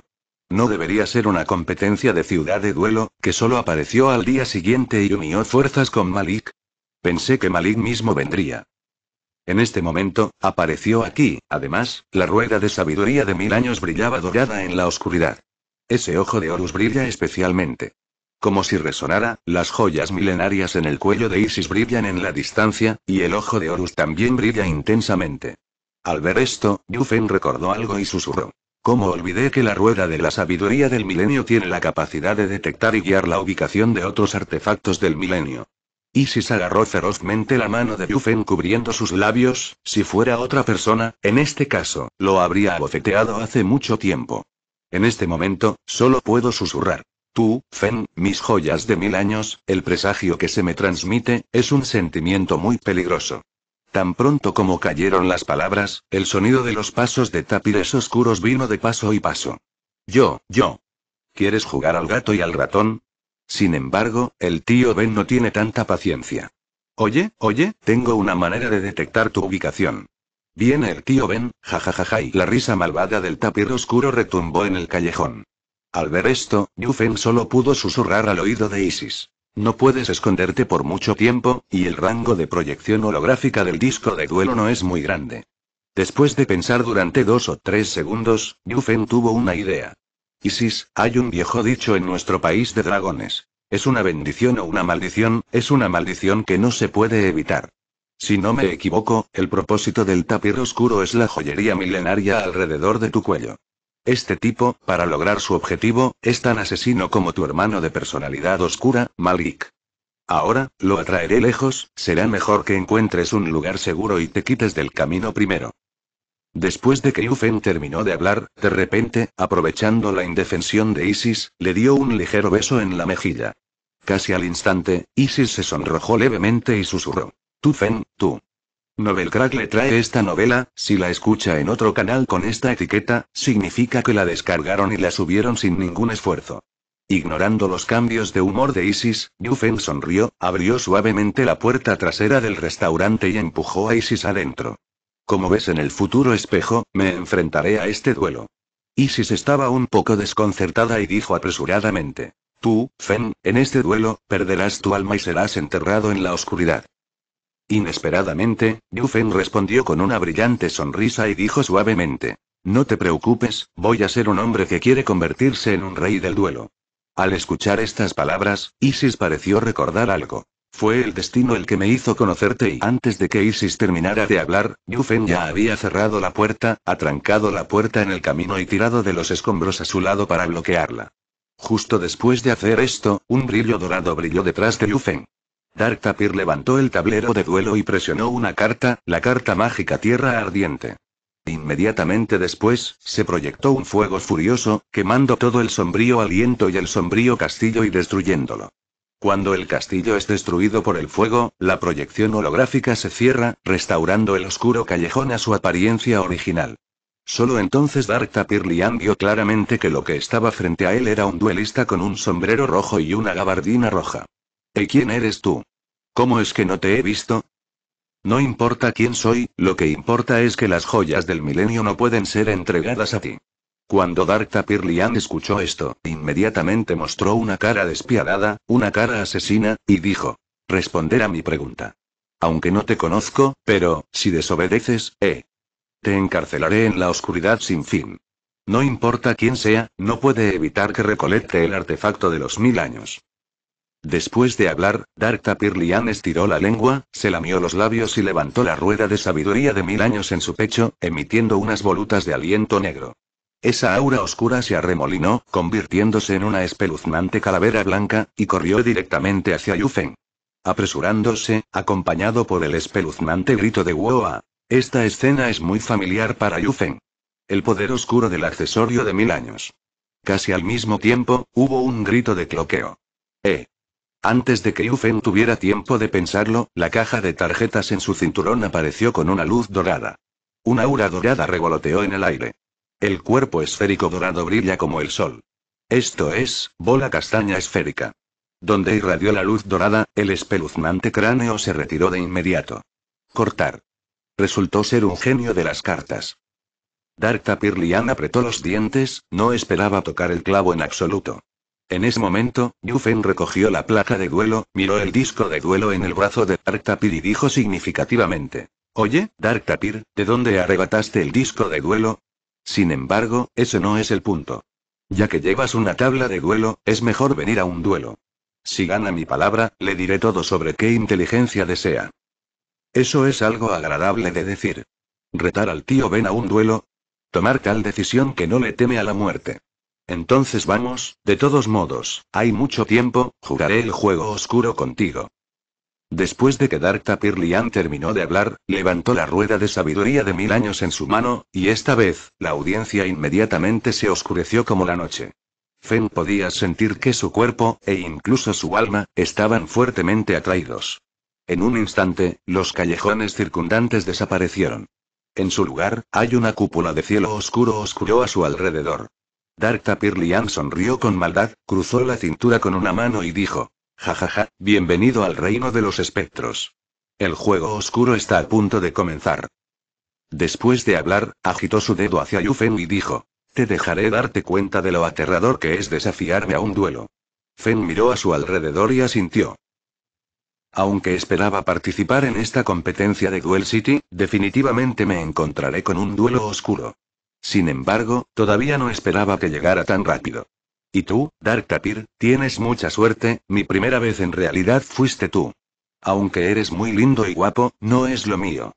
No debería ser una competencia de ciudad de duelo, que solo apareció al día siguiente y unió fuerzas con Malik. Pensé que Malik mismo vendría. En este momento, apareció aquí, además, la rueda de sabiduría de mil años brillaba dorada en la oscuridad. Ese ojo de Horus brilla especialmente. Como si resonara, las joyas milenarias en el cuello de Isis brillan en la distancia, y el ojo de Horus también brilla intensamente. Al ver esto, Yufen recordó algo y susurró. "Como olvidé que la rueda de la sabiduría del milenio tiene la capacidad de detectar y guiar la ubicación de otros artefactos del milenio? Isis agarró ferozmente la mano de Yufen cubriendo sus labios, si fuera otra persona, en este caso, lo habría abofeteado hace mucho tiempo. En este momento, solo puedo susurrar. Tú, Fen, mis joyas de mil años, el presagio que se me transmite, es un sentimiento muy peligroso. Tan pronto como cayeron las palabras, el sonido de los pasos de tapires oscuros vino de paso y paso. Yo, yo. ¿Quieres jugar al gato y al ratón? Sin embargo, el tío Ben no tiene tanta paciencia. Oye, oye, tengo una manera de detectar tu ubicación. Viene el tío Ben, jajajaja, y la risa malvada del tapir oscuro retumbó en el callejón. Al ver esto, Fen solo pudo susurrar al oído de Isis. No puedes esconderte por mucho tiempo, y el rango de proyección holográfica del disco de duelo no es muy grande. Después de pensar durante dos o tres segundos, Yufen tuvo una idea. Isis, hay un viejo dicho en nuestro país de dragones. Es una bendición o una maldición, es una maldición que no se puede evitar. Si no me equivoco, el propósito del tapir oscuro es la joyería milenaria alrededor de tu cuello. Este tipo, para lograr su objetivo, es tan asesino como tu hermano de personalidad oscura, Malik. Ahora, lo atraeré lejos, será mejor que encuentres un lugar seguro y te quites del camino primero. Después de que Yufen terminó de hablar, de repente, aprovechando la indefensión de Isis, le dio un ligero beso en la mejilla. Casi al instante, Isis se sonrojó levemente y susurró. Tufen, tú. Novelcrack le trae esta novela, si la escucha en otro canal con esta etiqueta, significa que la descargaron y la subieron sin ningún esfuerzo. Ignorando los cambios de humor de Isis, Fen sonrió, abrió suavemente la puerta trasera del restaurante y empujó a Isis adentro. Como ves en el futuro espejo, me enfrentaré a este duelo. Isis estaba un poco desconcertada y dijo apresuradamente. Tú, Fen, en este duelo, perderás tu alma y serás enterrado en la oscuridad. Inesperadamente, Yufen respondió con una brillante sonrisa y dijo suavemente. No te preocupes, voy a ser un hombre que quiere convertirse en un rey del duelo. Al escuchar estas palabras, Isis pareció recordar algo. Fue el destino el que me hizo conocerte y antes de que Isis terminara de hablar, Yufen ya había cerrado la puerta, atrancado la puerta en el camino y tirado de los escombros a su lado para bloquearla. Justo después de hacer esto, un brillo dorado brilló detrás de Yufen. Tapir levantó el tablero de duelo y presionó una carta, la carta mágica Tierra Ardiente. Inmediatamente después, se proyectó un fuego furioso, quemando todo el sombrío aliento y el sombrío castillo y destruyéndolo. Cuando el castillo es destruido por el fuego, la proyección holográfica se cierra, restaurando el oscuro callejón a su apariencia original. Solo entonces Darktapir Lian vio claramente que lo que estaba frente a él era un duelista con un sombrero rojo y una gabardina roja. ¿Y quién eres tú? ¿Cómo es que no te he visto? No importa quién soy, lo que importa es que las joyas del milenio no pueden ser entregadas a ti. Cuando Dark Tapirlian escuchó esto, inmediatamente mostró una cara despiadada, una cara asesina, y dijo: Responder a mi pregunta. Aunque no te conozco, pero, si desobedeces, eh. Te encarcelaré en la oscuridad sin fin. No importa quién sea, no puede evitar que recolecte el artefacto de los mil años. Después de hablar, Dark Lian estiró la lengua, se lamió los labios y levantó la rueda de sabiduría de mil años en su pecho, emitiendo unas volutas de aliento negro. Esa aura oscura se arremolinó, convirtiéndose en una espeluznante calavera blanca, y corrió directamente hacia Yufen. Apresurándose, acompañado por el espeluznante grito de Woa. Esta escena es muy familiar para Yufen. El poder oscuro del accesorio de mil años. Casi al mismo tiempo, hubo un grito de cloqueo. ¡Eh! Antes de que Yufen tuviera tiempo de pensarlo, la caja de tarjetas en su cinturón apareció con una luz dorada. Una aura dorada revoloteó en el aire. El cuerpo esférico dorado brilla como el sol. Esto es, bola castaña esférica. Donde irradió la luz dorada, el espeluznante cráneo se retiró de inmediato. Cortar. Resultó ser un genio de las cartas. Dark Pirlian apretó los dientes, no esperaba tocar el clavo en absoluto. En ese momento, Yufen recogió la placa de duelo, miró el disco de duelo en el brazo de Dark Tapir y dijo significativamente. Oye, Dark Tapir, ¿de dónde arrebataste el disco de duelo? Sin embargo, ese no es el punto. Ya que llevas una tabla de duelo, es mejor venir a un duelo. Si gana mi palabra, le diré todo sobre qué inteligencia desea. Eso es algo agradable de decir. Retar al tío Ben a un duelo. Tomar tal decisión que no le teme a la muerte. Entonces vamos, de todos modos, hay mucho tiempo, jugaré el juego oscuro contigo. Después de que Tapir Lian terminó de hablar, levantó la rueda de sabiduría de mil años en su mano, y esta vez, la audiencia inmediatamente se oscureció como la noche. Fen podía sentir que su cuerpo, e incluso su alma, estaban fuertemente atraídos. En un instante, los callejones circundantes desaparecieron. En su lugar, hay una cúpula de cielo oscuro oscuro a su alrededor. Tapir Lian sonrió con maldad, cruzó la cintura con una mano y dijo: Jajaja, bienvenido al reino de los espectros. El juego oscuro está a punto de comenzar. Después de hablar, agitó su dedo hacia Yufen y dijo: Te dejaré darte cuenta de lo aterrador que es desafiarme a un duelo. Fen miró a su alrededor y asintió. Aunque esperaba participar en esta competencia de Duel City, definitivamente me encontraré con un duelo oscuro. Sin embargo, todavía no esperaba que llegara tan rápido. Y tú, Dark Tapir, tienes mucha suerte, mi primera vez en realidad fuiste tú. Aunque eres muy lindo y guapo, no es lo mío.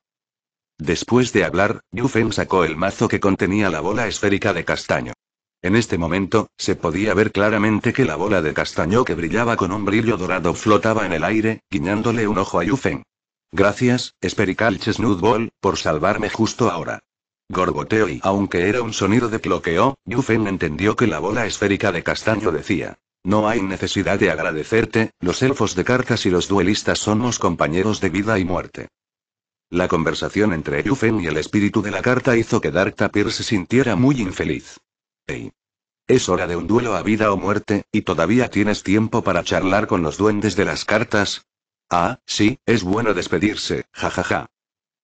Después de hablar, Yufen sacó el mazo que contenía la bola esférica de castaño. En este momento, se podía ver claramente que la bola de castaño que brillaba con un brillo dorado flotaba en el aire, guiñándole un ojo a Yufen. Gracias, Esperical Chesnut por salvarme justo ahora. Gorgoteo y aunque era un sonido de cloqueo, Yufen entendió que la bola esférica de castaño decía. No hay necesidad de agradecerte, los elfos de cartas y los duelistas somos compañeros de vida y muerte. La conversación entre Yufen y el espíritu de la carta hizo que Dark Tapir se sintiera muy infeliz. Ey. Es hora de un duelo a vida o muerte, y todavía tienes tiempo para charlar con los duendes de las cartas. Ah, sí, es bueno despedirse, jajaja. Ja, ja.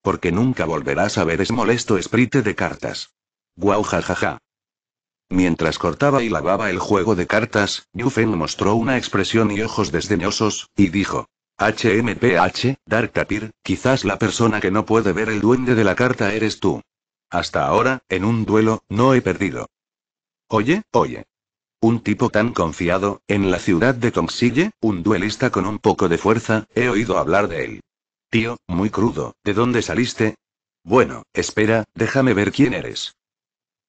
Porque nunca volverás a ver ese molesto esprite de cartas. Guau jajaja. Mientras cortaba y lavaba el juego de cartas, Yufen mostró una expresión y ojos desdeñosos, y dijo. HMPH, Dark Tapir, quizás la persona que no puede ver el duende de la carta eres tú. Hasta ahora, en un duelo, no he perdido. Oye, oye. Un tipo tan confiado, en la ciudad de Tongsille, un duelista con un poco de fuerza, he oído hablar de él. Tío, muy crudo, ¿de dónde saliste? Bueno, espera, déjame ver quién eres.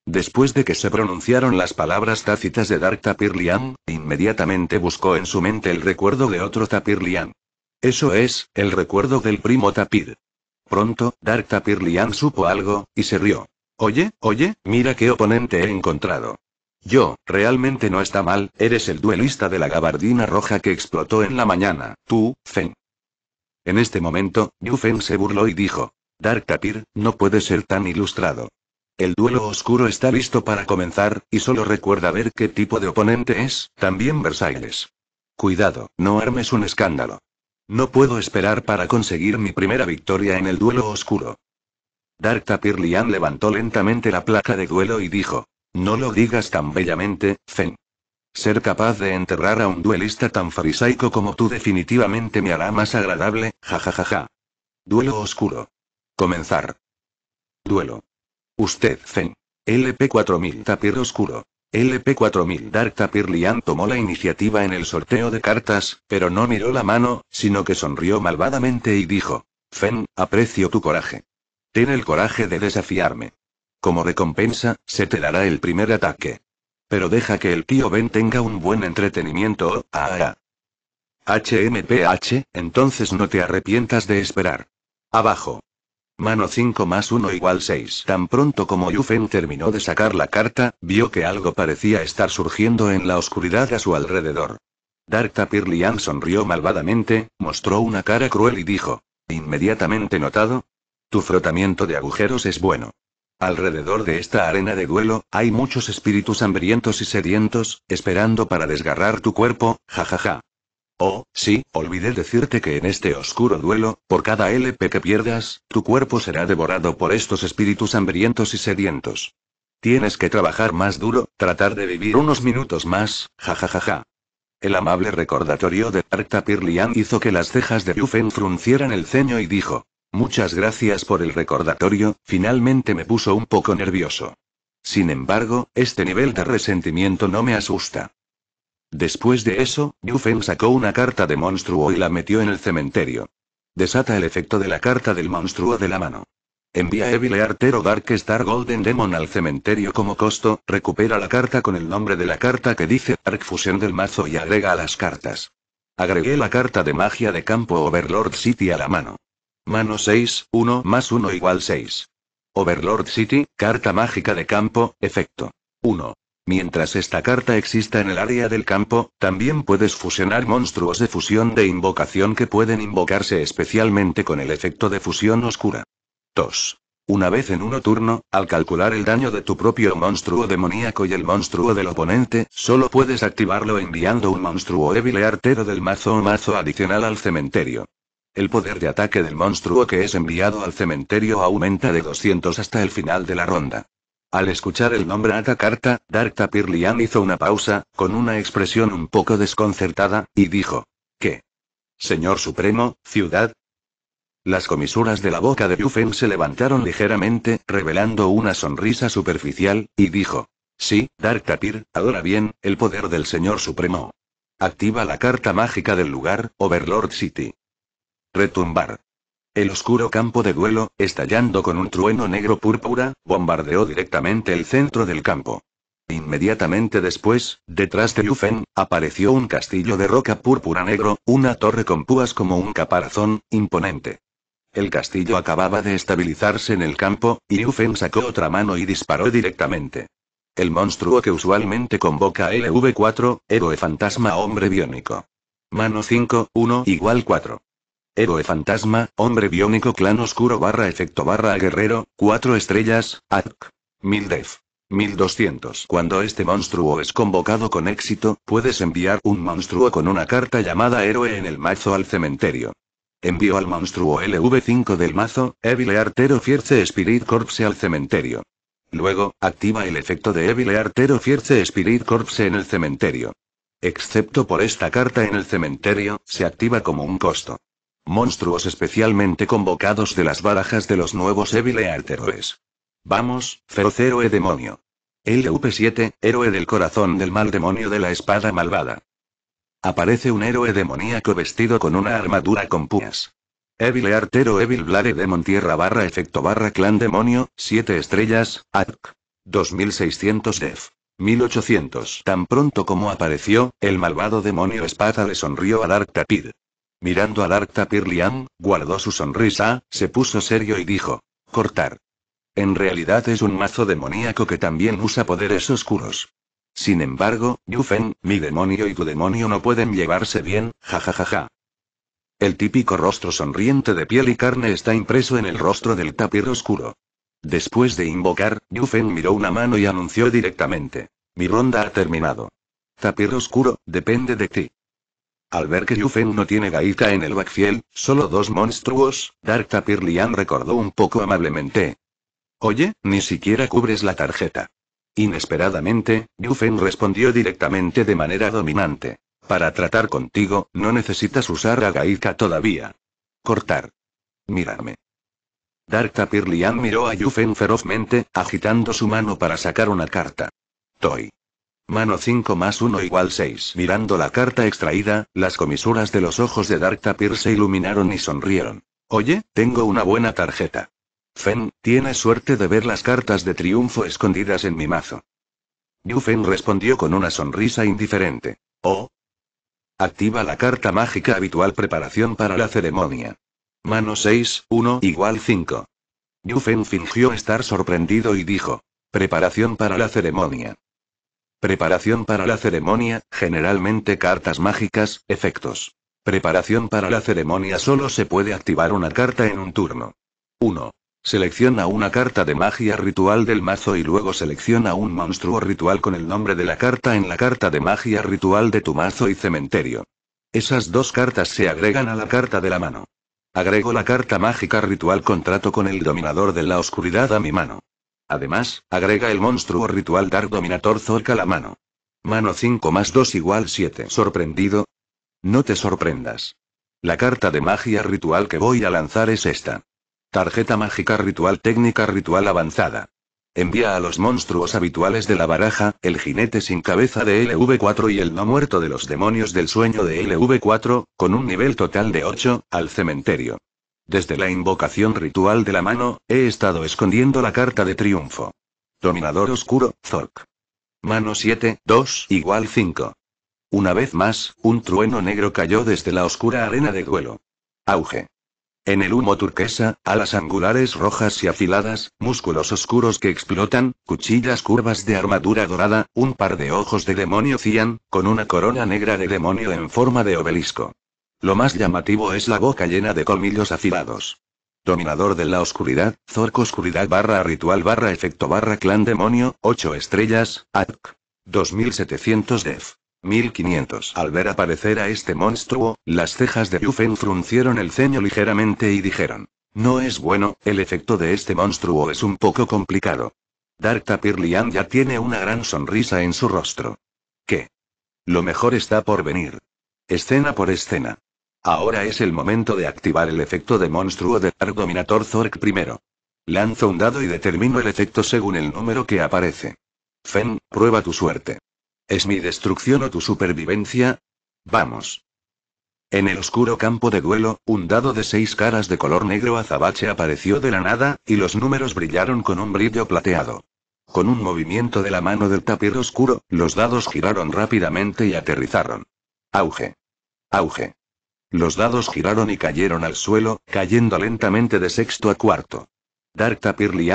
Después de que se pronunciaron las palabras tácitas de Dark Tapir inmediatamente buscó en su mente el recuerdo de otro Tapir Eso es, el recuerdo del primo Tapir. Pronto, Dark Tapir supo algo, y se rió. Oye, oye, mira qué oponente he encontrado. Yo, realmente no está mal, eres el duelista de la gabardina roja que explotó en la mañana, tú, Zen. En este momento, Yu Feng se burló y dijo: Dark Tapir, no puede ser tan ilustrado. El duelo oscuro está listo para comenzar, y solo recuerda ver qué tipo de oponente es, también Versailles. Cuidado, no armes un escándalo. No puedo esperar para conseguir mi primera victoria en el duelo oscuro. Dark Tapir Lian levantó lentamente la placa de duelo y dijo: No lo digas tan bellamente, Feng. Ser capaz de enterrar a un duelista tan farisaico como tú definitivamente me hará más agradable, jajajaja. Duelo oscuro. Comenzar. Duelo. Usted, Zen. LP4000 Tapir Oscuro. LP4000 Dark Tapir Lian tomó la iniciativa en el sorteo de cartas, pero no miró la mano, sino que sonrió malvadamente y dijo: Fen, aprecio tu coraje. Ten el coraje de desafiarme. Como recompensa, se te dará el primer ataque. Pero deja que el tío Ben tenga un buen entretenimiento, ah, ah. HMPH, entonces no te arrepientas de esperar. Abajo. Mano 5 más 1 igual 6. Tan pronto como Yufen terminó de sacar la carta, vio que algo parecía estar surgiendo en la oscuridad a su alrededor. Dark Tapir sonrió malvadamente, mostró una cara cruel y dijo. Inmediatamente notado. Tu frotamiento de agujeros es bueno. Alrededor de esta arena de duelo, hay muchos espíritus hambrientos y sedientos, esperando para desgarrar tu cuerpo, jajaja. Oh, sí, olvidé decirte que en este oscuro duelo, por cada LP que pierdas, tu cuerpo será devorado por estos espíritus hambrientos y sedientos. Tienes que trabajar más duro, tratar de vivir unos minutos más, jajajaja. El amable recordatorio de Arcta hizo que las cejas de Yufen fruncieran el ceño y dijo: Muchas gracias por el recordatorio, finalmente me puso un poco nervioso. Sin embargo, este nivel de resentimiento no me asusta. Después de eso, Yufen sacó una carta de monstruo y la metió en el cementerio. Desata el efecto de la carta del monstruo de la mano. Envía Evil Artero Dark Star Golden Demon al cementerio como costo, recupera la carta con el nombre de la carta que dice Dark Fusion del mazo y agrega a las cartas. Agregué la carta de magia de campo Overlord City a la mano. Mano 6, 1 más 1 igual 6. Overlord City, carta mágica de campo, efecto. 1. Mientras esta carta exista en el área del campo, también puedes fusionar monstruos de fusión de invocación que pueden invocarse especialmente con el efecto de fusión oscura. 2. Una vez en uno turno, al calcular el daño de tu propio monstruo demoníaco y el monstruo del oponente, solo puedes activarlo enviando un monstruo débil e artero del mazo o mazo adicional al cementerio. El poder de ataque del monstruo que es enviado al cementerio aumenta de 200 hasta el final de la ronda. Al escuchar el nombre Atacarta, Dark Tapir Lian hizo una pausa, con una expresión un poco desconcertada, y dijo: ¿Qué? Señor Supremo, ciudad. Las comisuras de la boca de Yufen se levantaron ligeramente, revelando una sonrisa superficial, y dijo: Sí, Dark Tapir, adora bien, el poder del Señor Supremo. Activa la carta mágica del lugar, Overlord City retumbar. El oscuro campo de duelo, estallando con un trueno negro púrpura, bombardeó directamente el centro del campo. Inmediatamente después, detrás de Yufen, apareció un castillo de roca púrpura negro, una torre con púas como un caparazón, imponente. El castillo acababa de estabilizarse en el campo, y Yufen sacó otra mano y disparó directamente. El monstruo que usualmente convoca LV4, héroe fantasma hombre biónico. Mano 5, 1 igual 4. Héroe fantasma, hombre biónico clan oscuro barra efecto barra guerrero, 4 estrellas, ATK, 1000 def. 1200. Cuando este monstruo es convocado con éxito, puedes enviar un monstruo con una carta llamada héroe en el mazo al cementerio. Envío al monstruo LV5 del mazo, Evil Artero Fierce Spirit Corpse al cementerio. Luego, activa el efecto de Ébile Artero Fierce Spirit Corpse en el cementerio. Excepto por esta carta en el cementerio, se activa como un costo monstruos especialmente convocados de las barajas de los nuevos Evil Arteroes. Vamos, feroz héroe demonio. LUP7, héroe del corazón del mal demonio de la espada malvada. Aparece un héroe demoníaco vestido con una armadura con puñas. Evil Artero Evil Blade Demon Tierra barra efecto barra clan demonio, 7 estrellas, ARC. 2600 def. 1800. Tan pronto como apareció, el malvado demonio espada le sonrió a Dark Tapir. Mirando al Tapir Pirliam, guardó su sonrisa, se puso serio y dijo: Cortar. En realidad es un mazo demoníaco que también usa poderes oscuros. Sin embargo, Yufen, mi demonio y tu demonio no pueden llevarse bien, jajajaja. El típico rostro sonriente de piel y carne está impreso en el rostro del tapir oscuro. Después de invocar, Yufen miró una mano y anunció directamente. Mi ronda ha terminado. Tapir oscuro, depende de ti. Al ver que Yufen no tiene Gaika en el backfield, solo dos monstruos, Dark Tapir Lian recordó un poco amablemente. Oye, ni siquiera cubres la tarjeta. Inesperadamente, Yufen respondió directamente de manera dominante. Para tratar contigo, no necesitas usar a Gaika todavía. Cortar. Mirarme. Dark Tapir Lian miró a Yufen ferozmente, agitando su mano para sacar una carta. Toy. Mano 5 más 1 igual 6. Mirando la carta extraída, las comisuras de los ojos de Dark Tapir se iluminaron y sonrieron. Oye, tengo una buena tarjeta. Fen, tienes suerte de ver las cartas de triunfo escondidas en mi mazo. Yu Fen respondió con una sonrisa indiferente. Oh. Activa la carta mágica habitual preparación para la ceremonia. Mano 6, 1 igual 5. Yu Fen fingió estar sorprendido y dijo. Preparación para la ceremonia. Preparación para la ceremonia, generalmente cartas mágicas, efectos. Preparación para la ceremonia solo se puede activar una carta en un turno. 1. Selecciona una carta de magia ritual del mazo y luego selecciona un monstruo ritual con el nombre de la carta en la carta de magia ritual de tu mazo y cementerio. Esas dos cartas se agregan a la carta de la mano. Agrego la carta mágica ritual contrato con el dominador de la oscuridad a mi mano. Además, agrega el monstruo ritual Dark Dominator zorca la mano. Mano 5 más 2 igual 7. ¿Sorprendido? No te sorprendas. La carta de magia ritual que voy a lanzar es esta. Tarjeta mágica ritual técnica ritual avanzada. Envía a los monstruos habituales de la baraja, el jinete sin cabeza de LV4 y el no muerto de los demonios del sueño de LV4, con un nivel total de 8, al cementerio. Desde la invocación ritual de la mano, he estado escondiendo la carta de triunfo. Dominador oscuro, Zork. Mano 7, 2, igual 5. Una vez más, un trueno negro cayó desde la oscura arena de duelo. Auge. En el humo turquesa, alas angulares rojas y afiladas, músculos oscuros que explotan, cuchillas curvas de armadura dorada, un par de ojos de demonio cian, con una corona negra de demonio en forma de obelisco. Lo más llamativo es la boca llena de colmillos afilados. Dominador de la oscuridad, Zork oscuridad barra ritual barra efecto barra clan demonio, 8 estrellas, ATC. 2700 def. 1500. Al ver aparecer a este monstruo, las cejas de Yufen fruncieron el ceño ligeramente y dijeron. No es bueno, el efecto de este monstruo es un poco complicado. Dark Tapir Lian ya tiene una gran sonrisa en su rostro. ¿Qué? Lo mejor está por venir. Escena por escena. Ahora es el momento de activar el efecto de monstruo de Dark Zork primero. Lanzo un dado y determino el efecto según el número que aparece. Fen, prueba tu suerte. ¿Es mi destrucción o tu supervivencia? Vamos. En el oscuro campo de duelo, un dado de seis caras de color negro azabache apareció de la nada, y los números brillaron con un brillo plateado. Con un movimiento de la mano del tapir oscuro, los dados giraron rápidamente y aterrizaron. Auge. Auge. Los dados giraron y cayeron al suelo, cayendo lentamente de sexto a cuarto. Dark Tapir y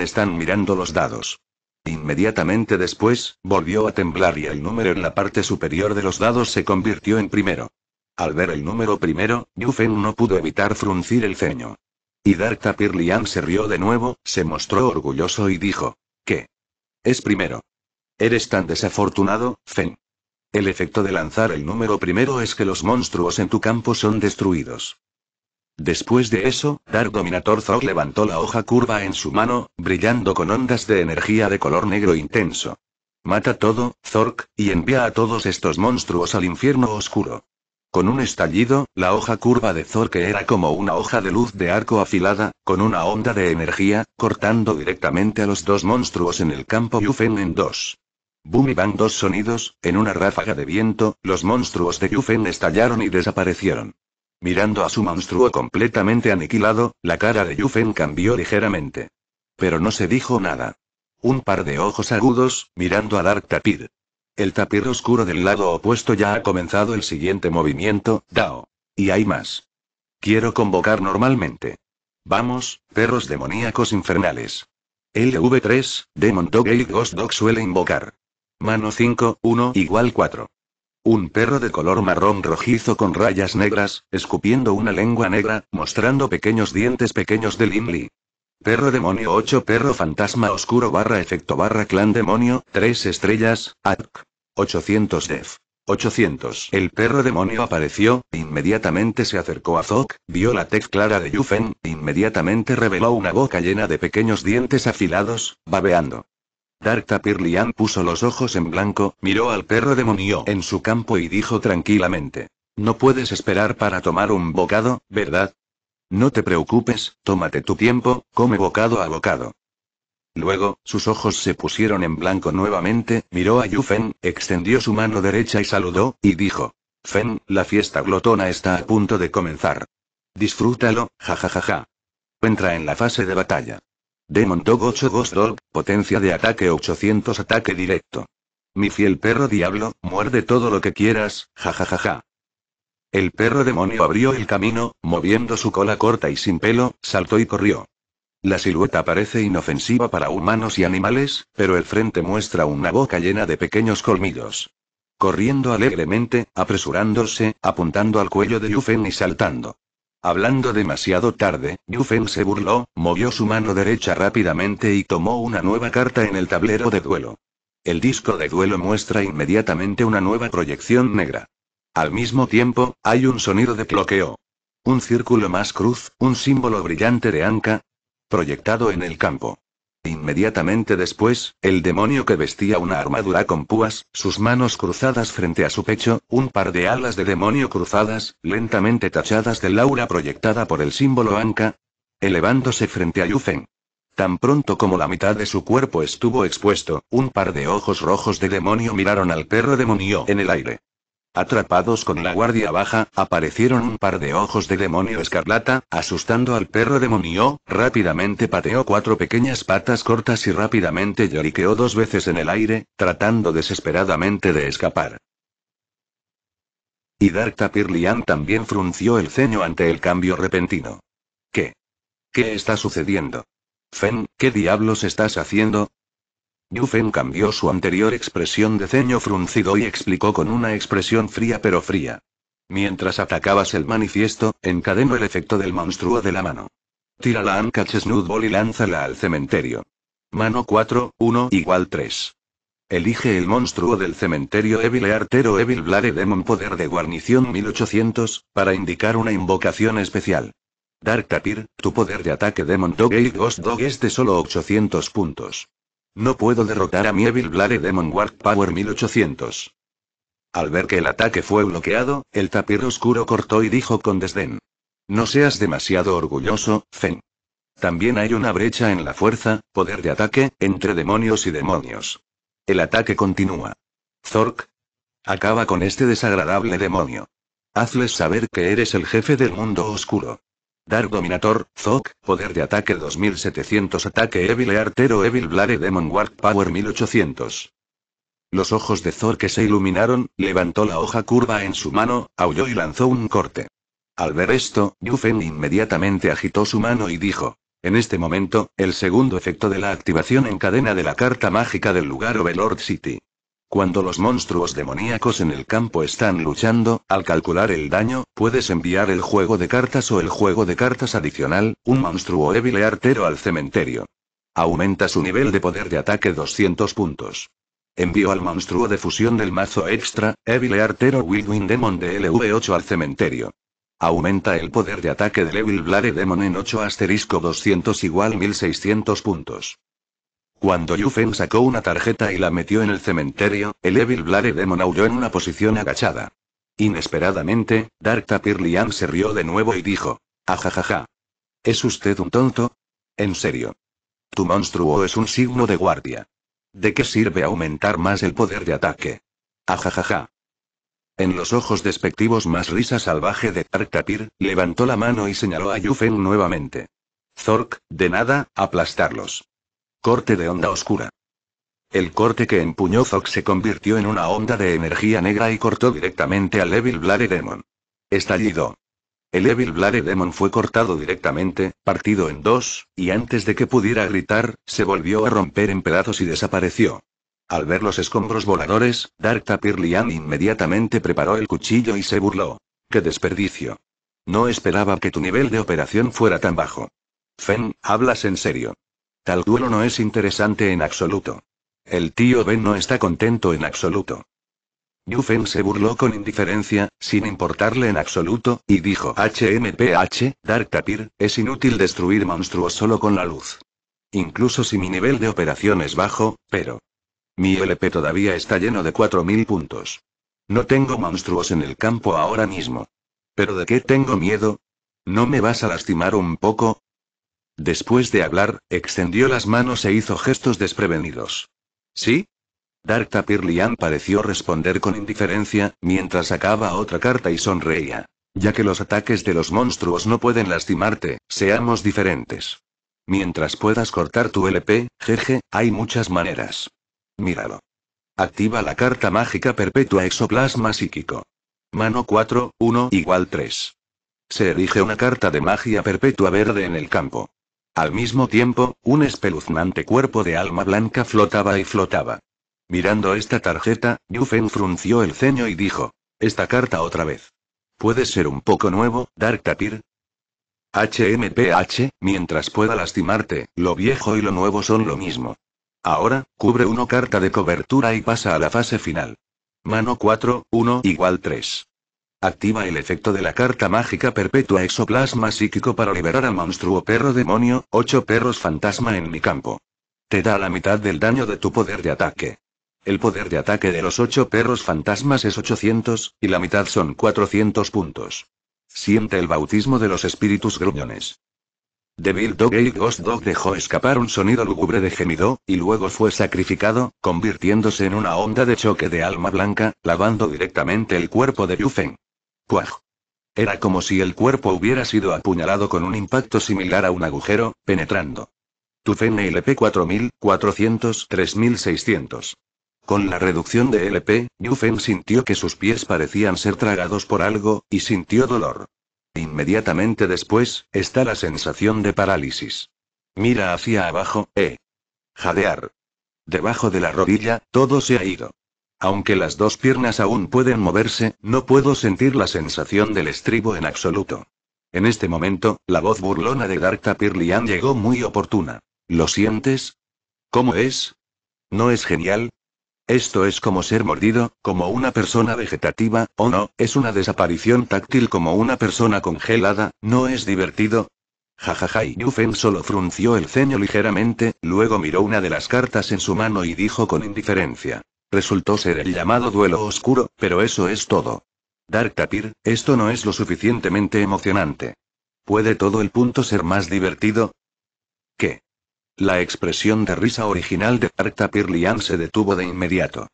están mirando los dados. Inmediatamente después, volvió a temblar y el número en la parte superior de los dados se convirtió en primero. Al ver el número primero, Yufen no pudo evitar fruncir el ceño. Y Dark Tapir se rió de nuevo, se mostró orgulloso y dijo: ¿Qué? Es primero. Eres tan desafortunado, Fen. El efecto de lanzar el número primero es que los monstruos en tu campo son destruidos. Después de eso, Dark Dominator Zork levantó la hoja curva en su mano, brillando con ondas de energía de color negro intenso. Mata todo, Zork, y envía a todos estos monstruos al infierno oscuro. Con un estallido, la hoja curva de Zork era como una hoja de luz de arco afilada, con una onda de energía, cortando directamente a los dos monstruos en el campo Yufen en dos. Boom y dos sonidos, en una ráfaga de viento, los monstruos de Yufen estallaron y desaparecieron. Mirando a su monstruo completamente aniquilado, la cara de Yufen cambió ligeramente. Pero no se dijo nada. Un par de ojos agudos, mirando al Dark Tapir. El tapir oscuro del lado opuesto ya ha comenzado el siguiente movimiento, Dao. Y hay más. Quiero convocar normalmente. Vamos, perros demoníacos infernales. LV3, Demon Dog Ghost Dog suele invocar. Mano 5, 1 igual 4. Un perro de color marrón rojizo con rayas negras, escupiendo una lengua negra, mostrando pequeños dientes pequeños de Limli. Perro demonio 8 Perro fantasma oscuro barra efecto barra clan demonio, 3 estrellas, ATK. 800 def. 800. El perro demonio apareció, inmediatamente se acercó a Zok, vio la tez clara de Yufen, inmediatamente reveló una boca llena de pequeños dientes afilados, babeando. Dark Lian puso los ojos en blanco, miró al perro demonio en su campo y dijo tranquilamente. No puedes esperar para tomar un bocado, ¿verdad? No te preocupes, tómate tu tiempo, come bocado a bocado. Luego, sus ojos se pusieron en blanco nuevamente, miró a Fen, extendió su mano derecha y saludó, y dijo. Fen, la fiesta glotona está a punto de comenzar. Disfrútalo, jajajaja. Entra en la fase de batalla. Demon Dog 8 Ghost Dog, potencia de ataque 800 ataque directo. Mi fiel perro diablo, muerde todo lo que quieras, jajajaja. El perro demonio abrió el camino, moviendo su cola corta y sin pelo, saltó y corrió. La silueta parece inofensiva para humanos y animales, pero el frente muestra una boca llena de pequeños colmillos. Corriendo alegremente, apresurándose, apuntando al cuello de Yufen y saltando. Hablando demasiado tarde, Yufen se burló, movió su mano derecha rápidamente y tomó una nueva carta en el tablero de duelo. El disco de duelo muestra inmediatamente una nueva proyección negra. Al mismo tiempo, hay un sonido de bloqueo. Un círculo más cruz, un símbolo brillante de Anka, proyectado en el campo. Inmediatamente después, el demonio que vestía una armadura con púas, sus manos cruzadas frente a su pecho, un par de alas de demonio cruzadas, lentamente tachadas del aura proyectada por el símbolo Anka, elevándose frente a Yufen. Tan pronto como la mitad de su cuerpo estuvo expuesto, un par de ojos rojos de demonio miraron al perro demonio en el aire. Atrapados con la guardia baja, aparecieron un par de ojos de demonio escarlata, asustando al perro demonio, rápidamente pateó cuatro pequeñas patas cortas y rápidamente lloriqueó dos veces en el aire, tratando desesperadamente de escapar. Y Dark Tapir Lian también frunció el ceño ante el cambio repentino. ¿Qué? ¿Qué está sucediendo? Fen, ¿qué diablos estás haciendo? Yufen cambió su anterior expresión de ceño fruncido y explicó con una expresión fría pero fría. Mientras atacabas el manifiesto, encadeno el efecto del monstruo de la mano. Tira la Anka y lánzala al cementerio. Mano 4, 1 igual 3. Elige el monstruo del cementerio Evil Artero Evil Blade Demon Poder de Guarnición 1800, para indicar una invocación especial. Dark Tapir, tu poder de ataque Demon Dog y Ghost Dog es de solo 800 puntos. No puedo derrotar a mi Evil Blade Demon Warp Power 1800. Al ver que el ataque fue bloqueado, el tapir oscuro cortó y dijo con desdén. No seas demasiado orgulloso, Fen. También hay una brecha en la fuerza, poder de ataque, entre demonios y demonios. El ataque continúa. Zork. Acaba con este desagradable demonio. Hazles saber que eres el jefe del mundo oscuro. Dark Dominator, Zork, Poder de Ataque 2700 Ataque Evil Artero Evil Blade Demon Warp Power 1800. Los ojos de Zor que se iluminaron, levantó la hoja curva en su mano, aulló y lanzó un corte. Al ver esto, Yufen inmediatamente agitó su mano y dijo. En este momento, el segundo efecto de la activación en cadena de la carta mágica del lugar Overlord City. Cuando los monstruos demoníacos en el campo están luchando, al calcular el daño, puedes enviar el juego de cartas o el juego de cartas adicional, un monstruo débil artero al cementerio. Aumenta su nivel de poder de ataque 200 puntos. Envío al monstruo de fusión del mazo extra, Evil Artero Win Demon de LV8 al cementerio. Aumenta el poder de ataque del Evil Blade Demon en 8 asterisco 200 igual 1600 puntos. Cuando Yufen sacó una tarjeta y la metió en el cementerio, el Evil Blade Demon aulló en una posición agachada. Inesperadamente, Dark Tapir Liam se rió de nuevo y dijo: Ajajaja. ¿Es usted un tonto? En serio. Tu monstruo es un signo de guardia. ¿De qué sirve aumentar más el poder de ataque? Ajajaja. En los ojos despectivos más risa salvaje de Dark Tapir, levantó la mano y señaló a Yufen nuevamente. Zork, de nada, aplastarlos. Corte de onda oscura. El corte que empuñó Zog se convirtió en una onda de energía negra y cortó directamente al Evil Blade Demon. Estallido. El Evil Blade Demon fue cortado directamente, partido en dos, y antes de que pudiera gritar, se volvió a romper en pedazos y desapareció. Al ver los escombros voladores, Dark Tapir Liam inmediatamente preparó el cuchillo y se burló. ¡Qué desperdicio! No esperaba que tu nivel de operación fuera tan bajo. Fen, hablas en serio. Tal duelo no es interesante en absoluto. El tío Ben no está contento en absoluto. Yufen se burló con indiferencia, sin importarle en absoluto, y dijo HMPH, Dark Tapir, es inútil destruir monstruos solo con la luz. Incluso si mi nivel de operación es bajo, pero... Mi LP todavía está lleno de 4.000 puntos. No tengo monstruos en el campo ahora mismo. ¿Pero de qué tengo miedo? ¿No me vas a lastimar un poco? Después de hablar, extendió las manos e hizo gestos desprevenidos. ¿Sí? Dark Lian pareció responder con indiferencia, mientras sacaba otra carta y sonreía. Ya que los ataques de los monstruos no pueden lastimarte, seamos diferentes. Mientras puedas cortar tu LP, jeje, hay muchas maneras. Míralo. Activa la carta mágica perpetua exoplasma psíquico. Mano 4, 1 igual 3. Se erige una carta de magia perpetua verde en el campo. Al mismo tiempo, un espeluznante cuerpo de alma blanca flotaba y flotaba. Mirando esta tarjeta, Yufen frunció el ceño y dijo: Esta carta otra vez. ¿Puede ser un poco nuevo, Dark Tapir? HMPH, mientras pueda lastimarte, lo viejo y lo nuevo son lo mismo. Ahora, cubre una carta de cobertura y pasa a la fase final. Mano 4, 1 igual 3. Activa el efecto de la carta mágica perpetua exoplasma psíquico para liberar al monstruo perro demonio, 8 perros fantasma en mi campo. Te da la mitad del daño de tu poder de ataque. El poder de ataque de los 8 perros fantasmas es 800, y la mitad son 400 puntos. Siente el bautismo de los espíritus gruñones. Devil Dog y Ghost Dog dejó escapar un sonido lúgubre de gemido, y luego fue sacrificado, convirtiéndose en una onda de choque de alma blanca, lavando directamente el cuerpo de Yufen. Puaj. Era como si el cuerpo hubiera sido apuñalado con un impacto similar a un agujero, penetrando. Tufen LP 4400, 3600. Con la reducción de LP, Yufen sintió que sus pies parecían ser tragados por algo, y sintió dolor. Inmediatamente después, está la sensación de parálisis. Mira hacia abajo, eh. Jadear. Debajo de la rodilla, todo se ha ido. Aunque las dos piernas aún pueden moverse, no puedo sentir la sensación del estribo en absoluto. En este momento, la voz burlona de Darta Pirlian llegó muy oportuna. ¿Lo sientes? ¿Cómo es? ¿No es genial? Esto es como ser mordido, como una persona vegetativa, o no, es una desaparición táctil como una persona congelada, ¿no es divertido? Jajaja y Yufen solo frunció el ceño ligeramente, luego miró una de las cartas en su mano y dijo con indiferencia. Resultó ser el llamado duelo oscuro, pero eso es todo. Dark Tapir, esto no es lo suficientemente emocionante. ¿Puede todo el punto ser más divertido? ¿Qué? La expresión de risa original de Dark Tapir Lian se detuvo de inmediato.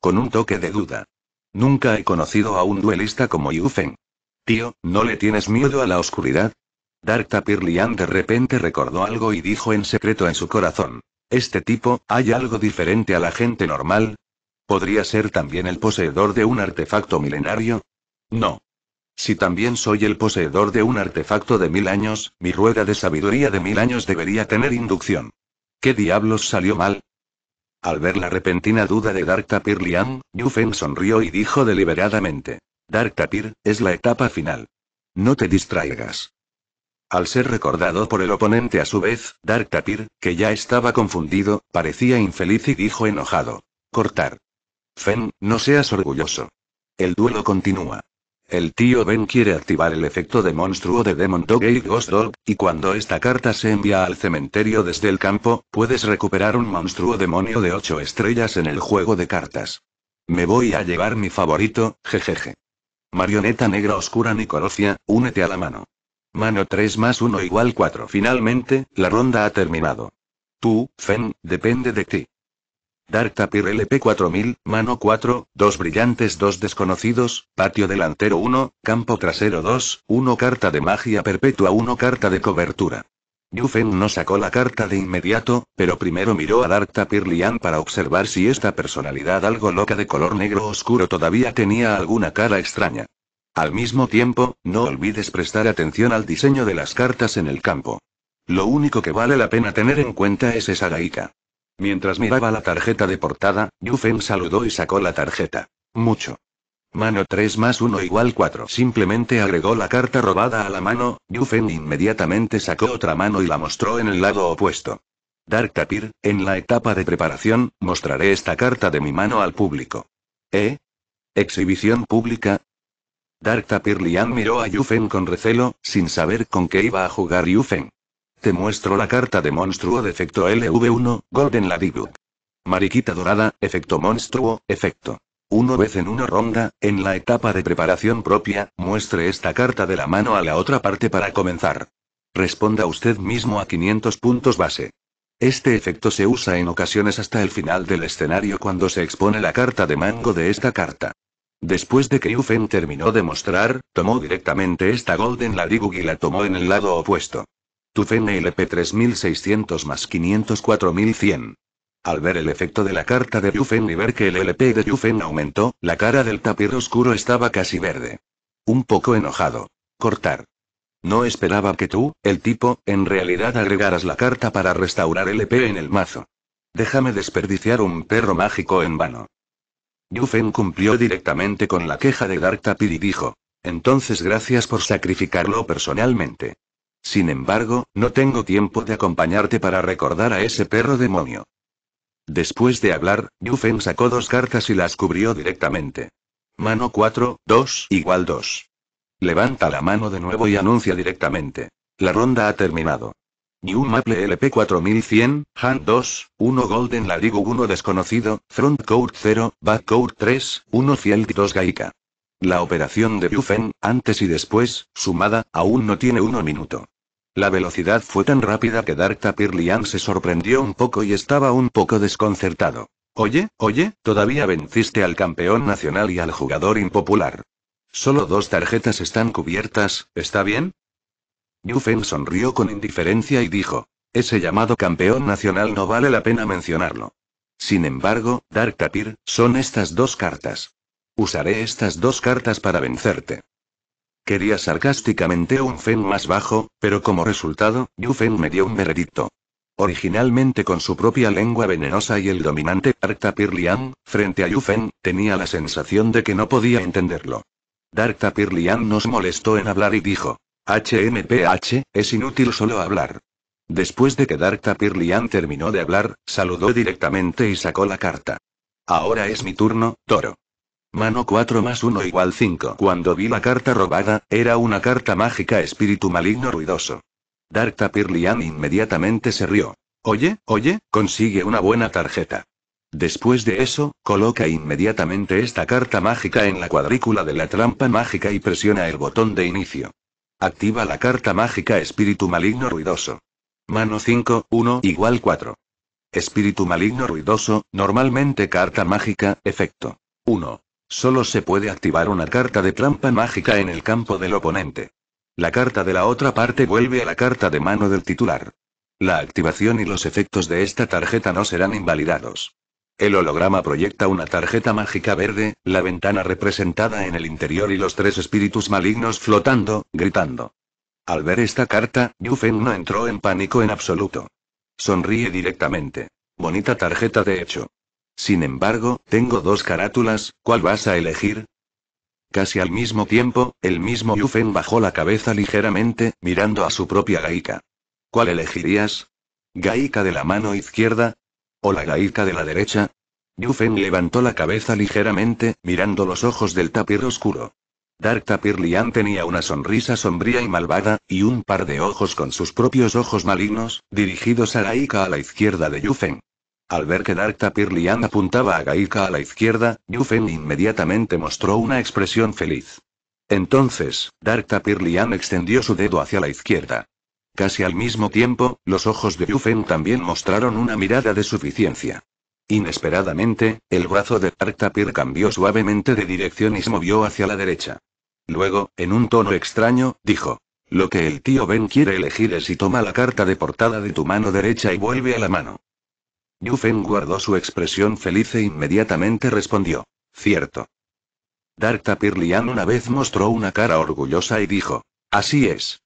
Con un toque de duda. Nunca he conocido a un duelista como Yufen. Tío, ¿no le tienes miedo a la oscuridad? Dark Tapir Lian de repente recordó algo y dijo en secreto en su corazón. Este tipo, hay algo diferente a la gente normal, ¿Podría ser también el poseedor de un artefacto milenario? No. Si también soy el poseedor de un artefacto de mil años, mi rueda de sabiduría de mil años debería tener inducción. ¿Qué diablos salió mal? Al ver la repentina duda de Dark Tapir Liang, Yufen sonrió y dijo deliberadamente. Dark Tapir, es la etapa final. No te distraigas. Al ser recordado por el oponente a su vez, Dark Tapir, que ya estaba confundido, parecía infeliz y dijo enojado. Cortar. Fen, no seas orgulloso. El duelo continúa. El tío Ben quiere activar el efecto de monstruo de Demon Dog y Ghost Dog, y cuando esta carta se envía al cementerio desde el campo, puedes recuperar un monstruo demonio de 8 estrellas en el juego de cartas. Me voy a llevar mi favorito, jejeje. Marioneta negra oscura Nicorocia, únete a la mano. Mano 3 más 1 igual 4. Finalmente, la ronda ha terminado. Tú, Fen, depende de ti. Dark Tapir LP4000, mano 4, 2 brillantes, 2 desconocidos, patio delantero 1, campo trasero 2, 1 carta de magia perpetua, 1 carta de cobertura. Yufen no sacó la carta de inmediato, pero primero miró a Dark Tapir Lian para observar si esta personalidad algo loca de color negro oscuro todavía tenía alguna cara extraña. Al mismo tiempo, no olvides prestar atención al diseño de las cartas en el campo. Lo único que vale la pena tener en cuenta es esa Gaika. Mientras miraba la tarjeta de portada, Yufen saludó y sacó la tarjeta. Mucho. Mano 3 más 1 igual 4. Simplemente agregó la carta robada a la mano, Yufen inmediatamente sacó otra mano y la mostró en el lado opuesto. Dark Tapir, en la etapa de preparación, mostraré esta carta de mi mano al público. ¿Eh? ¿Exhibición pública? Dark Tapir Lian miró a Yufen con recelo, sin saber con qué iba a jugar Yufen. Te muestro la carta de monstruo de efecto LV1, Golden Ladybug. Mariquita dorada, efecto monstruo, efecto. Una vez en una ronda, en la etapa de preparación propia, muestre esta carta de la mano a la otra parte para comenzar. Responda usted mismo a 500 puntos base. Este efecto se usa en ocasiones hasta el final del escenario cuando se expone la carta de mango de esta carta. Después de que Yufen terminó de mostrar, tomó directamente esta Golden Ladybug y la tomó en el lado opuesto. Tu LP 3600 más 4100. Al ver el efecto de la carta de Yufen y ver que el LP de Yufen aumentó, la cara del tapir oscuro estaba casi verde. Un poco enojado. Cortar. No esperaba que tú, el tipo, en realidad agregaras la carta para restaurar el LP en el mazo. Déjame desperdiciar un perro mágico en vano. Yufen cumplió directamente con la queja de Dark Tapir y dijo. Entonces gracias por sacrificarlo personalmente. Sin embargo, no tengo tiempo de acompañarte para recordar a ese perro demonio. Después de hablar, Yufen sacó dos cartas y las cubrió directamente. Mano 4, 2 igual 2. Levanta la mano de nuevo y anuncia directamente. La ronda ha terminado. New Maple LP 4100, Hand 2, 1 Golden Larigo 1 Desconocido, Front Court 0, Back Court 3, 1 Field 2 Gaika. La operación de Yufen, antes y después, sumada, aún no tiene uno minuto. La velocidad fue tan rápida que Dark Tapir Lian se sorprendió un poco y estaba un poco desconcertado. Oye, oye, todavía venciste al campeón nacional y al jugador impopular. Solo dos tarjetas están cubiertas, ¿está bien? Yufen sonrió con indiferencia y dijo, ese llamado campeón nacional no vale la pena mencionarlo. Sin embargo, Dark Tapir, son estas dos cartas. Usaré estas dos cartas para vencerte. Quería sarcásticamente un Fen más bajo, pero como resultado, Yu Fen me dio un veredicto. Originalmente con su propia lengua venenosa y el dominante Dark Tapirlian, frente a Yu Fen, tenía la sensación de que no podía entenderlo. Darktapir nos molestó en hablar y dijo: HMPH, es inútil solo hablar. Después de que Darktapir tapirlian terminó de hablar, saludó directamente y sacó la carta. Ahora es mi turno, toro. Mano 4 más 1 igual 5. Cuando vi la carta robada, era una carta mágica espíritu maligno ruidoso. Dark Tapir inmediatamente se rió. Oye, oye, consigue una buena tarjeta. Después de eso, coloca inmediatamente esta carta mágica en la cuadrícula de la trampa mágica y presiona el botón de inicio. Activa la carta mágica espíritu maligno ruidoso. Mano 5, 1 igual 4. Espíritu maligno ruidoso, normalmente carta mágica, efecto. 1. Solo se puede activar una carta de trampa mágica en el campo del oponente. La carta de la otra parte vuelve a la carta de mano del titular. La activación y los efectos de esta tarjeta no serán invalidados. El holograma proyecta una tarjeta mágica verde, la ventana representada en el interior y los tres espíritus malignos flotando, gritando. Al ver esta carta, Yufen no entró en pánico en absoluto. Sonríe directamente. Bonita tarjeta de hecho. Sin embargo, tengo dos carátulas, ¿cuál vas a elegir? Casi al mismo tiempo, el mismo Yufen bajó la cabeza ligeramente, mirando a su propia Gaika. ¿Cuál elegirías? ¿Gaika de la mano izquierda? ¿O la Gaika de la derecha? Yufen levantó la cabeza ligeramente, mirando los ojos del tapir oscuro. Dark Tapir Lian tenía una sonrisa sombría y malvada, y un par de ojos con sus propios ojos malignos, dirigidos a Gaika a la izquierda de Yufen. Al ver que Dark Lian apuntaba a Gaika a la izquierda, Yufen inmediatamente mostró una expresión feliz. Entonces, Dark Tapirlian extendió su dedo hacia la izquierda. Casi al mismo tiempo, los ojos de Yufen también mostraron una mirada de suficiencia. Inesperadamente, el brazo de Dark Tapir cambió suavemente de dirección y se movió hacia la derecha. Luego, en un tono extraño, dijo: Lo que el tío Ben quiere elegir es si toma la carta de portada de tu mano derecha y vuelve a la mano. Feng guardó su expresión feliz e inmediatamente respondió. Cierto. Dark Lian una vez mostró una cara orgullosa y dijo. Así es.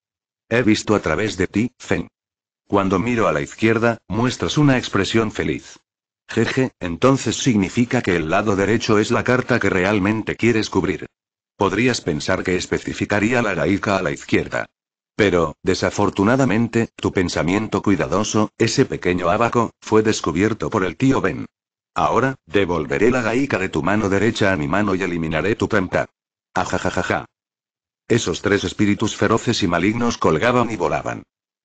He visto a través de ti, Feng. Cuando miro a la izquierda, muestras una expresión feliz. Jeje, entonces significa que el lado derecho es la carta que realmente quieres cubrir. Podrías pensar que especificaría la laica a la izquierda. Pero, desafortunadamente, tu pensamiento cuidadoso, ese pequeño abaco, fue descubierto por el tío Ben. Ahora, devolveré la gaica de tu mano derecha a mi mano y eliminaré tu trampa. Ajajajaja. Esos tres espíritus feroces y malignos colgaban y volaban.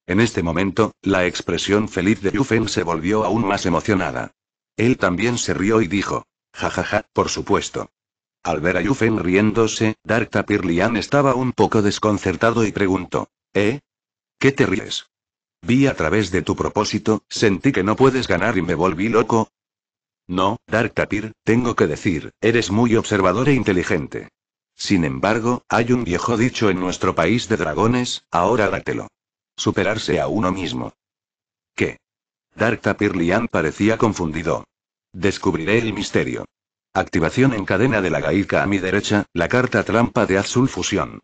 En este momento, la expresión feliz de Yufen se volvió aún más emocionada. Él también se rió y dijo: Jajaja, por supuesto. Al ver a Yufen riéndose, Dark Tapirlian estaba un poco desconcertado y preguntó: ¿Eh? ¿Qué te ríes? Vi a través de tu propósito, sentí que no puedes ganar y me volví loco. No, Dark Tapir, tengo que decir, eres muy observador e inteligente. Sin embargo, hay un viejo dicho en nuestro país de dragones, ahora dátelo. Superarse a uno mismo. ¿Qué? Dark Tapir Lian parecía confundido. Descubriré el misterio. Activación en cadena de la gaica a mi derecha, la carta trampa de azul fusión.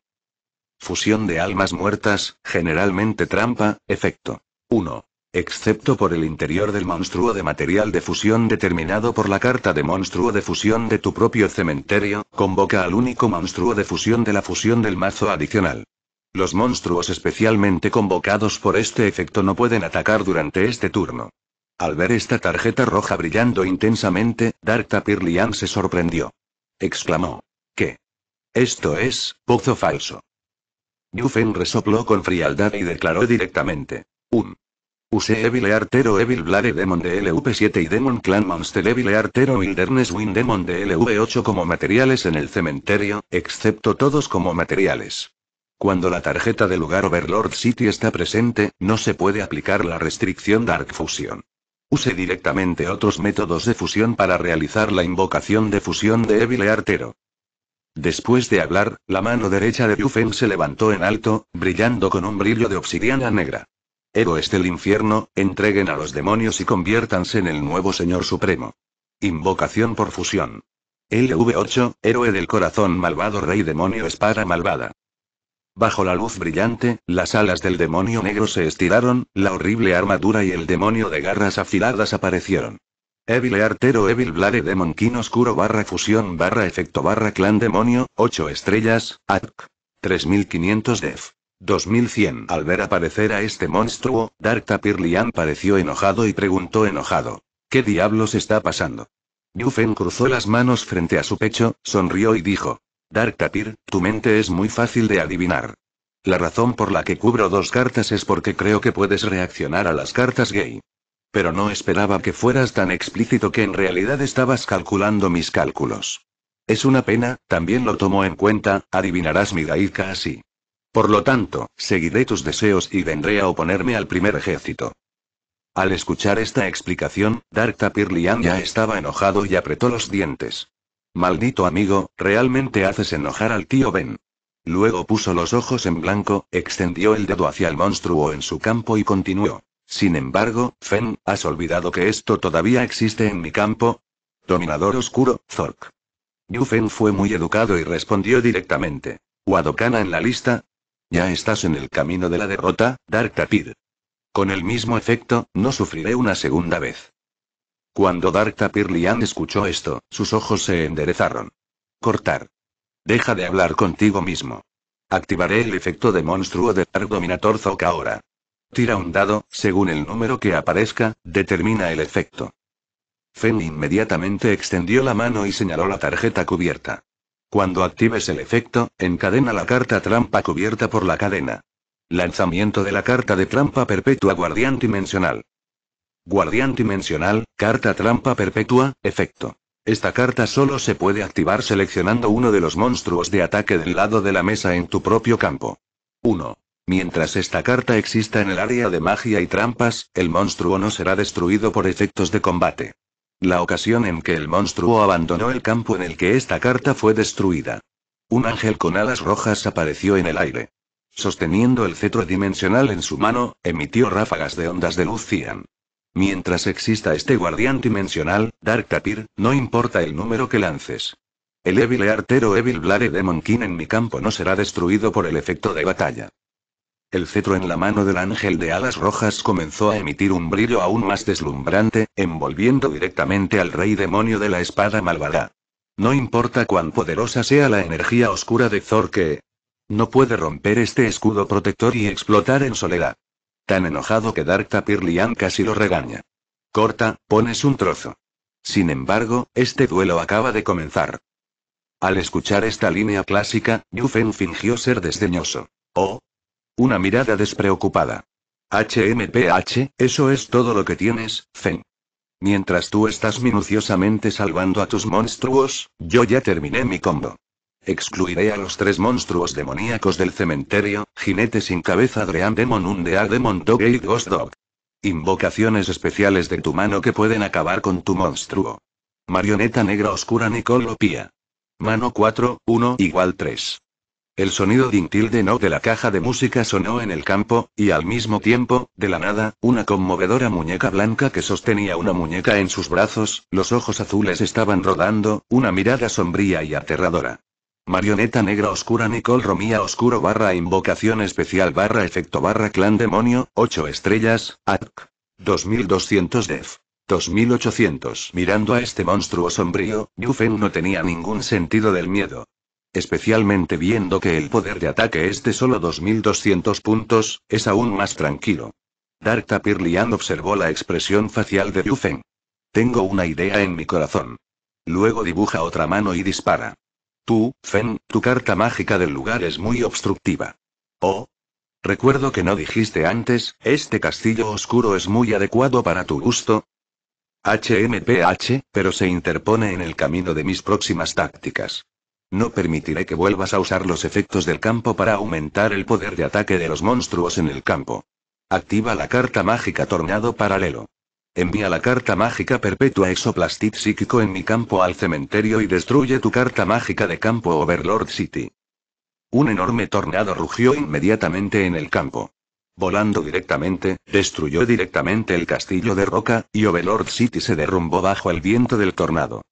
Fusión de almas muertas, generalmente trampa, efecto. 1. Excepto por el interior del monstruo de material de fusión determinado por la carta de monstruo de fusión de tu propio cementerio, convoca al único monstruo de fusión de la fusión del mazo adicional. Los monstruos especialmente convocados por este efecto no pueden atacar durante este turno. Al ver esta tarjeta roja brillando intensamente, Dark Tapir se sorprendió. Exclamó. ¿Qué? Esto es, pozo falso. Dufen resopló con frialdad y declaró directamente. Un. Use Evil Artero Evil Blade Demon de LV7 y Demon Clan Monster Evil Artero Wilderness Wind Demon de LV8 como materiales en el cementerio, excepto todos como materiales. Cuando la tarjeta de lugar Overlord City está presente, no se puede aplicar la restricción Dark Fusion. Use directamente otros métodos de fusión para realizar la invocación de fusión de Evil Artero. Después de hablar, la mano derecha de Yufen se levantó en alto, brillando con un brillo de obsidiana negra. Héroes del infierno, entreguen a los demonios y conviértanse en el nuevo Señor Supremo. Invocación por fusión. LV8, héroe del corazón malvado, rey demonio, espada malvada. Bajo la luz brillante, las alas del demonio negro se estiraron, la horrible armadura y el demonio de garras afiladas aparecieron. Evil Artero Evil Blade Demon King Oscuro barra Fusión barra Efecto barra Clan Demonio, 8 estrellas, ATK 3500 DEF. 2100 Al ver aparecer a este monstruo, Dark Tapir Lian pareció enojado y preguntó enojado. ¿Qué diablos está pasando? Yufen cruzó las manos frente a su pecho, sonrió y dijo. Dark Tapir, tu mente es muy fácil de adivinar. La razón por la que cubro dos cartas es porque creo que puedes reaccionar a las cartas gay. Pero no esperaba que fueras tan explícito que en realidad estabas calculando mis cálculos. Es una pena, también lo tomo en cuenta, adivinarás mi raíz así. Por lo tanto, seguiré tus deseos y vendré a oponerme al primer ejército. Al escuchar esta explicación, Dark Tapir ya estaba enojado y apretó los dientes. Maldito amigo, realmente haces enojar al tío Ben. Luego puso los ojos en blanco, extendió el dedo hacia el monstruo en su campo y continuó. Sin embargo, Fen, ¿has olvidado que esto todavía existe en mi campo? Dominador oscuro, Zork. Yu Fen fue muy educado y respondió directamente. Wadokana en la lista. Ya estás en el camino de la derrota, Dark Tapir. Con el mismo efecto, no sufriré una segunda vez. Cuando Dark Tapir Lian escuchó esto, sus ojos se enderezaron. Cortar. Deja de hablar contigo mismo. Activaré el efecto de monstruo de Dark Dominator Zok ahora. Tira un dado, según el número que aparezca, determina el efecto. Fen inmediatamente extendió la mano y señaló la tarjeta cubierta. Cuando actives el efecto, encadena la carta trampa cubierta por la cadena. Lanzamiento de la carta de trampa perpetua Guardián Dimensional. Guardián Dimensional, carta trampa perpetua, efecto. Esta carta solo se puede activar seleccionando uno de los monstruos de ataque del lado de la mesa en tu propio campo. 1. Mientras esta carta exista en el área de magia y trampas, el monstruo no será destruido por efectos de combate. La ocasión en que el monstruo abandonó el campo en el que esta carta fue destruida. Un ángel con alas rojas apareció en el aire. Sosteniendo el cetro dimensional en su mano, emitió ráfagas de ondas de luz cian. Mientras exista este guardián dimensional, Dark Tapir, no importa el número que lances. El Evil Artero Evil Blade Demon King en mi campo no será destruido por el efecto de batalla. El cetro en la mano del ángel de alas rojas comenzó a emitir un brillo aún más deslumbrante, envolviendo directamente al rey demonio de la espada malvada. No importa cuán poderosa sea la energía oscura de Thor que... No puede romper este escudo protector y explotar en soledad. Tan enojado que Dark Tapirlian casi lo regaña. Corta, pones un trozo. Sin embargo, este duelo acaba de comenzar. Al escuchar esta línea clásica, Yufen fingió ser desdeñoso. Oh, una mirada despreocupada. HMPH, eso es todo lo que tienes, Fen. Mientras tú estás minuciosamente salvando a tus monstruos, yo ya terminé mi combo. Excluiré a los tres monstruos demoníacos del cementerio, jinete sin cabeza Dream Demon Undead Demon Dog y Ghost Dog. Invocaciones especiales de tu mano que pueden acabar con tu monstruo. Marioneta negra oscura Nicolopía. Mano 4, 1 igual 3. El sonido dintil de no de la caja de música sonó en el campo, y al mismo tiempo, de la nada, una conmovedora muñeca blanca que sostenía una muñeca en sus brazos, los ojos azules estaban rodando, una mirada sombría y aterradora. Marioneta negra oscura Nicole Romía oscuro barra invocación especial barra efecto barra clan demonio, 8 estrellas, ATC. 2200 def. 2800 Mirando a este monstruo sombrío, Yufen no tenía ningún sentido del miedo, especialmente viendo que el poder de ataque es de solo 2200 puntos, es aún más tranquilo. Dark Tapir Lian observó la expresión facial de Feng. Tengo una idea en mi corazón. Luego dibuja otra mano y dispara. Tú, Feng, tu carta mágica del lugar es muy obstructiva. Oh. Recuerdo que no dijiste antes, este castillo oscuro es muy adecuado para tu gusto. HMPH, pero se interpone en el camino de mis próximas tácticas. No permitiré que vuelvas a usar los efectos del campo para aumentar el poder de ataque de los monstruos en el campo. Activa la carta mágica Tornado Paralelo. Envía la carta mágica Perpetua Exoplastit Psíquico en mi campo al cementerio y destruye tu carta mágica de campo Overlord City. Un enorme tornado rugió inmediatamente en el campo. Volando directamente, destruyó directamente el castillo de roca, y Overlord City se derrumbó bajo el viento del tornado.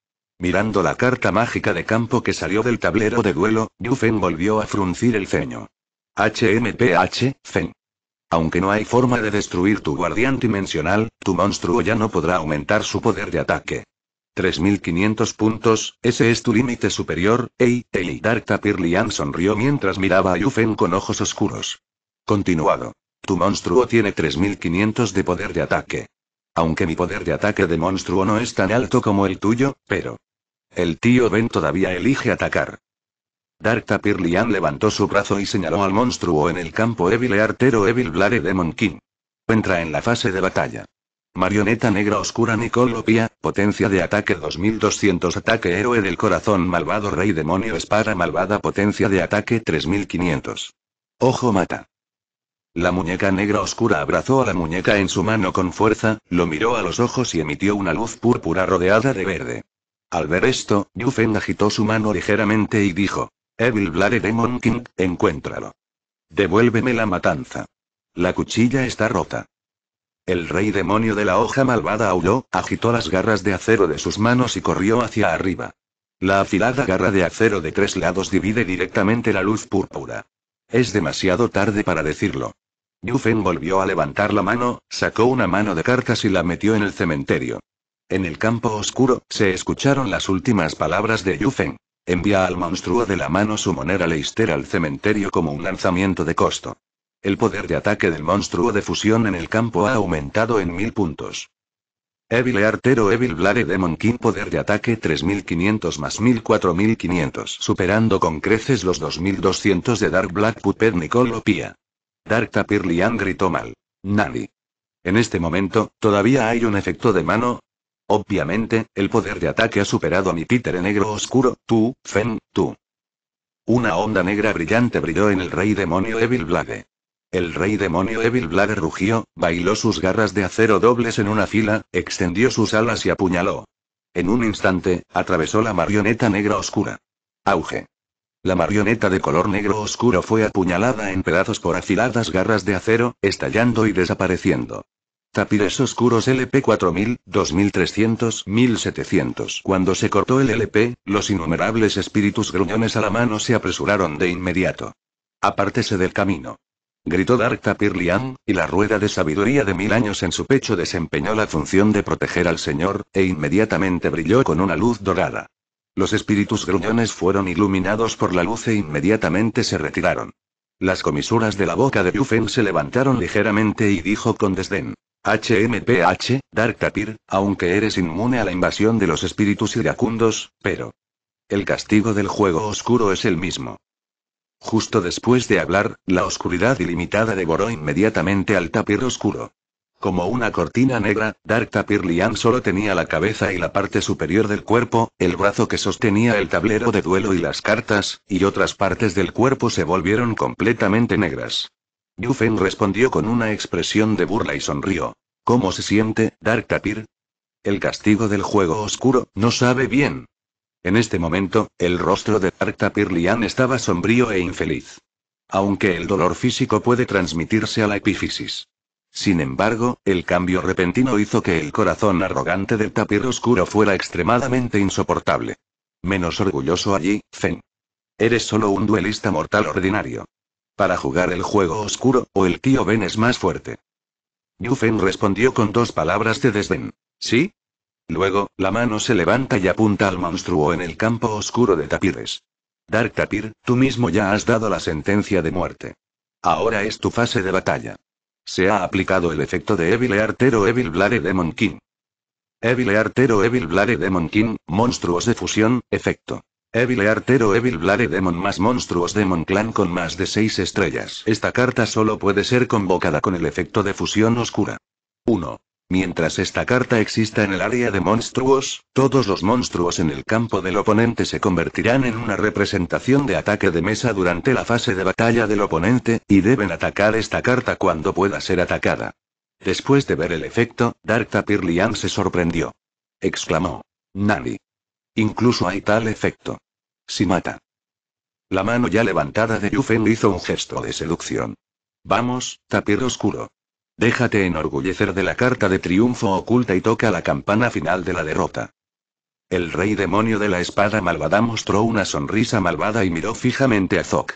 Mirando la carta mágica de campo que salió del tablero de duelo, Yufen volvió a fruncir el ceño. HMPH, Fen. Aunque no hay forma de destruir tu guardián dimensional, tu monstruo ya no podrá aumentar su poder de ataque. 3500 puntos, ese es tu límite superior, ey, ey, Dark Tapir Lian sonrió mientras miraba a Yufen con ojos oscuros. Continuado. Tu monstruo tiene 3500 de poder de ataque. Aunque mi poder de ataque de monstruo no es tan alto como el tuyo, pero el tío Ben todavía elige atacar. Tapir Lian levantó su brazo y señaló al monstruo en el campo Evil Artero Evil Blare Demon King. Entra en la fase de batalla. Marioneta negra oscura Nicolopia, potencia de ataque 2200 ataque héroe del corazón malvado rey demonio espara malvada potencia de ataque 3500. Ojo mata. La muñeca negra oscura abrazó a la muñeca en su mano con fuerza, lo miró a los ojos y emitió una luz púrpura rodeada de verde. Al ver esto, Yufen agitó su mano ligeramente y dijo: Evil Blade Demon King, encuéntralo. Devuélveme la matanza. La cuchilla está rota. El rey demonio de la hoja malvada aulló, agitó las garras de acero de sus manos y corrió hacia arriba. La afilada garra de acero de tres lados divide directamente la luz púrpura. Es demasiado tarde para decirlo. Yufen volvió a levantar la mano, sacó una mano de cartas y la metió en el cementerio. En el campo oscuro, se escucharon las últimas palabras de Yufen. Envía al monstruo de la mano su moneda Leister al cementerio como un lanzamiento de costo. El poder de ataque del monstruo de fusión en el campo ha aumentado en mil puntos. Evil Artero Evil Blade Demon King Poder de ataque 3500 más 14500 Superando con creces los 2200 de Dark Black Puppet Nicolopia. Dark Tapir gritó mal. Nani. En este momento, todavía hay un efecto de mano, Obviamente, el poder de ataque ha superado a mi títere negro oscuro, tú, Fen, tú. Una onda negra brillante brilló en el rey demonio Evil Blade. El rey demonio Evil Blade rugió, bailó sus garras de acero dobles en una fila, extendió sus alas y apuñaló. En un instante, atravesó la marioneta negra oscura. Auge. La marioneta de color negro oscuro fue apuñalada en pedazos por afiladas garras de acero, estallando y desapareciendo. Tapires oscuros LP 4000, 2300, 1700. Cuando se cortó el LP, los innumerables espíritus gruñones a la mano se apresuraron de inmediato. Apártese del camino. Gritó Dark Tapir y la rueda de sabiduría de mil años en su pecho desempeñó la función de proteger al Señor, e inmediatamente brilló con una luz dorada. Los espíritus gruñones fueron iluminados por la luz e inmediatamente se retiraron. Las comisuras de la boca de Yufen se levantaron ligeramente y dijo con desdén. HMPH, Dark Tapir, aunque eres inmune a la invasión de los espíritus iracundos, pero... El castigo del juego oscuro es el mismo. Justo después de hablar, la oscuridad ilimitada devoró inmediatamente al tapir oscuro. Como una cortina negra, Dark Tapir Lian solo tenía la cabeza y la parte superior del cuerpo, el brazo que sostenía el tablero de duelo y las cartas, y otras partes del cuerpo se volvieron completamente negras. Feng respondió con una expresión de burla y sonrió. ¿Cómo se siente, Dark Tapir? El castigo del juego oscuro, no sabe bien. En este momento, el rostro de Dark Tapir Lian estaba sombrío e infeliz. Aunque el dolor físico puede transmitirse a la epífisis. Sin embargo, el cambio repentino hizo que el corazón arrogante del tapir oscuro fuera extremadamente insoportable. Menos orgulloso allí, Feng. Eres solo un duelista mortal ordinario. Para jugar el juego oscuro, o el tío Ben es más fuerte. Yufen respondió con dos palabras de desdén. ¿Sí? Luego, la mano se levanta y apunta al monstruo en el campo oscuro de Tapires. Dark Tapir, tú mismo ya has dado la sentencia de muerte. Ahora es tu fase de batalla. Se ha aplicado el efecto de Evil Artero Evil Blare Demon King. Evil Artero Evil Blare Demon King, monstruos de fusión, efecto. Evil Artero Evil Blade Demon más Monstruos Demon Clan con más de 6 estrellas. Esta carta solo puede ser convocada con el efecto de fusión oscura. 1. Mientras esta carta exista en el área de monstruos, todos los monstruos en el campo del oponente se convertirán en una representación de ataque de mesa durante la fase de batalla del oponente, y deben atacar esta carta cuando pueda ser atacada. Después de ver el efecto, Dark Tapir se sorprendió. Exclamó. Nani. Incluso hay tal efecto. Si mata. La mano ya levantada de Yufen hizo un gesto de seducción. Vamos, tapir oscuro. Déjate enorgullecer de la carta de triunfo oculta y toca la campana final de la derrota. El rey demonio de la espada malvada mostró una sonrisa malvada y miró fijamente a Zok.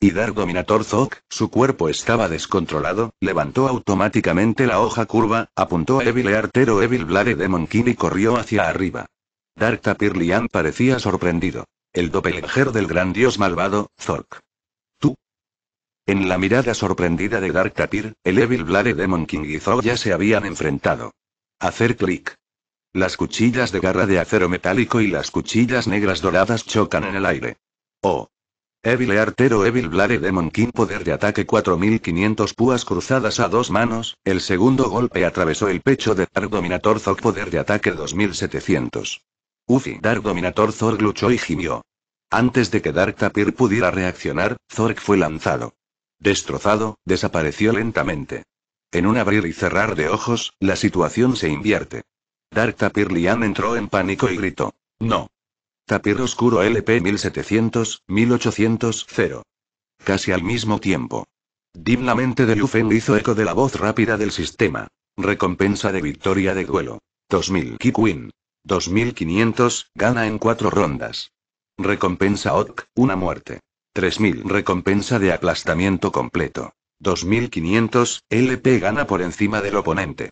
Y Dark Dominator Zok, su cuerpo estaba descontrolado, levantó automáticamente la hoja curva, apuntó a Evil Artero Evil Blade Demon King y corrió hacia arriba. Dark Tapir Lian parecía sorprendido el doppelganger del gran dios malvado, Zork. ¿Tú? En la mirada sorprendida de Dark Tapir, el Evil Blade Demon King y Zork ya se habían enfrentado. Hacer clic. Las cuchillas de garra de acero metálico y las cuchillas negras doradas chocan en el aire. Oh. Evil Artero Evil Blade Demon King Poder de ataque 4500 púas cruzadas a dos manos, el segundo golpe atravesó el pecho de Dark Dominator Zork Poder de ataque 2700. Uzi Dark Dominator Zorg luchó y gimió. Antes de que Dark Tapir pudiera reaccionar, Zorg fue lanzado. Destrozado, desapareció lentamente. En un abrir y cerrar de ojos, la situación se invierte. Dark Tapir Lian entró en pánico y gritó. No. Tapir Oscuro LP 1700, 1800, 0. Casi al mismo tiempo. mente de Lufen hizo eco de la voz rápida del sistema. Recompensa de victoria de duelo. 2000 Kikwin. 2500, gana en 4 rondas. Recompensa OTK, una muerte. 3000, recompensa de aplastamiento completo. 2500, LP gana por encima del oponente.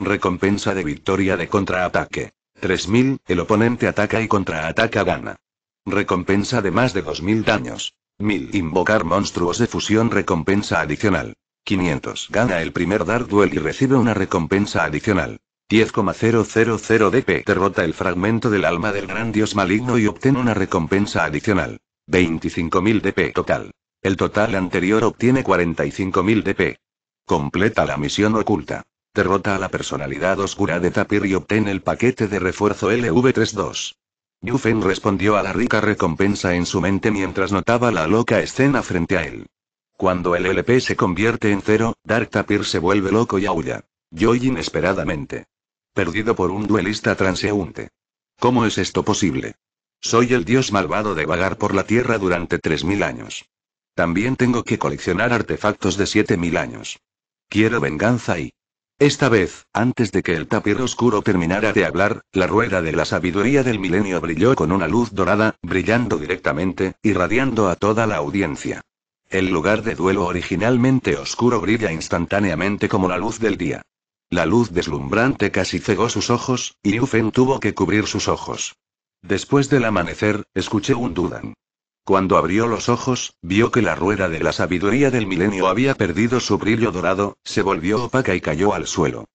Recompensa de victoria de contraataque. 3000, el oponente ataca y contraataca gana. Recompensa de más de 2000 daños. 1000, invocar monstruos de fusión recompensa adicional. 500, gana el primer Dark Duel y recibe una recompensa adicional. 10,000 DP. Derrota el fragmento del alma del gran dios maligno y obtén una recompensa adicional. 25.000 DP total. El total anterior obtiene 45.000 DP. Completa la misión oculta. Derrota a la personalidad oscura de Tapir y obtén el paquete de refuerzo LV32. Yufen respondió a la rica recompensa en su mente mientras notaba la loca escena frente a él. Cuando el LP se convierte en cero, Dark Tapir se vuelve loco y aúlla. Joy inesperadamente perdido por un duelista transeúnte. ¿Cómo es esto posible? Soy el dios malvado de vagar por la Tierra durante 3.000 años. También tengo que coleccionar artefactos de 7.000 años. Quiero venganza y... Esta vez, antes de que el tapir oscuro terminara de hablar, la rueda de la sabiduría del milenio brilló con una luz dorada, brillando directamente, irradiando a toda la audiencia. El lugar de duelo originalmente oscuro brilla instantáneamente como la luz del día. La luz deslumbrante casi cegó sus ojos, y Yufen tuvo que cubrir sus ojos. Después del amanecer, escuché un dudan. Cuando abrió los ojos, vio que la rueda de la sabiduría del milenio había perdido su brillo dorado, se volvió opaca y cayó al suelo.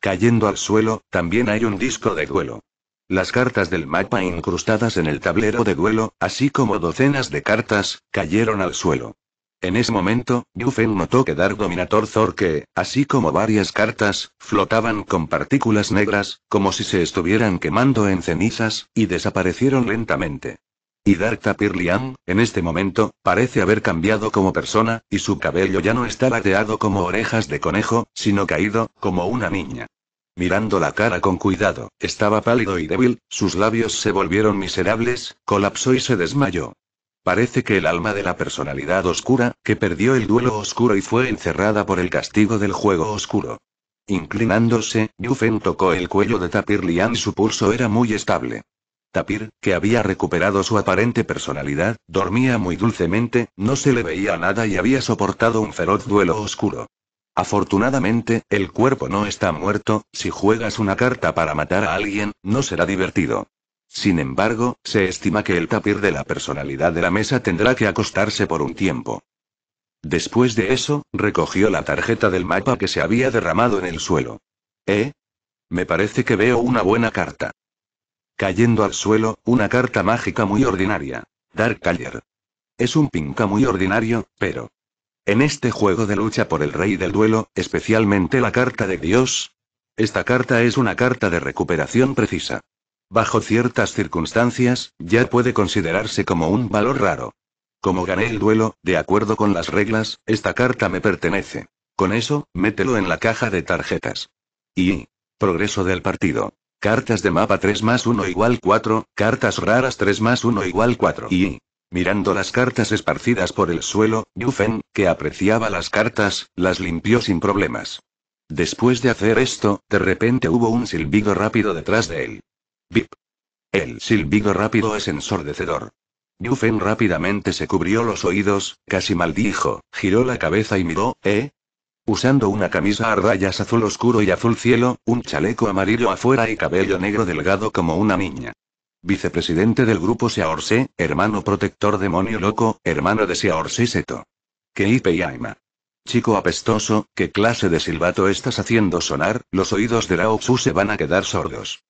Cayendo al suelo, también hay un disco de duelo. Las cartas del mapa incrustadas en el tablero de duelo, así como docenas de cartas, cayeron al suelo. En ese momento, Yufen notó que Dark Dominator Thorque, así como varias cartas, flotaban con partículas negras, como si se estuvieran quemando en cenizas, y desaparecieron lentamente. Y Dark Tapir en este momento, parece haber cambiado como persona, y su cabello ya no está ladeado como orejas de conejo, sino caído, como una niña. Mirando la cara con cuidado, estaba pálido y débil, sus labios se volvieron miserables, colapsó y se desmayó. Parece que el alma de la personalidad oscura, que perdió el duelo oscuro y fue encerrada por el castigo del juego oscuro. Inclinándose, Yufen tocó el cuello de Tapir Lian. Su pulso era muy estable. Tapir, que había recuperado su aparente personalidad, dormía muy dulcemente, no se le veía nada y había soportado un feroz duelo oscuro. Afortunadamente, el cuerpo no está muerto, si juegas una carta para matar a alguien, no será divertido. Sin embargo, se estima que el tapir de la personalidad de la mesa tendrá que acostarse por un tiempo. Después de eso, recogió la tarjeta del mapa que se había derramado en el suelo. ¿Eh? Me parece que veo una buena carta. Cayendo al suelo, una carta mágica muy ordinaria. Dark Caller. Es un pinca muy ordinario, pero... En este juego de lucha por el rey del duelo, especialmente la carta de Dios. Esta carta es una carta de recuperación precisa. Bajo ciertas circunstancias, ya puede considerarse como un valor raro. Como gané el duelo, de acuerdo con las reglas, esta carta me pertenece. Con eso, mételo en la caja de tarjetas. Y. Progreso del partido. Cartas de mapa 3 más 1 igual 4, cartas raras 3 más 1 igual 4. Y. Mirando las cartas esparcidas por el suelo, Yufen, que apreciaba las cartas, las limpió sin problemas. Después de hacer esto, de repente hubo un silbido rápido detrás de él. Bip. El silbido rápido es ensordecedor. Yufen rápidamente se cubrió los oídos, casi maldijo, giró la cabeza y miró, ¿eh? Usando una camisa a rayas azul oscuro y azul cielo, un chaleco amarillo afuera y cabello negro delgado como una niña. Vicepresidente del grupo Se, hermano protector demonio loco, hermano de y Seto. Keipe Yaima. Chico apestoso, ¿qué clase de silbato estás haciendo sonar? Los oídos de la Tzu se van a quedar sordos.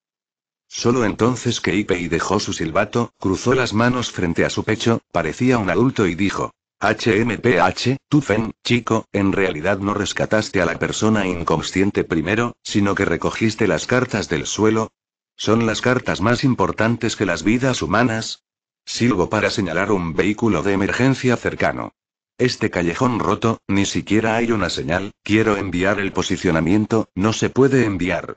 Solo entonces que dejó su silbato, cruzó las manos frente a su pecho, parecía un adulto y dijo: HMPH, tú Fen, chico, en realidad no rescataste a la persona inconsciente primero, sino que recogiste las cartas del suelo. ¿Son las cartas más importantes que las vidas humanas? Silbo para señalar un vehículo de emergencia cercano. Este callejón roto, ni siquiera hay una señal, quiero enviar el posicionamiento, no se puede enviar.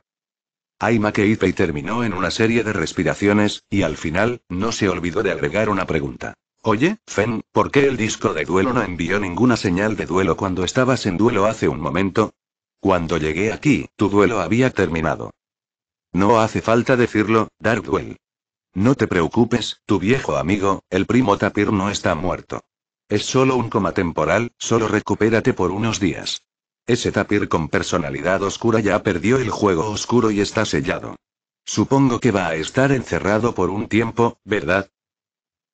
Aima Keipei terminó en una serie de respiraciones, y al final, no se olvidó de agregar una pregunta. Oye, Fen, ¿por qué el disco de duelo no envió ninguna señal de duelo cuando estabas en duelo hace un momento? Cuando llegué aquí, tu duelo había terminado. No hace falta decirlo, Darkwell. No te preocupes, tu viejo amigo, el primo Tapir no está muerto. Es solo un coma temporal, solo recupérate por unos días. Ese tapir con personalidad oscura ya perdió el juego oscuro y está sellado. Supongo que va a estar encerrado por un tiempo, ¿verdad?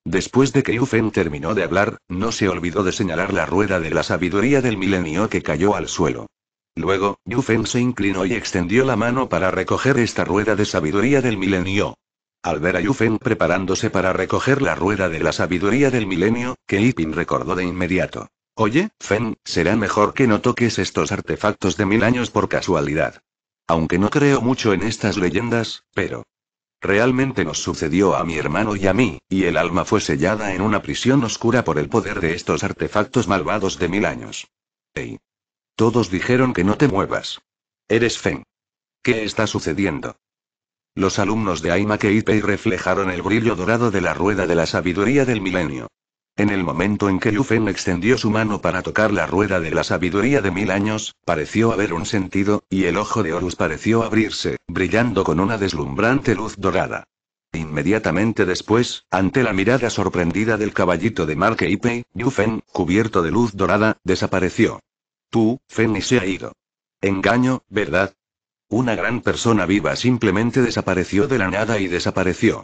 Después de que Yufen terminó de hablar, no se olvidó de señalar la rueda de la sabiduría del milenio que cayó al suelo. Luego, Yufen se inclinó y extendió la mano para recoger esta rueda de sabiduría del milenio. Al ver a Yufen preparándose para recoger la rueda de la sabiduría del milenio, Keipin recordó de inmediato. Oye, Fen, será mejor que no toques estos artefactos de mil años por casualidad. Aunque no creo mucho en estas leyendas, pero... Realmente nos sucedió a mi hermano y a mí, y el alma fue sellada en una prisión oscura por el poder de estos artefactos malvados de mil años. Ey. Todos dijeron que no te muevas. Eres Fen. ¿Qué está sucediendo? Los alumnos de Aima Keipei reflejaron el brillo dorado de la rueda de la sabiduría del milenio. En el momento en que Yufen extendió su mano para tocar la rueda de la sabiduría de mil años, pareció haber un sentido, y el ojo de Horus pareció abrirse, brillando con una deslumbrante luz dorada. Inmediatamente después, ante la mirada sorprendida del caballito de Mark Yu Yufen, cubierto de luz dorada, desapareció. Tú, Feni se ha ido. Engaño, ¿verdad? Una gran persona viva simplemente desapareció de la nada y desapareció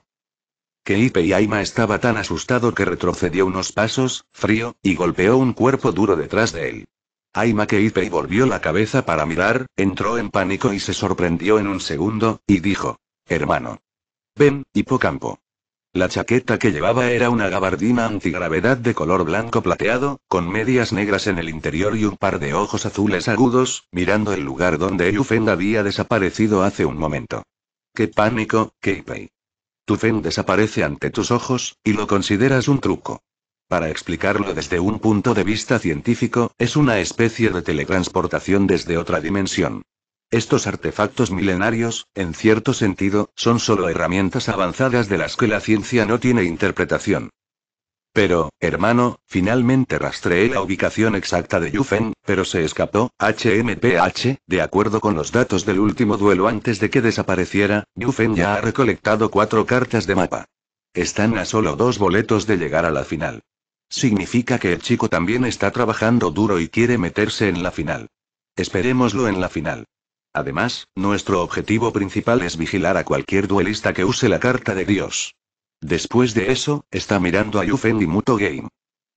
que y Aima estaba tan asustado que retrocedió unos pasos, frío, y golpeó un cuerpo duro detrás de él. Aima que volvió la cabeza para mirar, entró en pánico y se sorprendió en un segundo, y dijo, hermano. Ven, hipocampo. La chaqueta que llevaba era una gabardina antigravedad de color blanco plateado, con medias negras en el interior y un par de ojos azules agudos, mirando el lugar donde Yufen había desaparecido hace un momento. ¡Qué pánico, Keipei! Tu Fen desaparece ante tus ojos, y lo consideras un truco. Para explicarlo desde un punto de vista científico, es una especie de teletransportación desde otra dimensión. Estos artefactos milenarios, en cierto sentido, son solo herramientas avanzadas de las que la ciencia no tiene interpretación. Pero, hermano, finalmente rastreé la ubicación exacta de Yufen, pero se escapó, HMPH, de acuerdo con los datos del último duelo antes de que desapareciera, Yufen ya ha recolectado cuatro cartas de mapa. Están a solo dos boletos de llegar a la final. Significa que el chico también está trabajando duro y quiere meterse en la final. Esperémoslo en la final. Además, nuestro objetivo principal es vigilar a cualquier duelista que use la carta de Dios. Después de eso, está mirando a Yufen y Muto Game.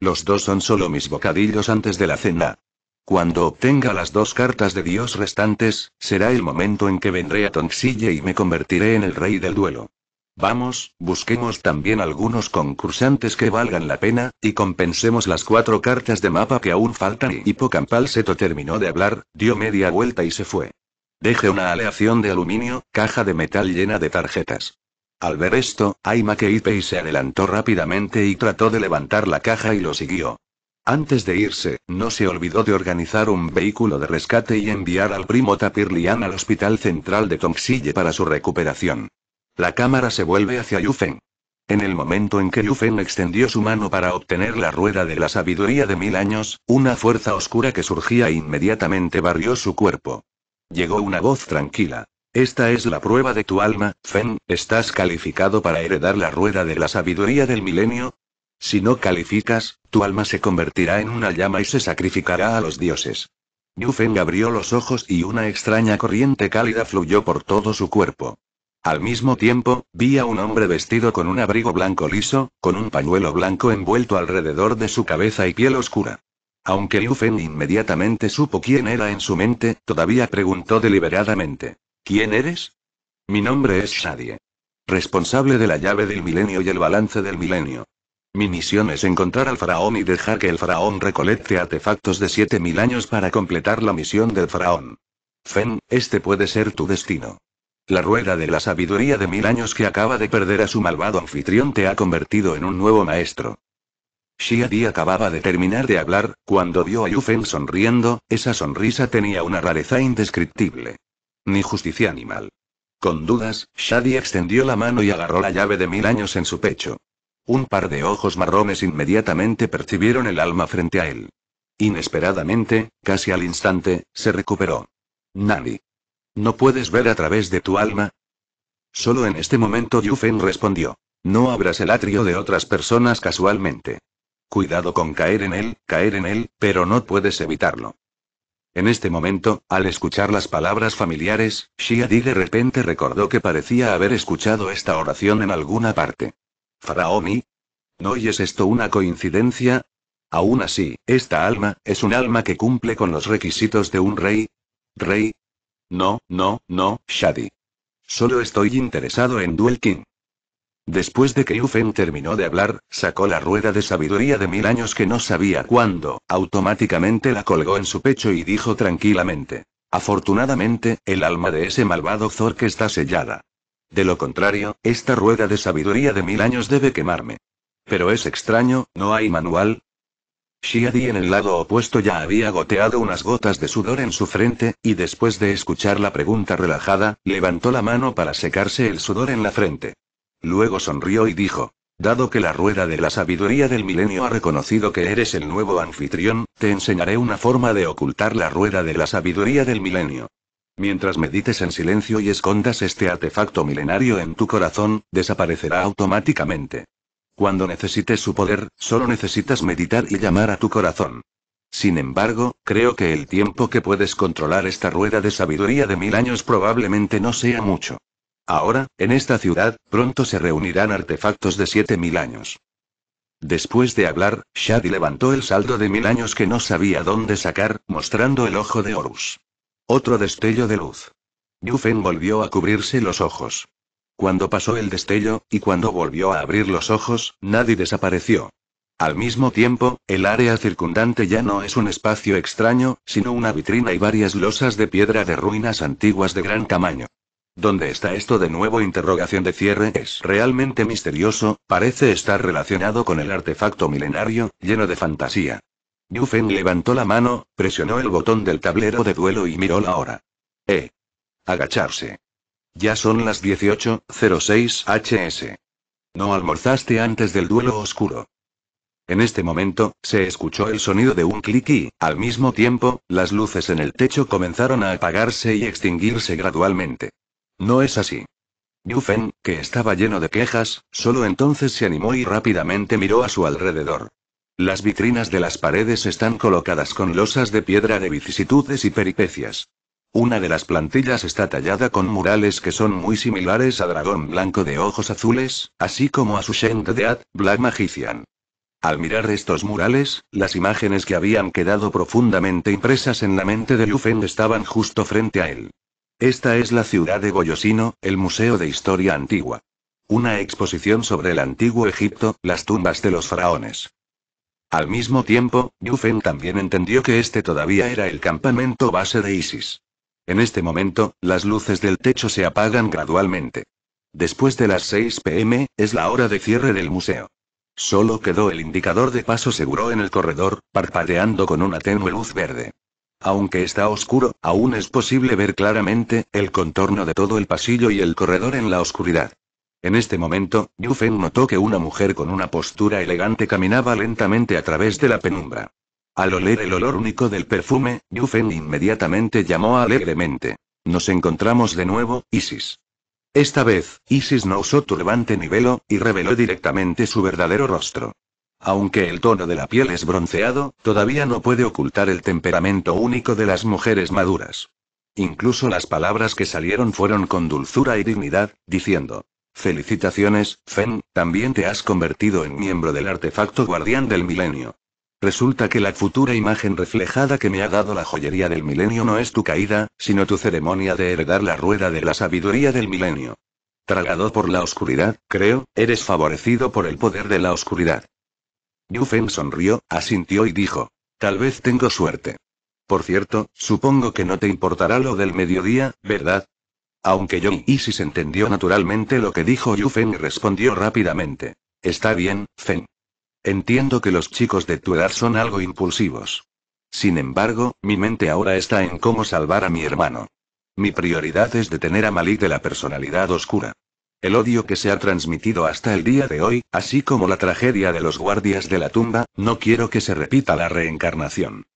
Los dos son solo mis bocadillos antes de la cena. Cuando obtenga las dos cartas de Dios restantes, será el momento en que vendré a tonsille y me convertiré en el rey del duelo. Vamos, busquemos también algunos concursantes que valgan la pena, y compensemos las cuatro cartas de mapa que aún faltan. Y Hipocampal Seto terminó de hablar, dio media vuelta y se fue. Deje una aleación de aluminio, caja de metal llena de tarjetas. Al ver esto, Aima Keipei se adelantó rápidamente y trató de levantar la caja y lo siguió. Antes de irse, no se olvidó de organizar un vehículo de rescate y enviar al primo Tapir al hospital central de Tongxille para su recuperación. La cámara se vuelve hacia Yufen. En el momento en que Yufen extendió su mano para obtener la rueda de la sabiduría de mil años, una fuerza oscura que surgía inmediatamente barrió su cuerpo. Llegó una voz tranquila. Esta es la prueba de tu alma, Fen, ¿estás calificado para heredar la rueda de la sabiduría del milenio? Si no calificas, tu alma se convertirá en una llama y se sacrificará a los dioses. Feng abrió los ojos y una extraña corriente cálida fluyó por todo su cuerpo. Al mismo tiempo, vi a un hombre vestido con un abrigo blanco liso, con un pañuelo blanco envuelto alrededor de su cabeza y piel oscura. Aunque Feng inmediatamente supo quién era en su mente, todavía preguntó deliberadamente. ¿Quién eres? Mi nombre es Sadie. Responsable de la llave del milenio y el balance del milenio. Mi misión es encontrar al faraón y dejar que el faraón recolecte artefactos de 7.000 años para completar la misión del faraón. Fen, este puede ser tu destino. La rueda de la sabiduría de mil años que acaba de perder a su malvado anfitrión te ha convertido en un nuevo maestro. Shiadi acababa de terminar de hablar, cuando vio a Yufen sonriendo, esa sonrisa tenía una rareza indescriptible. Ni justicia animal. Con dudas, Shadi extendió la mano y agarró la llave de mil años en su pecho. Un par de ojos marrones inmediatamente percibieron el alma frente a él. Inesperadamente, casi al instante, se recuperó. Nani. ¿No puedes ver a través de tu alma? Solo en este momento Yufen respondió. No abras el atrio de otras personas casualmente. Cuidado con caer en él, caer en él, pero no puedes evitarlo. En este momento, al escuchar las palabras familiares, Shadi de repente recordó que parecía haber escuchado esta oración en alguna parte. Faraomi. ¿No y es esto una coincidencia? Aún así, esta alma, ¿es un alma que cumple con los requisitos de un rey? ¿Rey? No, no, no, Shadi. Solo estoy interesado en Duel King. Después de que Yufen terminó de hablar, sacó la rueda de sabiduría de mil años que no sabía cuándo, automáticamente la colgó en su pecho y dijo tranquilamente. Afortunadamente, el alma de ese malvado Zork está sellada. De lo contrario, esta rueda de sabiduría de mil años debe quemarme. Pero es extraño, ¿no hay manual? Shiadi en el lado opuesto ya había goteado unas gotas de sudor en su frente, y después de escuchar la pregunta relajada, levantó la mano para secarse el sudor en la frente. Luego sonrió y dijo, Dado que la rueda de la sabiduría del milenio ha reconocido que eres el nuevo anfitrión, te enseñaré una forma de ocultar la rueda de la sabiduría del milenio. Mientras medites en silencio y escondas este artefacto milenario en tu corazón, desaparecerá automáticamente. Cuando necesites su poder, solo necesitas meditar y llamar a tu corazón. Sin embargo, creo que el tiempo que puedes controlar esta rueda de sabiduría de mil años probablemente no sea mucho. Ahora, en esta ciudad, pronto se reunirán artefactos de 7000 años. Después de hablar, Shadi levantó el saldo de mil años que no sabía dónde sacar, mostrando el ojo de Horus. Otro destello de luz. Yufen volvió a cubrirse los ojos. Cuando pasó el destello, y cuando volvió a abrir los ojos, nadie desapareció. Al mismo tiempo, el área circundante ya no es un espacio extraño, sino una vitrina y varias losas de piedra de ruinas antiguas de gran tamaño. ¿Dónde está esto de nuevo? Interrogación de cierre. Es realmente misterioso, parece estar relacionado con el artefacto milenario, lleno de fantasía. Feng levantó la mano, presionó el botón del tablero de duelo y miró la hora. Eh. Agacharse. Ya son las 18.06 HS. No almorzaste antes del duelo oscuro. En este momento, se escuchó el sonido de un clic y, al mismo tiempo, las luces en el techo comenzaron a apagarse y extinguirse gradualmente. No es así. Yufen, que estaba lleno de quejas, solo entonces se animó y rápidamente miró a su alrededor. Las vitrinas de las paredes están colocadas con losas de piedra de vicisitudes y peripecias. Una de las plantillas está tallada con murales que son muy similares a Dragón Blanco de Ojos Azules, así como a su Ad Black Magician. Al mirar estos murales, las imágenes que habían quedado profundamente impresas en la mente de Yufen estaban justo frente a él. Esta es la ciudad de Goyosino, el Museo de Historia Antigua. Una exposición sobre el antiguo Egipto, las tumbas de los faraones. Al mismo tiempo, Yufen también entendió que este todavía era el campamento base de ISIS. En este momento, las luces del techo se apagan gradualmente. Después de las 6 pm, es la hora de cierre del museo. Solo quedó el indicador de paso seguro en el corredor, parpadeando con una tenue luz verde. Aunque está oscuro, aún es posible ver claramente el contorno de todo el pasillo y el corredor en la oscuridad. En este momento, Yu notó que una mujer con una postura elegante caminaba lentamente a través de la penumbra. Al oler el olor único del perfume, Yu inmediatamente llamó alegremente. Nos encontramos de nuevo, Isis. Esta vez, Isis no usó turbante ni velo, y reveló directamente su verdadero rostro. Aunque el tono de la piel es bronceado, todavía no puede ocultar el temperamento único de las mujeres maduras. Incluso las palabras que salieron fueron con dulzura y dignidad, diciendo, Felicitaciones, Fen, también te has convertido en miembro del artefacto guardián del milenio. Resulta que la futura imagen reflejada que me ha dado la joyería del milenio no es tu caída, sino tu ceremonia de heredar la rueda de la sabiduría del milenio. Tragado por la oscuridad, creo, eres favorecido por el poder de la oscuridad. Feng sonrió, asintió y dijo. Tal vez tengo suerte. Por cierto, supongo que no te importará lo del mediodía, ¿verdad? Aunque John Isis entendió naturalmente lo que dijo Yufen y respondió rápidamente. Está bien, Feng. Entiendo que los chicos de tu edad son algo impulsivos. Sin embargo, mi mente ahora está en cómo salvar a mi hermano. Mi prioridad es detener a Malik de la personalidad oscura. El odio que se ha transmitido hasta el día de hoy, así como la tragedia de los guardias de la tumba, no quiero que se repita la reencarnación.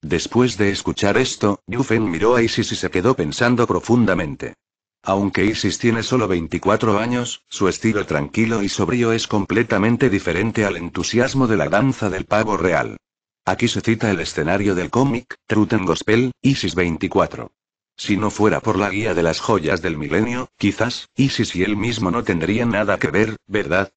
Después de escuchar esto, Yufen miró a Isis y se quedó pensando profundamente. Aunque Isis tiene solo 24 años, su estilo tranquilo y sobrio es completamente diferente al entusiasmo de la danza del pavo real. Aquí se cita el escenario del cómic, Trutengospel, Gospel, Isis 24. Si no fuera por la guía de las joyas del milenio, quizás, Isis y él mismo no tendrían nada que ver, ¿verdad?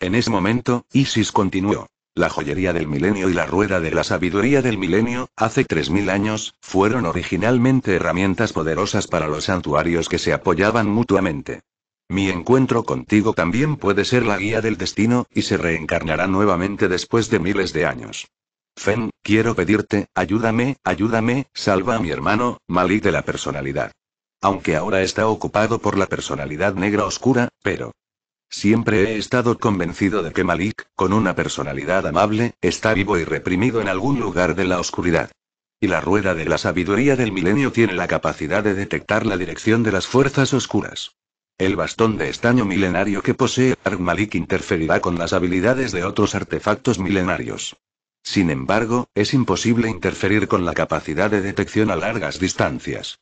En ese momento, Isis continuó. La joyería del milenio y la rueda de la sabiduría del milenio, hace 3.000 años, fueron originalmente herramientas poderosas para los santuarios que se apoyaban mutuamente. Mi encuentro contigo también puede ser la guía del destino, y se reencarnará nuevamente después de miles de años. Fen, quiero pedirte, ayúdame, ayúdame, salva a mi hermano, Malik de la personalidad. Aunque ahora está ocupado por la personalidad negra oscura, pero... Siempre he estado convencido de que Malik, con una personalidad amable, está vivo y reprimido en algún lugar de la oscuridad. Y la rueda de la sabiduría del milenio tiene la capacidad de detectar la dirección de las fuerzas oscuras. El bastón de estaño milenario que posee Arg Malik interferirá con las habilidades de otros artefactos milenarios. Sin embargo, es imposible interferir con la capacidad de detección a largas distancias.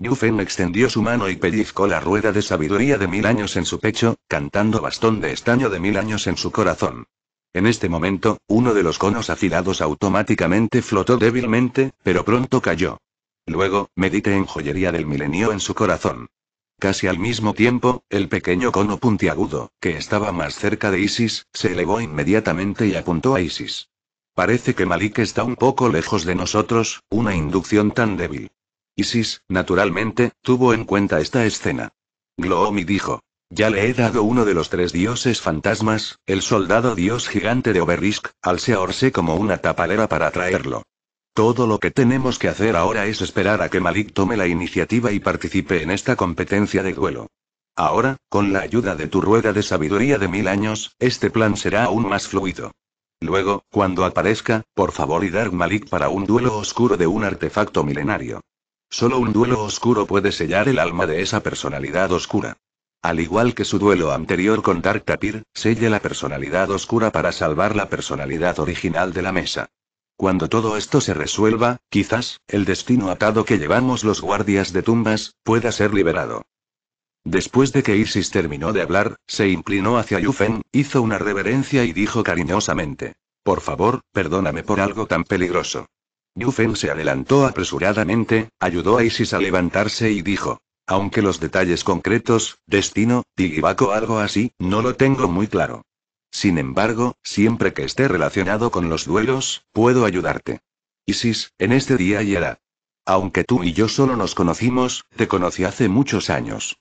Yufen extendió su mano y pellizcó la rueda de sabiduría de mil años en su pecho, cantando bastón de estaño de mil años en su corazón. En este momento, uno de los conos afilados automáticamente flotó débilmente, pero pronto cayó. Luego, medite en joyería del milenio en su corazón. Casi al mismo tiempo, el pequeño cono puntiagudo, que estaba más cerca de Isis, se elevó inmediatamente y apuntó a Isis. Parece que Malik está un poco lejos de nosotros, una inducción tan débil. Isis, naturalmente, tuvo en cuenta esta escena. Gloomi dijo. Ya le he dado uno de los tres dioses fantasmas, el soldado dios gigante de Oberisk, al Seorse como una tapalera para traerlo. Todo lo que tenemos que hacer ahora es esperar a que Malik tome la iniciativa y participe en esta competencia de duelo. Ahora, con la ayuda de tu rueda de sabiduría de mil años, este plan será aún más fluido. Luego, cuando aparezca, por favor y Dark Malik para un duelo oscuro de un artefacto milenario. Solo un duelo oscuro puede sellar el alma de esa personalidad oscura. Al igual que su duelo anterior con Dark Tapir, selle la personalidad oscura para salvar la personalidad original de la mesa. Cuando todo esto se resuelva, quizás, el destino atado que llevamos los guardias de tumbas, pueda ser liberado. Después de que Isis terminó de hablar, se inclinó hacia Yufen, hizo una reverencia y dijo cariñosamente: Por favor, perdóname por algo tan peligroso. Yufen se adelantó apresuradamente, ayudó a Isis a levantarse y dijo: Aunque los detalles concretos, destino, Tigibaco algo así, no lo tengo muy claro. Sin embargo, siempre que esté relacionado con los duelos, puedo ayudarte. Isis, en este día y era. Aunque tú y yo solo nos conocimos, te conocí hace muchos años.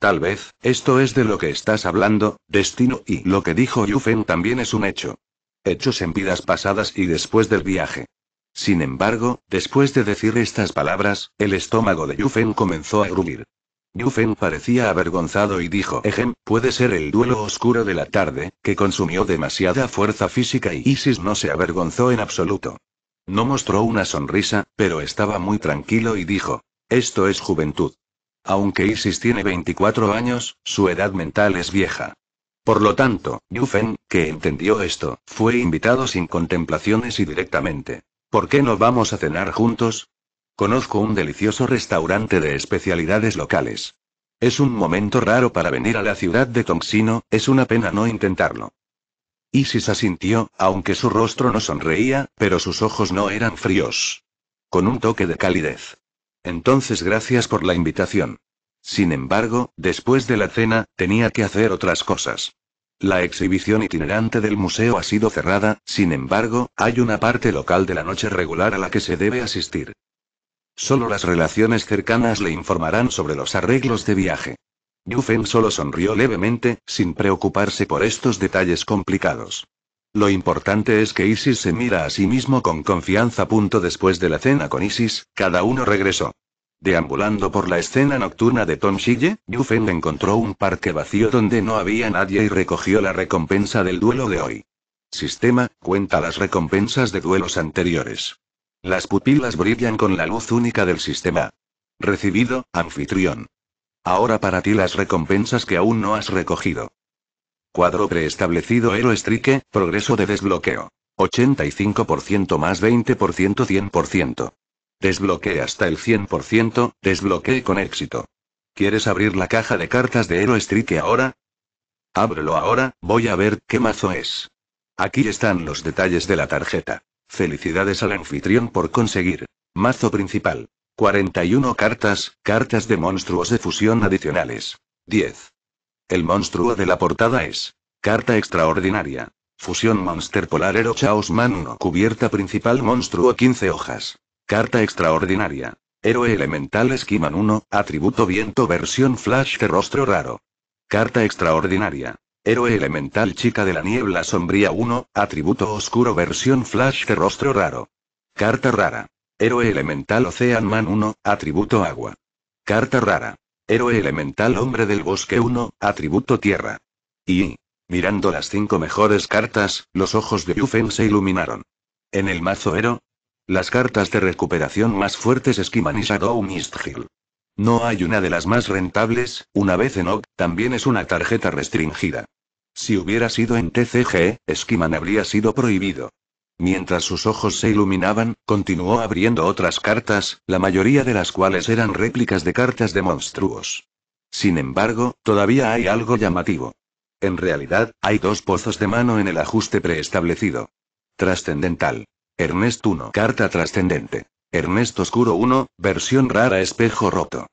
Tal vez, esto es de lo que estás hablando, destino, y lo que dijo Yufen también es un hecho. Hechos en vidas pasadas y después del viaje. Sin embargo, después de decir estas palabras, el estómago de Yufen comenzó a grumir. Yufen parecía avergonzado y dijo: Ejem, puede ser el duelo oscuro de la tarde, que consumió demasiada fuerza física y Isis no se avergonzó en absoluto. No mostró una sonrisa, pero estaba muy tranquilo y dijo: Esto es juventud. Aunque Isis tiene 24 años, su edad mental es vieja. Por lo tanto, Fen, que entendió esto, fue invitado sin contemplaciones y directamente. ¿Por qué no vamos a cenar juntos? Conozco un delicioso restaurante de especialidades locales. Es un momento raro para venir a la ciudad de Tongxino. es una pena no intentarlo. Isis asintió, aunque su rostro no sonreía, pero sus ojos no eran fríos. Con un toque de calidez. Entonces gracias por la invitación. Sin embargo, después de la cena, tenía que hacer otras cosas. La exhibición itinerante del museo ha sido cerrada, sin embargo, hay una parte local de la noche regular a la que se debe asistir. Solo las relaciones cercanas le informarán sobre los arreglos de viaje. Yufen solo sonrió levemente, sin preocuparse por estos detalles complicados. Lo importante es que Isis se mira a sí mismo con confianza. Punto. Después de la cena con Isis, cada uno regresó. Deambulando por la escena nocturna de Tom Shige, Yufen encontró un parque vacío donde no había nadie y recogió la recompensa del duelo de hoy. Sistema, cuenta las recompensas de duelos anteriores. Las pupilas brillan con la luz única del sistema. Recibido, anfitrión. Ahora para ti las recompensas que aún no has recogido. Cuadro preestablecido Hero Strike, progreso de desbloqueo. 85% más 20% 100%. Desbloquee hasta el 100%, desbloquee con éxito. ¿Quieres abrir la caja de cartas de Hero Strike ahora? Ábrelo ahora, voy a ver qué mazo es. Aquí están los detalles de la tarjeta. Felicidades al anfitrión por conseguir. Mazo principal. 41 cartas, cartas de monstruos de fusión adicionales. 10. El monstruo de la portada es. Carta extraordinaria. Fusión Monster Polar Hero Chaos Man 1. Cubierta principal Monstruo 15 hojas. Carta extraordinaria. Héroe Elemental Esquiman 1. Atributo Viento versión Flash de rostro raro. Carta extraordinaria. Héroe Elemental Chica de la Niebla Sombría 1. Atributo Oscuro versión Flash de rostro raro. Carta rara. Héroe Elemental Ocean Man 1. Atributo Agua. Carta rara. Héroe elemental hombre del bosque 1, atributo tierra. Y, mirando las cinco mejores cartas, los ojos de Yufen se iluminaron. En el mazo Ero. Las cartas de recuperación más fuertes esquiman y Shadow Hill. No hay una de las más rentables, una vez en OG, también es una tarjeta restringida. Si hubiera sido en TCG, Esquiman habría sido prohibido. Mientras sus ojos se iluminaban, continuó abriendo otras cartas, la mayoría de las cuales eran réplicas de cartas de monstruos. Sin embargo, todavía hay algo llamativo. En realidad, hay dos pozos de mano en el ajuste preestablecido. Trascendental. Ernest 1. Carta trascendente. Ernest Oscuro 1, versión rara espejo roto.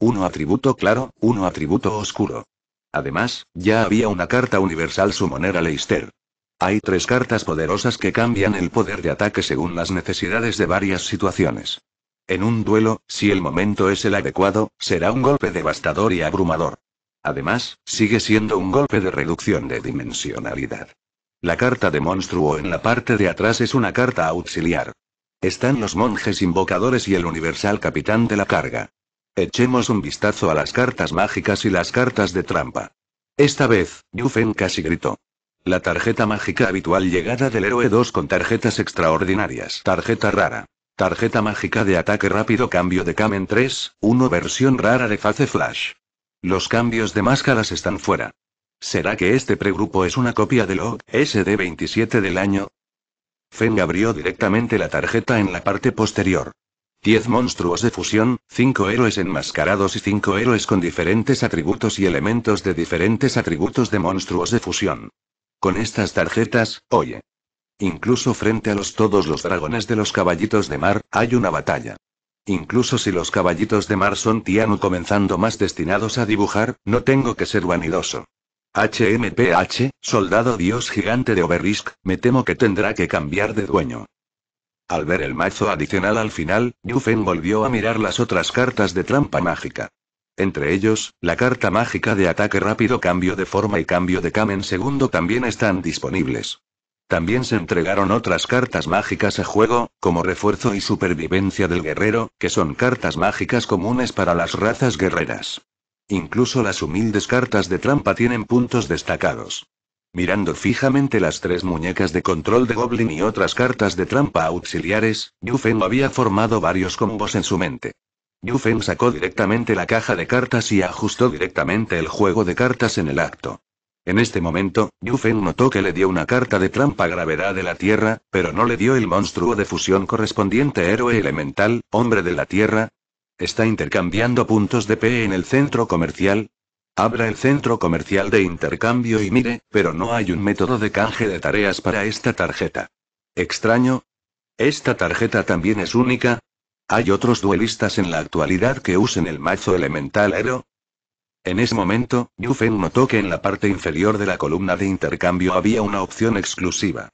1 atributo claro, 1 atributo oscuro. Además, ya había una carta universal sumonera Leister. Hay tres cartas poderosas que cambian el poder de ataque según las necesidades de varias situaciones. En un duelo, si el momento es el adecuado, será un golpe devastador y abrumador. Además, sigue siendo un golpe de reducción de dimensionalidad. La carta de monstruo en la parte de atrás es una carta auxiliar. Están los monjes invocadores y el universal capitán de la carga. Echemos un vistazo a las cartas mágicas y las cartas de trampa. Esta vez, Yufen casi gritó. La tarjeta mágica habitual llegada del héroe 2 con tarjetas extraordinarias. Tarjeta rara. Tarjeta mágica de ataque rápido cambio de Kamen 3, 1 versión rara de Face Flash. Los cambios de máscaras están fuera. ¿Será que este pregrupo es una copia del OG SD27 del año? Feng abrió directamente la tarjeta en la parte posterior. 10 monstruos de fusión, 5 héroes enmascarados y 5 héroes con diferentes atributos y elementos de diferentes atributos de monstruos de fusión. Con estas tarjetas, oye. Incluso frente a los todos los dragones de los caballitos de mar, hay una batalla. Incluso si los caballitos de mar son Tiano comenzando más destinados a dibujar, no tengo que ser vanidoso. HMPH, soldado dios gigante de Overrisk, me temo que tendrá que cambiar de dueño. Al ver el mazo adicional al final, Yufen volvió a mirar las otras cartas de trampa mágica. Entre ellos, la carta mágica de ataque rápido cambio de forma y cambio de kamen segundo también están disponibles. También se entregaron otras cartas mágicas a juego, como refuerzo y supervivencia del guerrero, que son cartas mágicas comunes para las razas guerreras. Incluso las humildes cartas de trampa tienen puntos destacados. Mirando fijamente las tres muñecas de control de Goblin y otras cartas de trampa auxiliares, Yufen había formado varios combos en su mente. Yufen sacó directamente la caja de cartas y ajustó directamente el juego de cartas en el acto. En este momento, Yufen notó que le dio una carta de trampa gravedad de la Tierra, pero no le dio el monstruo de fusión correspondiente héroe elemental, hombre de la Tierra. ¿Está intercambiando puntos de P en el centro comercial? Abra el centro comercial de intercambio y mire, pero no hay un método de canje de tareas para esta tarjeta. Extraño. Esta tarjeta también es única, ¿Hay otros duelistas en la actualidad que usen el mazo elemental héroe? En ese momento, Yufen notó que en la parte inferior de la columna de intercambio había una opción exclusiva.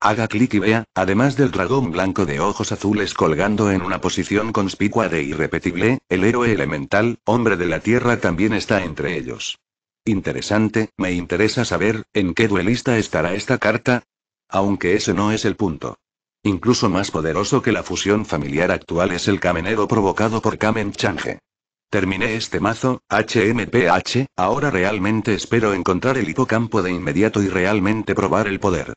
Haga clic y vea, además del dragón blanco de ojos azules colgando en una posición conspicua de irrepetible, el héroe elemental, hombre de la tierra también está entre ellos. Interesante, me interesa saber, ¿en qué duelista estará esta carta? Aunque ese no es el punto. Incluso más poderoso que la fusión familiar actual es el camenero provocado por Kamen Change. Terminé este mazo, HMPH, ahora realmente espero encontrar el hipocampo de inmediato y realmente probar el poder.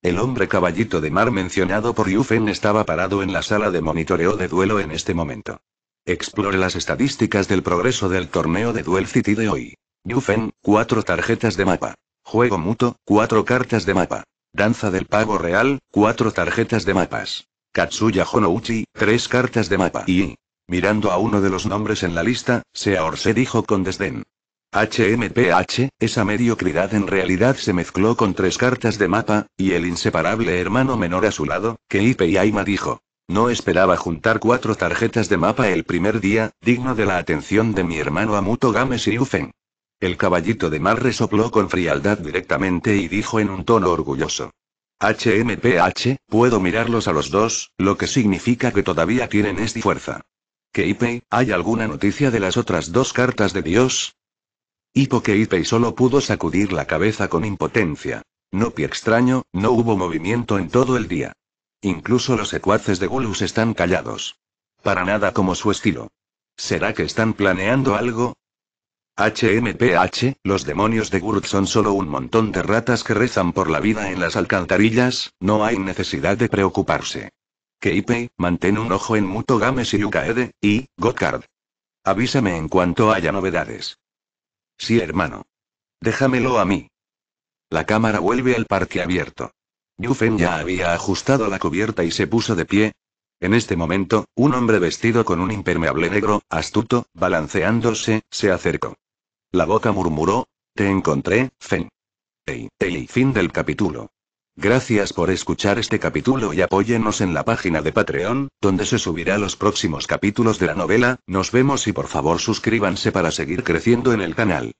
El hombre caballito de mar mencionado por Yufen estaba parado en la sala de monitoreo de duelo en este momento. Explore las estadísticas del progreso del torneo de Duel City de hoy. Yufen, 4 tarjetas de mapa. Juego mutuo, 4 cartas de mapa. Danza del Pavo Real, cuatro tarjetas de mapas. Katsuya Honouchi, tres cartas de mapa. Y, mirando a uno de los nombres en la lista, se se dijo con desdén. HMPH, esa mediocridad en realidad se mezcló con tres cartas de mapa, y el inseparable hermano menor a su lado, Keipe y Aima dijo. No esperaba juntar cuatro tarjetas de mapa el primer día, digno de la atención de mi hermano Amuto Games y Ufen. El caballito de mar resopló con frialdad directamente y dijo en un tono orgulloso. HMPH, puedo mirarlos a los dos, lo que significa que todavía tienen esta fuerza. Keipei, hay alguna noticia de las otras dos cartas de Dios? Hipo solo pudo sacudir la cabeza con impotencia. No pie extraño, no hubo movimiento en todo el día. Incluso los secuaces de Gulus están callados. Para nada como su estilo. ¿Será que están planeando algo? HMPH, los demonios de Gurt son solo un montón de ratas que rezan por la vida en las alcantarillas, no hay necesidad de preocuparse. Keipei, mantén un ojo en Muto y Yukaede, y, Godcard. Avísame en cuanto haya novedades. Sí, hermano. Déjamelo a mí. La cámara vuelve al parque abierto. Yufen ya había ajustado la cubierta y se puso de pie, en este momento, un hombre vestido con un impermeable negro, astuto, balanceándose, se acercó. La boca murmuró, Te encontré, Fen. Ey, ey, fin del capítulo. Gracias por escuchar este capítulo y apóyenos en la página de Patreon, donde se subirá los próximos capítulos de la novela, nos vemos y por favor suscríbanse para seguir creciendo en el canal.